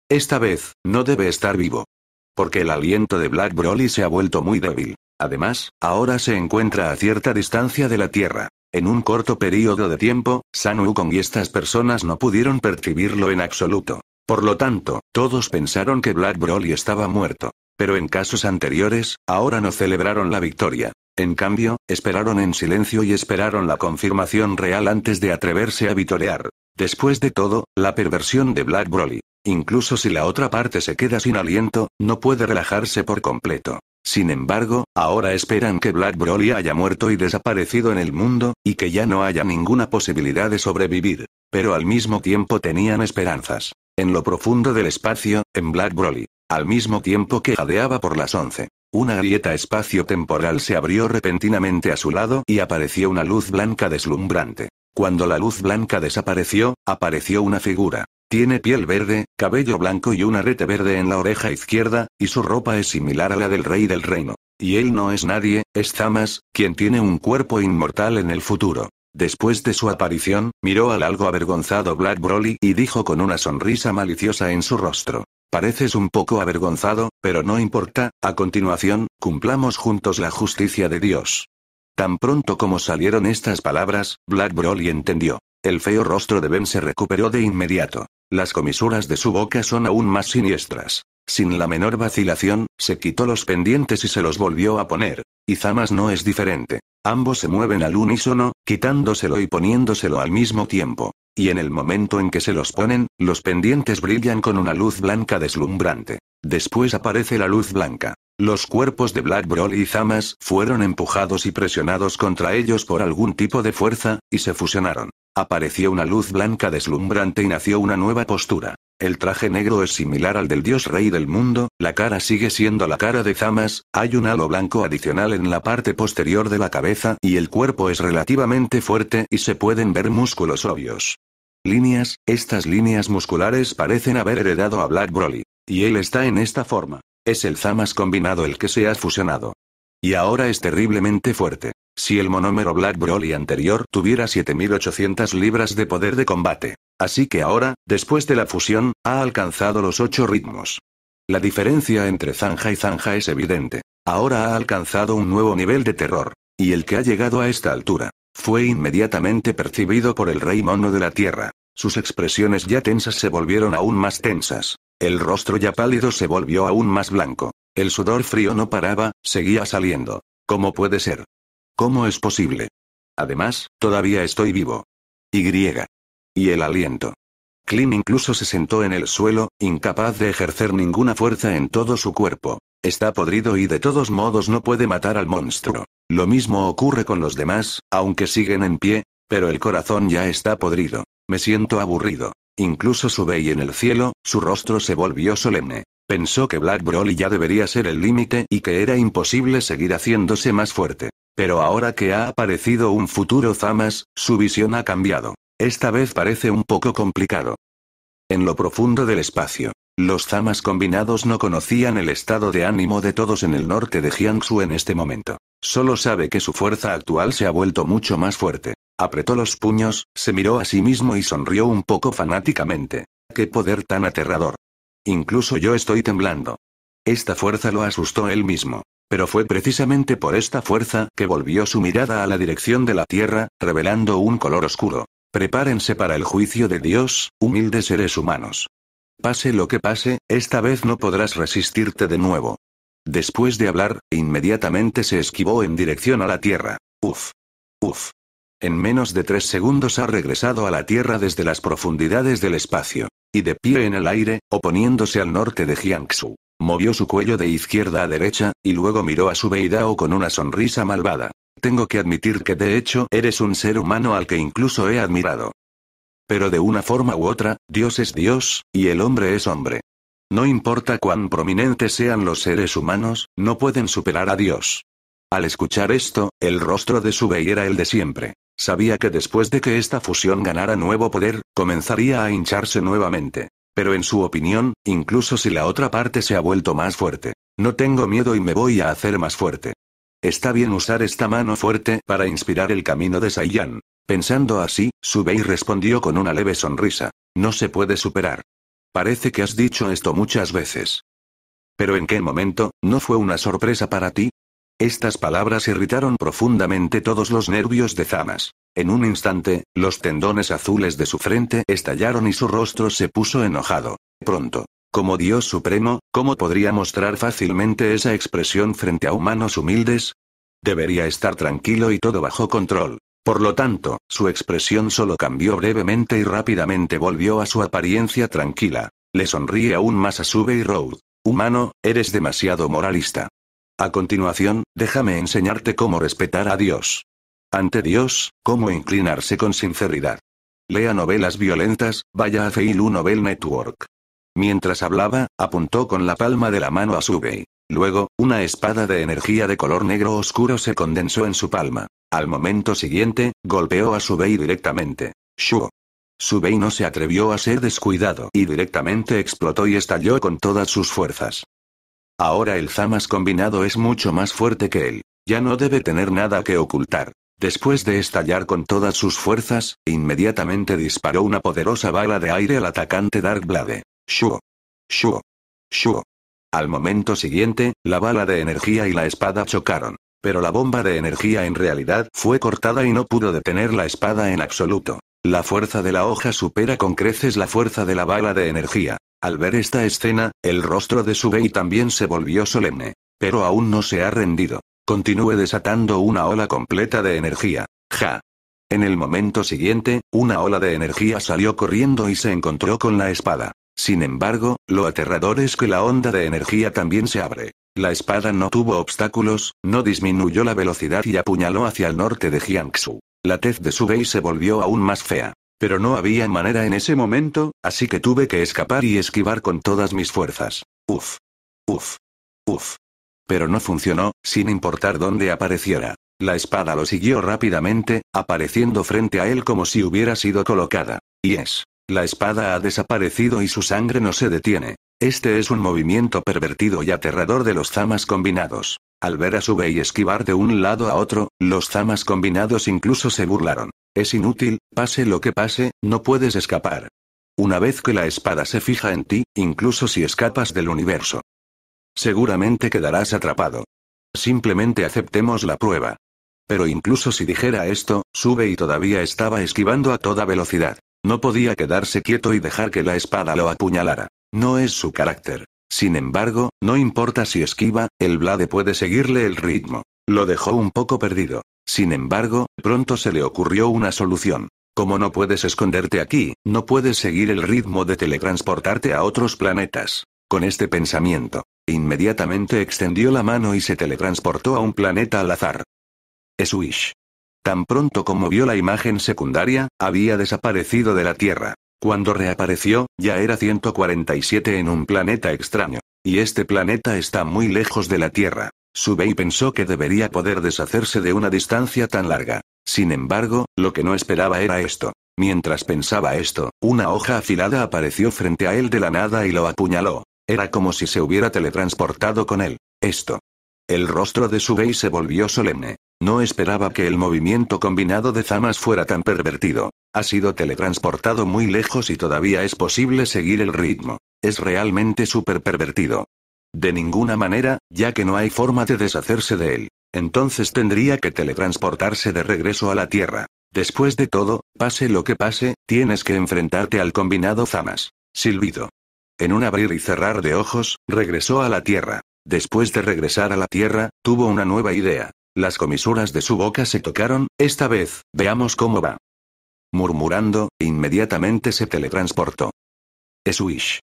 Esta vez, no debe estar vivo. Porque el aliento de Black Broly se ha vuelto muy débil. Además, ahora se encuentra a cierta distancia de la Tierra. En un corto periodo de tiempo, San Wukong y estas personas no pudieron percibirlo en absoluto. Por lo tanto, todos pensaron que Black Broly estaba muerto. Pero en casos anteriores, ahora no celebraron la victoria. En cambio, esperaron en silencio y esperaron la confirmación real antes de atreverse a vitorear. Después de todo, la perversión de Black Broly Incluso si la otra parte se queda sin aliento, no puede relajarse por completo. Sin embargo, ahora esperan que Black Broly haya muerto y desaparecido en el mundo, y que ya no haya ninguna posibilidad de sobrevivir. Pero al mismo tiempo tenían esperanzas. En lo profundo del espacio, en Black Broly. Al mismo tiempo que jadeaba por las once. Una grieta espacio-temporal se abrió repentinamente a su lado y apareció una luz blanca deslumbrante. Cuando la luz blanca desapareció, apareció una figura. Tiene piel verde, cabello blanco y un arete verde en la oreja izquierda, y su ropa es similar a la del rey del reino. Y él no es nadie, es Zamas, quien tiene un cuerpo inmortal en el futuro. Después de su aparición, miró al algo avergonzado Black Broly y dijo con una sonrisa maliciosa en su rostro. Pareces un poco avergonzado, pero no importa, a continuación, cumplamos juntos la justicia de Dios. Tan pronto como salieron estas palabras, Black Broly entendió. El feo rostro de Ben se recuperó de inmediato. Las comisuras de su boca son aún más siniestras. Sin la menor vacilación, se quitó los pendientes y se los volvió a poner. Y Zamas no es diferente. Ambos se mueven al unísono, quitándoselo y poniéndoselo al mismo tiempo. Y en el momento en que se los ponen, los pendientes brillan con una luz blanca deslumbrante. Después aparece la luz blanca. Los cuerpos de Black Brawl y Zamas fueron empujados y presionados contra ellos por algún tipo de fuerza, y se fusionaron. Apareció una luz blanca deslumbrante y nació una nueva postura. El traje negro es similar al del dios rey del mundo, la cara sigue siendo la cara de Zamas, hay un halo blanco adicional en la parte posterior de la cabeza y el cuerpo es relativamente fuerte y se pueden ver músculos obvios. Líneas, estas líneas musculares parecen haber heredado a Black Broly. Y él está en esta forma. Es el Zamas combinado el que se ha fusionado. Y ahora es terriblemente fuerte. Si el monómero Black Broly anterior tuviera 7800 libras de poder de combate. Así que ahora, después de la fusión, ha alcanzado los 8 ritmos. La diferencia entre Zanja y Zanja es evidente. Ahora ha alcanzado un nuevo nivel de terror. Y el que ha llegado a esta altura, fue inmediatamente percibido por el rey mono de la tierra. Sus expresiones ya tensas se volvieron aún más tensas. El rostro ya pálido se volvió aún más blanco. El sudor frío no paraba, seguía saliendo. ¿Cómo puede ser? ¿Cómo es posible? Además, todavía estoy vivo. Y. Y el aliento. Klim incluso se sentó en el suelo, incapaz de ejercer ninguna fuerza en todo su cuerpo. Está podrido y de todos modos no puede matar al monstruo. Lo mismo ocurre con los demás, aunque siguen en pie, pero el corazón ya está podrido. Me siento aburrido. Incluso su Subey en el cielo, su rostro se volvió solemne. Pensó que Black Broly ya debería ser el límite y que era imposible seguir haciéndose más fuerte. Pero ahora que ha aparecido un futuro Zamas, su visión ha cambiado. Esta vez parece un poco complicado. En lo profundo del espacio, los Zamas combinados no conocían el estado de ánimo de todos en el norte de Jiangsu en este momento. Solo sabe que su fuerza actual se ha vuelto mucho más fuerte. Apretó los puños, se miró a sí mismo y sonrió un poco fanáticamente. ¡Qué poder tan aterrador! Incluso yo estoy temblando. Esta fuerza lo asustó él mismo. Pero fue precisamente por esta fuerza que volvió su mirada a la dirección de la tierra, revelando un color oscuro. Prepárense para el juicio de Dios, humildes seres humanos. Pase lo que pase, esta vez no podrás resistirte de nuevo. Después de hablar, inmediatamente se esquivó en dirección a la Tierra. Uf. Uf. En menos de tres segundos ha regresado a la Tierra desde las profundidades del espacio. Y de pie en el aire, oponiéndose al norte de Jiangsu. Movió su cuello de izquierda a derecha, y luego miró a su Beidao con una sonrisa malvada. Tengo que admitir que de hecho eres un ser humano al que incluso he admirado. Pero de una forma u otra, Dios es Dios, y el hombre es hombre. No importa cuán prominentes sean los seres humanos, no pueden superar a Dios. Al escuchar esto, el rostro de Subei era el de siempre. Sabía que después de que esta fusión ganara nuevo poder, comenzaría a hincharse nuevamente. Pero en su opinión, incluso si la otra parte se ha vuelto más fuerte, no tengo miedo y me voy a hacer más fuerte. Está bien usar esta mano fuerte para inspirar el camino de Saiyan. Pensando así, Subei respondió con una leve sonrisa. No se puede superar. Parece que has dicho esto muchas veces. Pero en qué momento, ¿no fue una sorpresa para ti? Estas palabras irritaron profundamente todos los nervios de Zamas. En un instante, los tendones azules de su frente estallaron y su rostro se puso enojado. Pronto. Como Dios supremo, ¿cómo podría mostrar fácilmente esa expresión frente a humanos humildes? Debería estar tranquilo y todo bajo control. Por lo tanto, su expresión solo cambió brevemente y rápidamente volvió a su apariencia tranquila. Le sonríe aún más a Sube y Road. Humano, eres demasiado moralista. A continuación, déjame enseñarte cómo respetar a Dios. Ante Dios, cómo inclinarse con sinceridad. Lea novelas violentas, vaya a Feilu Novel Network. Mientras hablaba, apuntó con la palma de la mano a Subey. Luego, una espada de energía de color negro oscuro se condensó en su palma. Al momento siguiente, golpeó a Subei directamente. Shuo. Subei no se atrevió a ser descuidado y directamente explotó y estalló con todas sus fuerzas. Ahora el Zamas combinado es mucho más fuerte que él. Ya no debe tener nada que ocultar. Después de estallar con todas sus fuerzas, inmediatamente disparó una poderosa bala de aire al atacante Dark Blade. Shuo. Shuo. Shuo. Al momento siguiente, la bala de energía y la espada chocaron. Pero la bomba de energía en realidad fue cortada y no pudo detener la espada en absoluto. La fuerza de la hoja supera con creces la fuerza de la bala de energía. Al ver esta escena, el rostro de su Bey también se volvió solemne. Pero aún no se ha rendido. Continúe desatando una ola completa de energía. Ja. En el momento siguiente, una ola de energía salió corriendo y se encontró con la espada. Sin embargo, lo aterrador es que la onda de energía también se abre. La espada no tuvo obstáculos, no disminuyó la velocidad y apuñaló hacia el norte de Jiangsu. La tez de su Subei se volvió aún más fea. Pero no había manera en ese momento, así que tuve que escapar y esquivar con todas mis fuerzas. Uf. Uf. Uf. Pero no funcionó, sin importar dónde apareciera. La espada lo siguió rápidamente, apareciendo frente a él como si hubiera sido colocada. Y es. La espada ha desaparecido y su sangre no se detiene. Este es un movimiento pervertido y aterrador de los zamas combinados. Al ver a Sube y esquivar de un lado a otro, los zamas combinados incluso se burlaron. Es inútil, pase lo que pase, no puedes escapar. Una vez que la espada se fija en ti, incluso si escapas del universo. Seguramente quedarás atrapado. Simplemente aceptemos la prueba. Pero incluso si dijera esto, Sube y todavía estaba esquivando a toda velocidad. No podía quedarse quieto y dejar que la espada lo apuñalara. No es su carácter. Sin embargo, no importa si esquiva, el Blade puede seguirle el ritmo. Lo dejó un poco perdido. Sin embargo, pronto se le ocurrió una solución. Como no puedes esconderte aquí, no puedes seguir el ritmo de teletransportarte a otros planetas. Con este pensamiento, inmediatamente extendió la mano y se teletransportó a un planeta al azar. Eswish. Tan pronto como vio la imagen secundaria, había desaparecido de la Tierra. Cuando reapareció, ya era 147 en un planeta extraño. Y este planeta está muy lejos de la Tierra. Subei pensó que debería poder deshacerse de una distancia tan larga. Sin embargo, lo que no esperaba era esto. Mientras pensaba esto, una hoja afilada apareció frente a él de la nada y lo apuñaló. Era como si se hubiera teletransportado con él. Esto. El rostro de Subei se volvió solemne. No esperaba que el movimiento combinado de Zamas fuera tan pervertido. Ha sido teletransportado muy lejos y todavía es posible seguir el ritmo. Es realmente súper pervertido. De ninguna manera, ya que no hay forma de deshacerse de él. Entonces tendría que teletransportarse de regreso a la Tierra. Después de todo, pase lo que pase, tienes que enfrentarte al combinado Zamas. Silbido. En un abrir y cerrar de ojos, regresó a la Tierra. Después de regresar a la Tierra, tuvo una nueva idea. Las comisuras de su boca se tocaron, esta vez, veamos cómo va. Murmurando, inmediatamente se teletransportó. Eswish.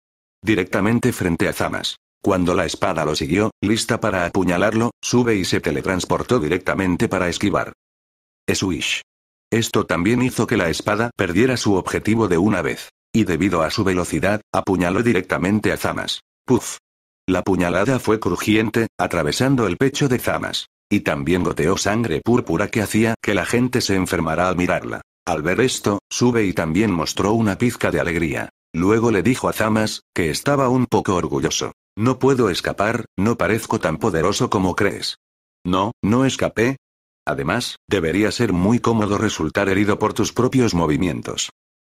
Directamente frente a Zamas. Cuando la espada lo siguió, lista para apuñalarlo, sube y se teletransportó directamente para esquivar. Eswish. Esto también hizo que la espada perdiera su objetivo de una vez. Y debido a su velocidad, apuñaló directamente a Zamas. Puf. La puñalada fue crujiente, atravesando el pecho de Zamas. Y también goteó sangre púrpura que hacía que la gente se enfermara al mirarla. Al ver esto, Sube y también mostró una pizca de alegría. Luego le dijo a Zamas, que estaba un poco orgulloso. No puedo escapar, no parezco tan poderoso como crees. No, no escapé. Además, debería ser muy cómodo resultar herido por tus propios movimientos.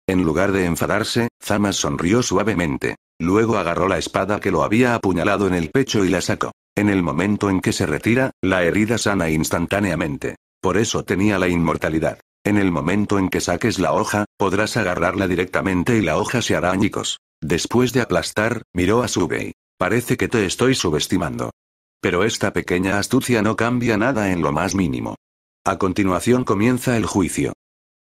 En lugar de enfadarse, Zamas sonrió suavemente. Luego agarró la espada que lo había apuñalado en el pecho y la sacó. En el momento en que se retira, la herida sana instantáneamente. Por eso tenía la inmortalidad. En el momento en que saques la hoja, podrás agarrarla directamente y la hoja se hará añicos. Después de aplastar, miró a Subei. Parece que te estoy subestimando. Pero esta pequeña astucia no cambia nada en lo más mínimo. A continuación comienza el juicio.